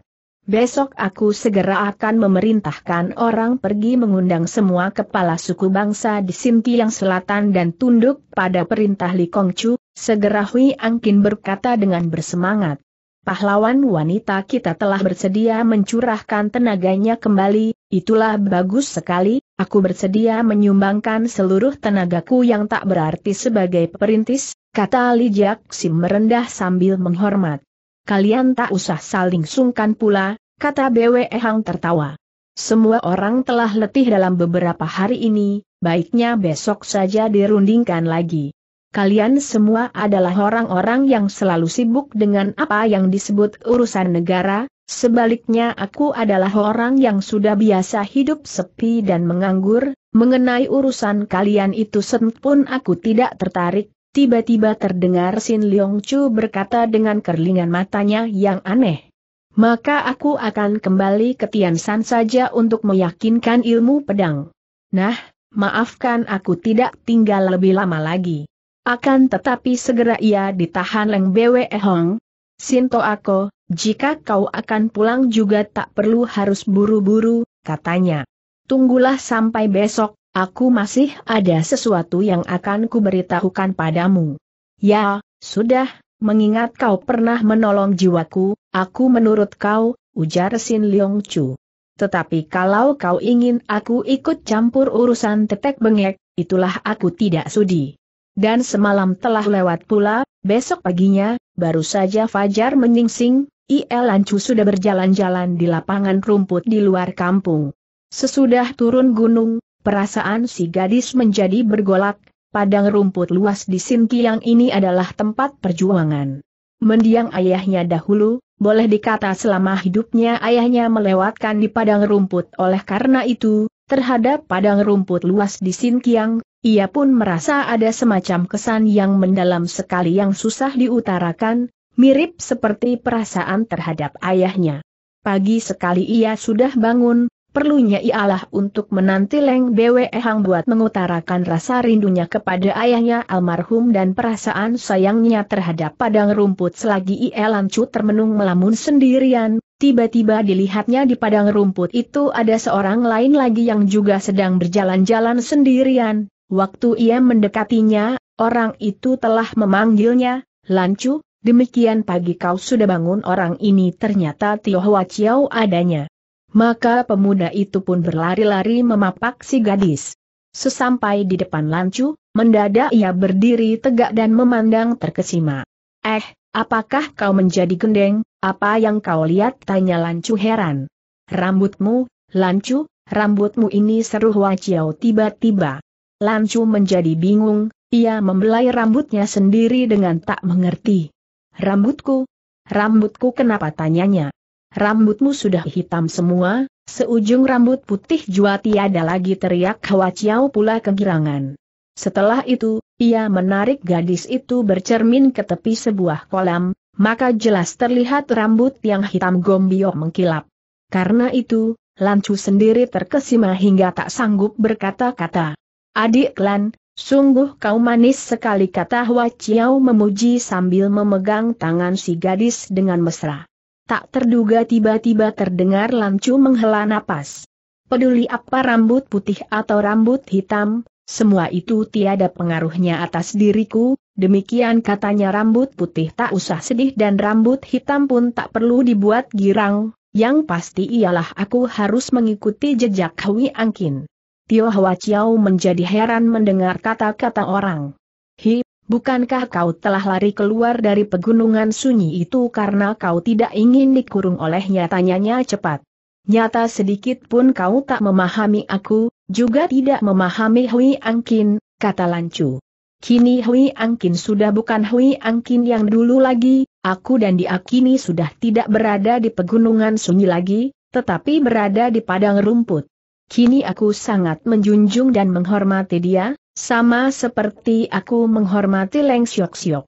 Besok aku segera akan memerintahkan orang pergi mengundang semua kepala suku bangsa di yang Selatan dan tunduk pada perintah Li Kongcu, segera Hui Angkin berkata dengan bersemangat. Pahlawan wanita kita telah bersedia mencurahkan tenaganya kembali, itulah bagus sekali, aku bersedia menyumbangkan seluruh tenagaku yang tak berarti sebagai perintis, kata Li Jiak merendah sambil menghormat. Kalian tak usah saling sungkan pula, kata BW Hang tertawa. Semua orang telah letih dalam beberapa hari ini, baiknya besok saja dirundingkan lagi. Kalian semua adalah orang-orang yang selalu sibuk dengan apa yang disebut urusan negara, sebaliknya aku adalah orang yang sudah biasa hidup sepi dan menganggur, mengenai urusan kalian itu pun aku tidak tertarik, tiba-tiba terdengar Sin Leong Chu berkata dengan kerlingan matanya yang aneh maka aku akan kembali ke Tiansan saja untuk meyakinkan ilmu pedang. Nah, maafkan aku tidak tinggal lebih lama lagi. Akan tetapi segera ia ditahan Leng Bwe Hong. Sinto aku, jika kau akan pulang juga tak perlu harus buru-buru, katanya. Tunggulah sampai besok, aku masih ada sesuatu yang akan kuberitahukan padamu. Ya, sudah, mengingat kau pernah menolong jiwaku, aku menurut kau, ujar Sin Leong Chu. Tetapi kalau kau ingin aku ikut campur urusan tetek bengek, itulah aku tidak sudi. Dan semalam telah lewat pula, besok paginya, baru saja Fajar menyingsing, IL Lancu sudah berjalan-jalan di lapangan rumput di luar kampung. Sesudah turun gunung, perasaan si gadis menjadi bergolak, padang rumput luas di Sinkiang ini adalah tempat perjuangan. Mendiang ayahnya dahulu, boleh dikata selama hidupnya ayahnya melewatkan di padang rumput oleh karena itu, terhadap padang rumput luas di Sinkiang, ia pun merasa ada semacam kesan yang mendalam sekali yang susah diutarakan, mirip seperti perasaan terhadap ayahnya. Pagi sekali ia sudah bangun, Perlunya ialah untuk menanti Leng Bwe Hang buat mengutarakan rasa rindunya kepada ayahnya almarhum dan perasaan sayangnya terhadap padang rumput selagi Ie Lancu termenung melamun sendirian, tiba-tiba dilihatnya di padang rumput itu ada seorang lain lagi yang juga sedang berjalan-jalan sendirian, waktu ia mendekatinya, orang itu telah memanggilnya, Lancu, demikian pagi kau sudah bangun orang ini ternyata Tio Hwa Chiao adanya. Maka pemuda itu pun berlari-lari memapak si gadis. Sesampai di depan lancu, mendadak ia berdiri tegak dan memandang terkesima. Eh, apakah kau menjadi gendeng, apa yang kau lihat? Tanya lancu heran. Rambutmu, lancu, rambutmu ini seru Waciao tiba-tiba. Lancu menjadi bingung, ia membelai rambutnya sendiri dengan tak mengerti. Rambutku? Rambutku kenapa tanyanya? Rambutmu sudah hitam semua, seujung rambut putih jua tiada lagi teriak Hwa pula kegirangan. Setelah itu, ia menarik gadis itu bercermin ke tepi sebuah kolam, maka jelas terlihat rambut yang hitam gombio mengkilap. Karena itu, Lancu sendiri terkesima hingga tak sanggup berkata-kata. Adik Lan, sungguh kau manis sekali kata Hwa Chiao memuji sambil memegang tangan si gadis dengan mesra. Tak terduga tiba-tiba terdengar Lancu menghela napas. Peduli apa rambut putih atau rambut hitam, semua itu tiada pengaruhnya atas diriku, demikian katanya rambut putih tak usah sedih dan rambut hitam pun tak perlu dibuat girang, yang pasti ialah aku harus mengikuti jejak Hui Angkin. Tio Hwa Chiao menjadi heran mendengar kata-kata orang. Hi, Bukankah kau telah lari keluar dari pegunungan sunyi itu karena kau tidak ingin dikurung olehnya? Tanyanya cepat. Nyata sedikit pun kau tak memahami aku, juga tidak memahami Hui Angkin, kata Lancu. Kini Hui Angkin sudah bukan Hui Angkin yang dulu lagi, aku dan dia kini sudah tidak berada di pegunungan sunyi lagi, tetapi berada di padang rumput. Kini aku sangat menjunjung dan menghormati dia, sama seperti aku menghormati Leng Siok Siok.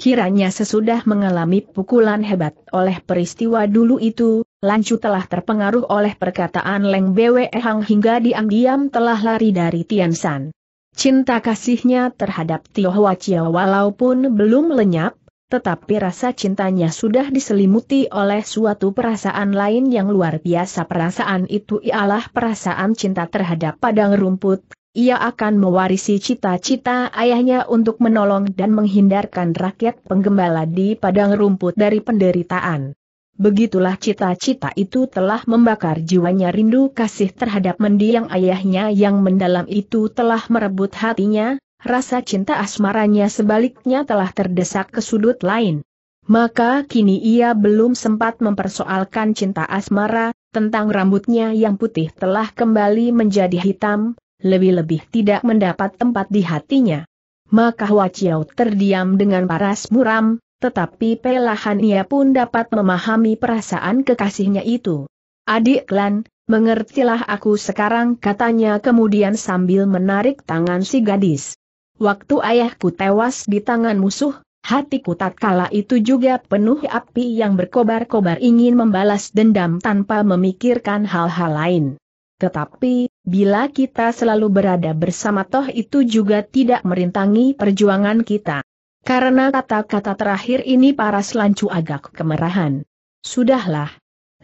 Kiranya sesudah mengalami pukulan hebat oleh peristiwa dulu itu, Lancu telah terpengaruh oleh perkataan Leng Bwe Hang hingga diam-diam telah lari dari Tian Tiansan. Cinta kasihnya terhadap Tio Hwa walaupun belum lenyap, tetapi rasa cintanya sudah diselimuti oleh suatu perasaan lain yang luar biasa. Perasaan itu ialah perasaan cinta terhadap padang rumput, ia akan mewarisi cita-cita ayahnya untuk menolong dan menghindarkan rakyat penggembala di padang rumput dari penderitaan. Begitulah cita-cita itu telah membakar jiwanya rindu kasih terhadap mendiang ayahnya yang mendalam itu telah merebut hatinya, rasa cinta asmaranya sebaliknya telah terdesak ke sudut lain. Maka kini ia belum sempat mempersoalkan cinta asmara, tentang rambutnya yang putih telah kembali menjadi hitam, lebih-lebih tidak mendapat tempat di hatinya. Maka Hua terdiam dengan paras muram, tetapi pelahan ia pun dapat memahami perasaan kekasihnya itu. Adik klan, mengertilah aku sekarang katanya kemudian sambil menarik tangan si gadis. Waktu ayahku tewas di tangan musuh, Hatiku tak kala itu juga penuh api yang berkobar-kobar ingin membalas dendam tanpa memikirkan hal-hal lain. Tetapi, bila kita selalu berada bersama toh itu juga tidak merintangi perjuangan kita. Karena kata-kata terakhir ini para selancu agak kemerahan. Sudahlah.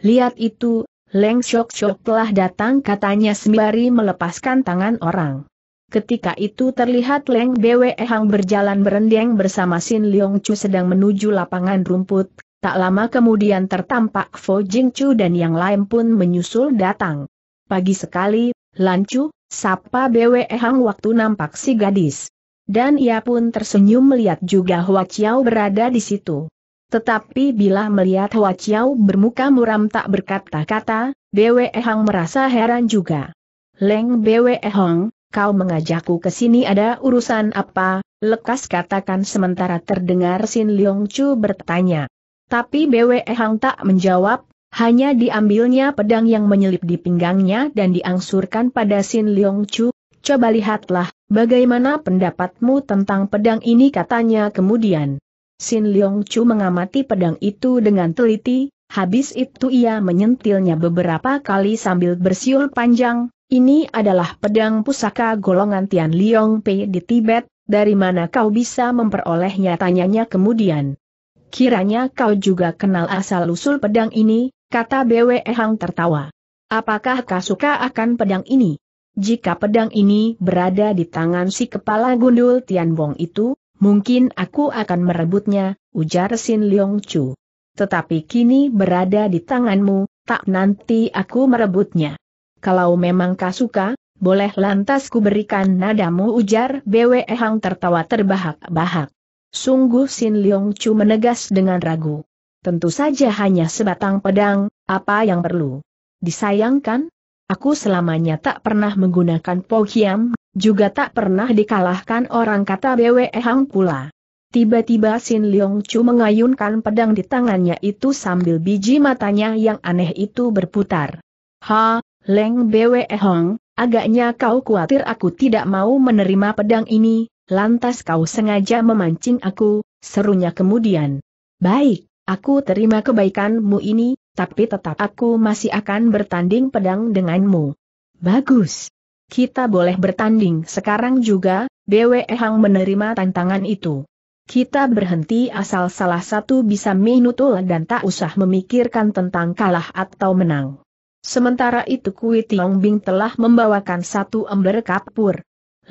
Lihat itu, Leng Shok Shok telah datang katanya sembari melepaskan tangan orang. Ketika itu terlihat Leng Bwe Hang berjalan berendeng bersama Sin Leong Chu sedang menuju lapangan rumput, tak lama kemudian tertampak Fo Jing Chu dan yang lain pun menyusul datang. Pagi sekali Lancu, sapa BWE Hang waktu nampak si gadis. Dan ia pun tersenyum melihat juga Hua Chiao berada di situ. Tetapi bila melihat Hua Chiao bermuka muram tak berkata-kata, BWE Hang merasa heran juga. Leng BWE Hang, kau mengajakku ke sini ada urusan apa? Lekas katakan sementara terdengar Sin Leong Chu bertanya. Tapi BWE Hang tak menjawab, hanya diambilnya pedang yang menyelip di pinggangnya dan diangsurkan pada Sin Leong Chu. Coba lihatlah, bagaimana pendapatmu tentang pedang ini katanya kemudian. Sin Leong Chu mengamati pedang itu dengan teliti, habis itu ia menyentilnya beberapa kali sambil bersiul panjang, ini adalah pedang pusaka golongan Tian Leong Pei di Tibet, dari mana kau bisa memperolehnya tanyanya kemudian. Kiranya kau juga kenal asal-usul pedang ini, kata BWE Hang tertawa. Apakah Kasuka akan pedang ini? Jika pedang ini berada di tangan si kepala gundul Tian Bong itu, mungkin aku akan merebutnya, ujar Sin Leong Chu. Tetapi kini berada di tanganmu, tak nanti aku merebutnya. Kalau memang Kasuka, boleh lantas kuberikan nadamu ujar BWE Hang tertawa terbahak-bahak. Sungguh Sin Leong Chu menegas dengan ragu. Tentu saja hanya sebatang pedang, apa yang perlu. Disayangkan, aku selamanya tak pernah menggunakan pohiam, juga tak pernah dikalahkan orang kata Bwe Hang pula. Tiba-tiba Sin Leong Chu mengayunkan pedang di tangannya itu sambil biji matanya yang aneh itu berputar. Ha, Leng Bwe Hang, agaknya kau khawatir aku tidak mau menerima pedang ini, lantas kau sengaja memancing aku, serunya kemudian. Baik, Aku terima kebaikanmu ini, tapi tetap aku masih akan bertanding pedang denganmu. Bagus. Kita boleh bertanding sekarang juga, Dewa Hang menerima tantangan itu. Kita berhenti asal salah satu bisa minutul dan tak usah memikirkan tentang kalah atau menang. Sementara itu Kui Tiong Bing telah membawakan satu ember kapur,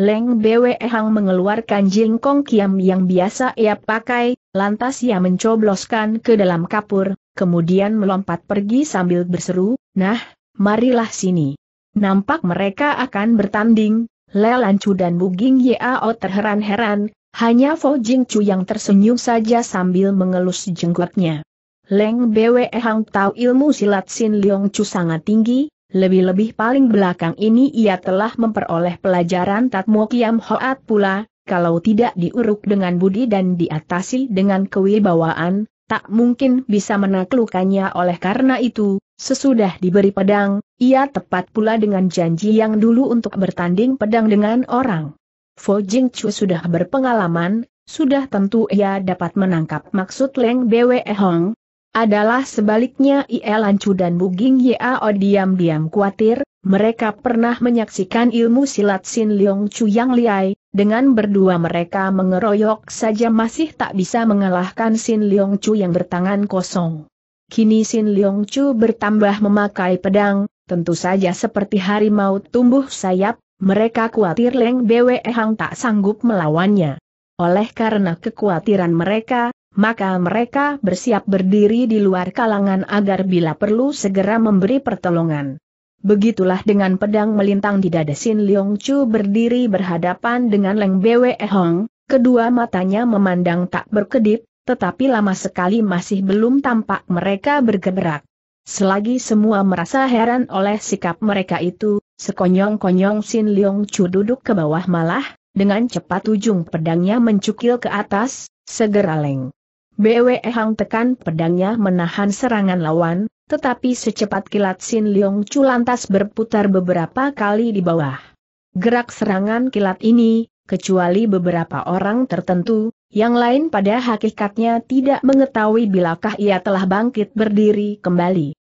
Leng Bwe Hang mengeluarkan jingkong kiam yang biasa ia pakai, lantas ia mencobloskan ke dalam kapur, kemudian melompat pergi sambil berseru, nah, marilah sini. Nampak mereka akan bertanding, Lelancu dan Buging Yao terheran-heran, hanya Fo Chu yang tersenyum saja sambil mengelus jenggotnya. Leng Bwe Hang tahu ilmu silat Sin Leong Chu sangat tinggi, lebih-lebih paling belakang ini ia telah memperoleh pelajaran Tatmo Kiam Hoat pula, kalau tidak diuruk dengan budi dan diatasi dengan kewibawaan, tak mungkin bisa menaklukkannya oleh karena itu, sesudah diberi pedang, ia tepat pula dengan janji yang dulu untuk bertanding pedang dengan orang. Fo Jing Chu sudah berpengalaman, sudah tentu ia dapat menangkap maksud Leng Bwe Hong, adalah sebaliknya Ielancu dan Buging Yao diam-diam khawatir, mereka pernah menyaksikan ilmu silat Sin Leong Chu yang liai, dengan berdua mereka mengeroyok saja masih tak bisa mengalahkan Sin Leong Chu yang bertangan kosong. Kini Sin Leong Chu bertambah memakai pedang, tentu saja seperti harimau tumbuh sayap, mereka khawatir Leng Bwe Hang tak sanggup melawannya. Oleh karena kekhawatiran mereka, maka mereka bersiap berdiri di luar kalangan agar bila perlu segera memberi pertolongan. Begitulah dengan pedang melintang di dada Sin Leong Chu berdiri berhadapan dengan Leng Bwe Hong, kedua matanya memandang tak berkedip, tetapi lama sekali masih belum tampak mereka bergerak. Selagi semua merasa heran oleh sikap mereka itu, sekonyong-konyong Sin Leong Chu duduk ke bawah malah, dengan cepat ujung pedangnya mencukil ke atas, segera leng. BWE Hang tekan pedangnya menahan serangan lawan, tetapi secepat kilat Sin Leong Chu lantas berputar beberapa kali di bawah. Gerak serangan kilat ini, kecuali beberapa orang tertentu, yang lain pada hakikatnya tidak mengetahui bilakah ia telah bangkit berdiri kembali.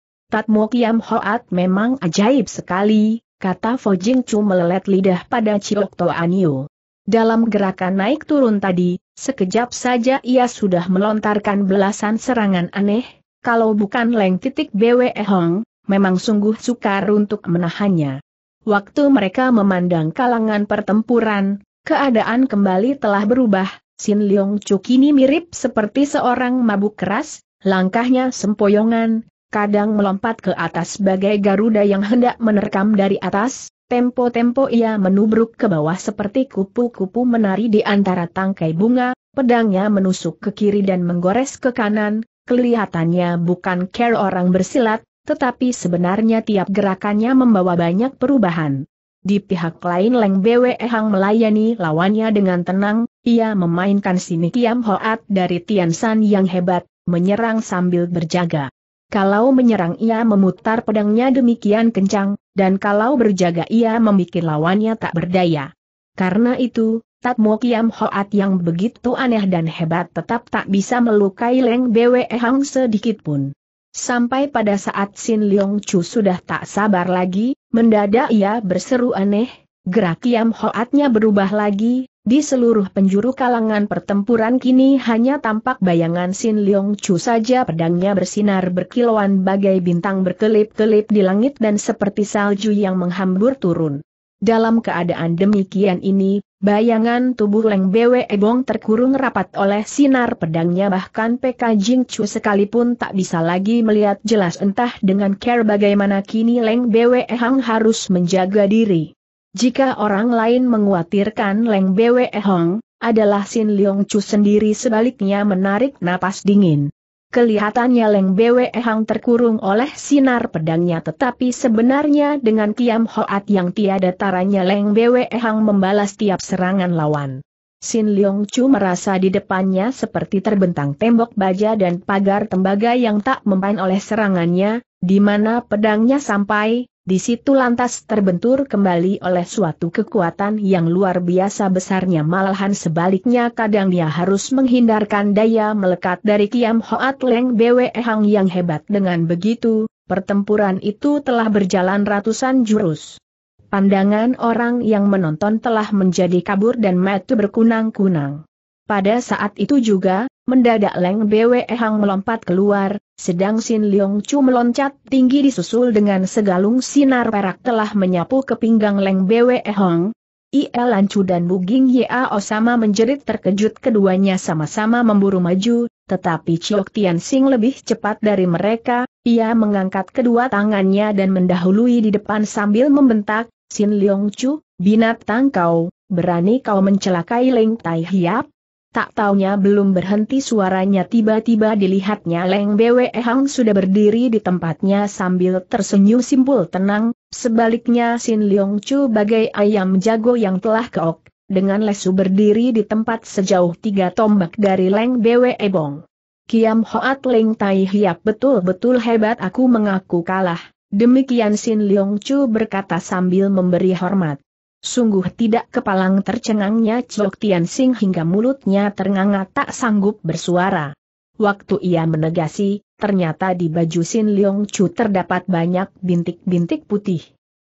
Mo Kiam Hoat memang ajaib sekali, kata Fo Jing Chu melelet lidah pada Ciok Toanio. Dalam gerakan naik turun tadi, Sekejap saja ia sudah melontarkan belasan serangan aneh, kalau bukan Leng titik BWE Hong, memang sungguh sukar untuk menahannya. Waktu mereka memandang kalangan pertempuran, keadaan kembali telah berubah, Sin Leong Chu kini mirip seperti seorang mabuk keras, langkahnya sempoyongan, kadang melompat ke atas sebagai Garuda yang hendak menerkam dari atas, Tempo-tempo ia menubruk ke bawah seperti kupu-kupu menari di antara tangkai bunga, pedangnya menusuk ke kiri dan menggores ke kanan, kelihatannya bukan care orang bersilat, tetapi sebenarnya tiap gerakannya membawa banyak perubahan. Di pihak lain Leng Bwe Hang melayani lawannya dengan tenang, ia memainkan sini Kiam Hoat dari Tian San yang hebat, menyerang sambil berjaga. Kalau menyerang ia memutar pedangnya demikian kencang, dan kalau berjaga ia membuat lawannya tak berdaya. Karena itu, Tatmo Kiam Hoat yang begitu aneh dan hebat tetap tak bisa melukai Leng Bwe Hang sedikit pun. Sampai pada saat Sin Leong Chu sudah tak sabar lagi, mendadak ia berseru aneh, gerak Kiam Hoatnya berubah lagi, di seluruh penjuru kalangan pertempuran kini hanya tampak bayangan Sin Leong Chu saja pedangnya bersinar berkilauan bagai bintang berkelip-kelip di langit dan seperti salju yang menghambur turun. Dalam keadaan demikian ini, bayangan tubuh Leng Bwe Ebong terkurung rapat oleh sinar pedangnya bahkan PK Jing Chu sekalipun tak bisa lagi melihat jelas entah dengan care bagaimana kini Leng Bwe Hang harus menjaga diri. Jika orang lain menguatirkan Leng Bwe Hong, adalah Sin Leong Chu sendiri sebaliknya menarik napas dingin. Kelihatannya Leng Bwe Hong terkurung oleh sinar pedangnya tetapi sebenarnya dengan Kiam Hoat yang tiada taranya Leng Bwe Hong membalas tiap serangan lawan. Sin Leong Chu merasa di depannya seperti terbentang tembok baja dan pagar tembaga yang tak mempan oleh serangannya, di mana pedangnya sampai, di situ lantas terbentur kembali oleh suatu kekuatan yang luar biasa besarnya malahan sebaliknya kadang dia harus menghindarkan daya melekat dari Kiam Hoat Leng Bwe Hang yang hebat dengan begitu, pertempuran itu telah berjalan ratusan jurus. Pandangan orang yang menonton telah menjadi kabur dan metu berkunang-kunang. Pada saat itu juga, Mendadak Leng Bwe Hang melompat keluar, sedang Sin Leong Chu meloncat tinggi disusul dengan segalung sinar perak telah menyapu ke pinggang Leng Bwe Hang. I.L. Lancu dan Buging Yao sama menjerit terkejut keduanya sama-sama memburu maju, tetapi Chiok Tian Sing lebih cepat dari mereka, ia mengangkat kedua tangannya dan mendahului di depan sambil membentak, Sin Leong Chu, binatang kau, berani kau mencelakai Leng Tai Hiap? Tak taunya belum berhenti suaranya tiba-tiba dilihatnya Leng Bwe Hang sudah berdiri di tempatnya sambil tersenyum simpul tenang, sebaliknya Sin Leong Chu bagai ayam jago yang telah keok, dengan lesu berdiri di tempat sejauh tiga tombak dari Leng Bwe Bong. Kiam Hoat Leng Tai Hiap betul-betul hebat aku mengaku kalah, demikian Sin Leong Chu berkata sambil memberi hormat. Sungguh tidak kepalang tercengangnya Chok Tian Sing hingga mulutnya ternganga tak sanggup bersuara. Waktu ia menegasi, ternyata di baju Sin Leong Chu terdapat banyak bintik-bintik putih.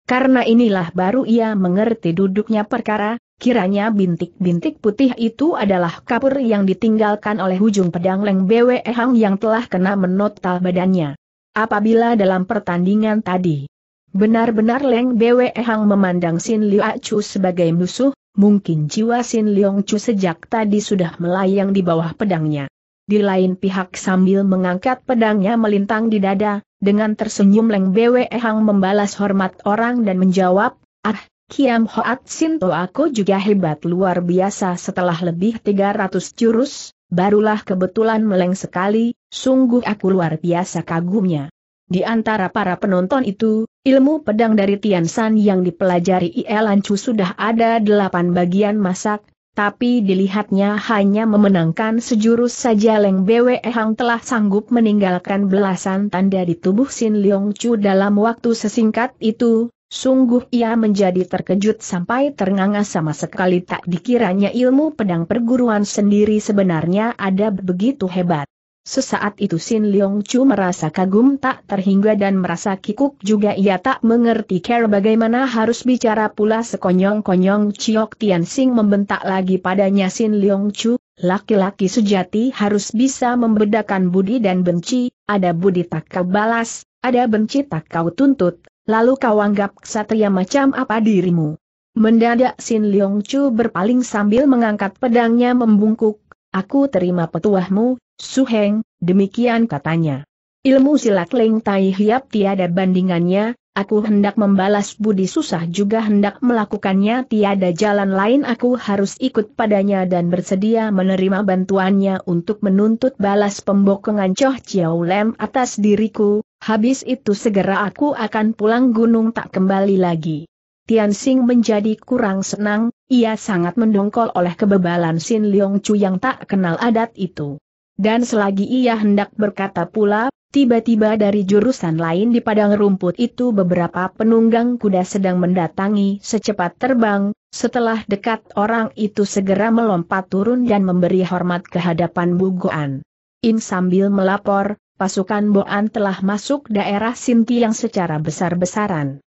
Karena inilah baru ia mengerti duduknya perkara, Kiranya bintik-bintik putih itu adalah kapur yang ditinggalkan oleh ujung pedang Leng Bwe Hang yang telah kena menotal badannya. Apabila dalam pertandingan tadi, Benar-benar Leng Bwe Hang memandang Sin Liu Acu sebagai musuh, mungkin jiwa Sin Liong Chu sejak tadi sudah melayang di bawah pedangnya. Di lain pihak sambil mengangkat pedangnya melintang di dada, dengan tersenyum Leng Bwe Hang membalas hormat orang dan menjawab, Ah, Kiam Hoat To aku juga hebat luar biasa setelah lebih 300 jurus, barulah kebetulan meleng sekali, sungguh aku luar biasa kagumnya. Di antara para penonton itu, ilmu pedang dari Tian San yang dipelajari e Chu sudah ada delapan bagian masak, tapi dilihatnya hanya memenangkan sejurus saja Leng Bwe Hang telah sanggup meninggalkan belasan tanda di tubuh Sin Leong Chu dalam waktu sesingkat itu, sungguh ia menjadi terkejut sampai ternganga sama sekali tak dikiranya ilmu pedang perguruan sendiri sebenarnya ada begitu hebat. Sesaat itu Sin Leong Chu merasa kagum tak terhingga dan merasa kikuk juga ia tak mengerti care bagaimana harus bicara pula sekonyong-konyong Chiok Tian Sing membentak lagi padanya Sin Leong Chu, laki-laki sejati harus bisa membedakan budi dan benci, ada budi tak kau balas, ada benci tak kau tuntut, lalu kau anggap ksatria macam apa dirimu. Mendadak Sin Leong Chu berpaling sambil mengangkat pedangnya membungkuk, aku terima petuahmu, Suheng, demikian katanya. Ilmu silat Leng Tai Hiap tiada bandingannya, aku hendak membalas budi susah juga hendak melakukannya tiada jalan lain aku harus ikut padanya dan bersedia menerima bantuannya untuk menuntut balas pembokongan Choh Chiao Lem atas diriku, habis itu segera aku akan pulang gunung tak kembali lagi. Tian Xing menjadi kurang senang, ia sangat mendongkol oleh kebebalan Sin Leong Chu yang tak kenal adat itu. Dan selagi ia hendak berkata pula, tiba-tiba dari jurusan lain di padang rumput itu beberapa penunggang kuda sedang mendatangi secepat terbang, setelah dekat orang itu segera melompat turun dan memberi hormat ke hadapan Bugoan. In sambil melapor, pasukan Boan telah masuk daerah Sinti yang secara besar-besaran.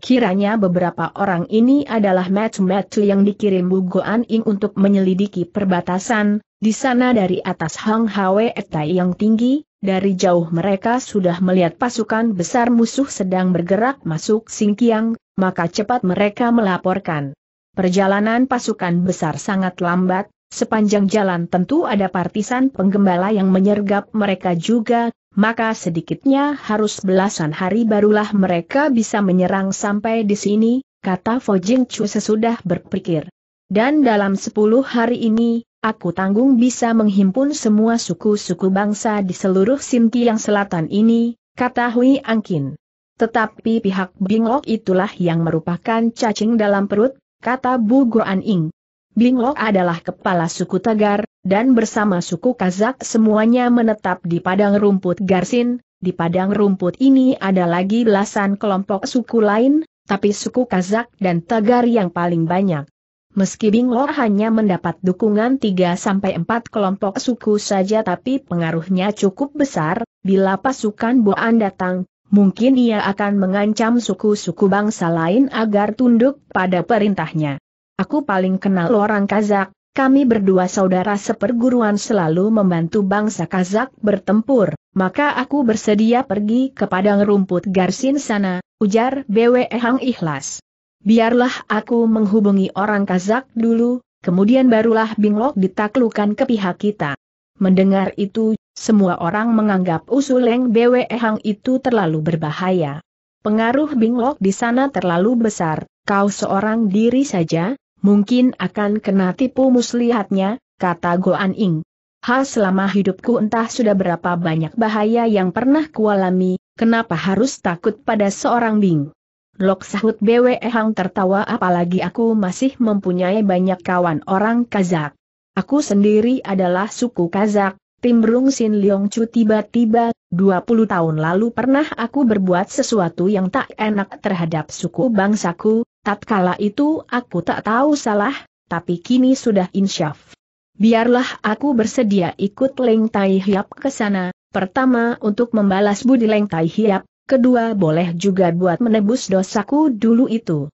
Kiranya beberapa orang ini adalah match-match yang dikirim Bu Goan Ing untuk menyelidiki perbatasan, di sana dari atas Hang Hwe Tai yang tinggi, dari jauh mereka sudah melihat pasukan besar musuh sedang bergerak masuk Singkiang, maka cepat mereka melaporkan. Perjalanan pasukan besar sangat lambat, Sepanjang jalan tentu ada partisan penggembala yang menyergap mereka juga, maka sedikitnya harus belasan hari barulah mereka bisa menyerang sampai di sini, kata Fo Jing Chu sesudah berpikir. Dan dalam sepuluh hari ini, aku tanggung bisa menghimpun semua suku-suku bangsa di seluruh yang Selatan ini, kata Hui Angkin. Tetapi pihak Binglok itulah yang merupakan cacing dalam perut, kata Bu Guan Ing. Binglok adalah kepala suku Tagar, dan bersama suku Kazak semuanya menetap di padang rumput Garsin, di padang rumput ini ada lagi belasan kelompok suku lain, tapi suku Kazak dan Tagar yang paling banyak. Meski Binglo hanya mendapat dukungan 3-4 kelompok suku saja tapi pengaruhnya cukup besar, bila pasukan Boan datang, mungkin ia akan mengancam suku-suku bangsa lain agar tunduk pada perintahnya. Aku paling kenal orang Kazak, kami berdua saudara seperguruan selalu membantu bangsa Kazak bertempur, maka aku bersedia pergi ke padang rumput Garsin sana, ujar BW Hang ikhlas. Biarlah aku menghubungi orang Kazak dulu, kemudian barulah Binglok ditaklukan ke pihak kita. Mendengar itu, semua orang menganggap usul Leng BW Hang itu terlalu berbahaya. Pengaruh Binglok di sana terlalu besar, kau seorang diri saja, Mungkin akan kena tipu muslihatnya, kata Goan Ing. Ha selama hidupku entah sudah berapa banyak bahaya yang pernah kualami, kenapa harus takut pada seorang Bing? Lok sahut BWE Hang tertawa apalagi aku masih mempunyai banyak kawan orang Kazak. Aku sendiri adalah suku Kazak, Timbrung Sin Leong Chu tiba-tiba, 20 tahun lalu pernah aku berbuat sesuatu yang tak enak terhadap suku bangsaku, tatkala itu aku tak tahu salah, tapi kini sudah insyaf. Biarlah aku bersedia ikut Leng Tai Hiap ke sana, pertama untuk membalas budi Leng Tai Hiap, kedua boleh juga buat menebus dosaku dulu itu.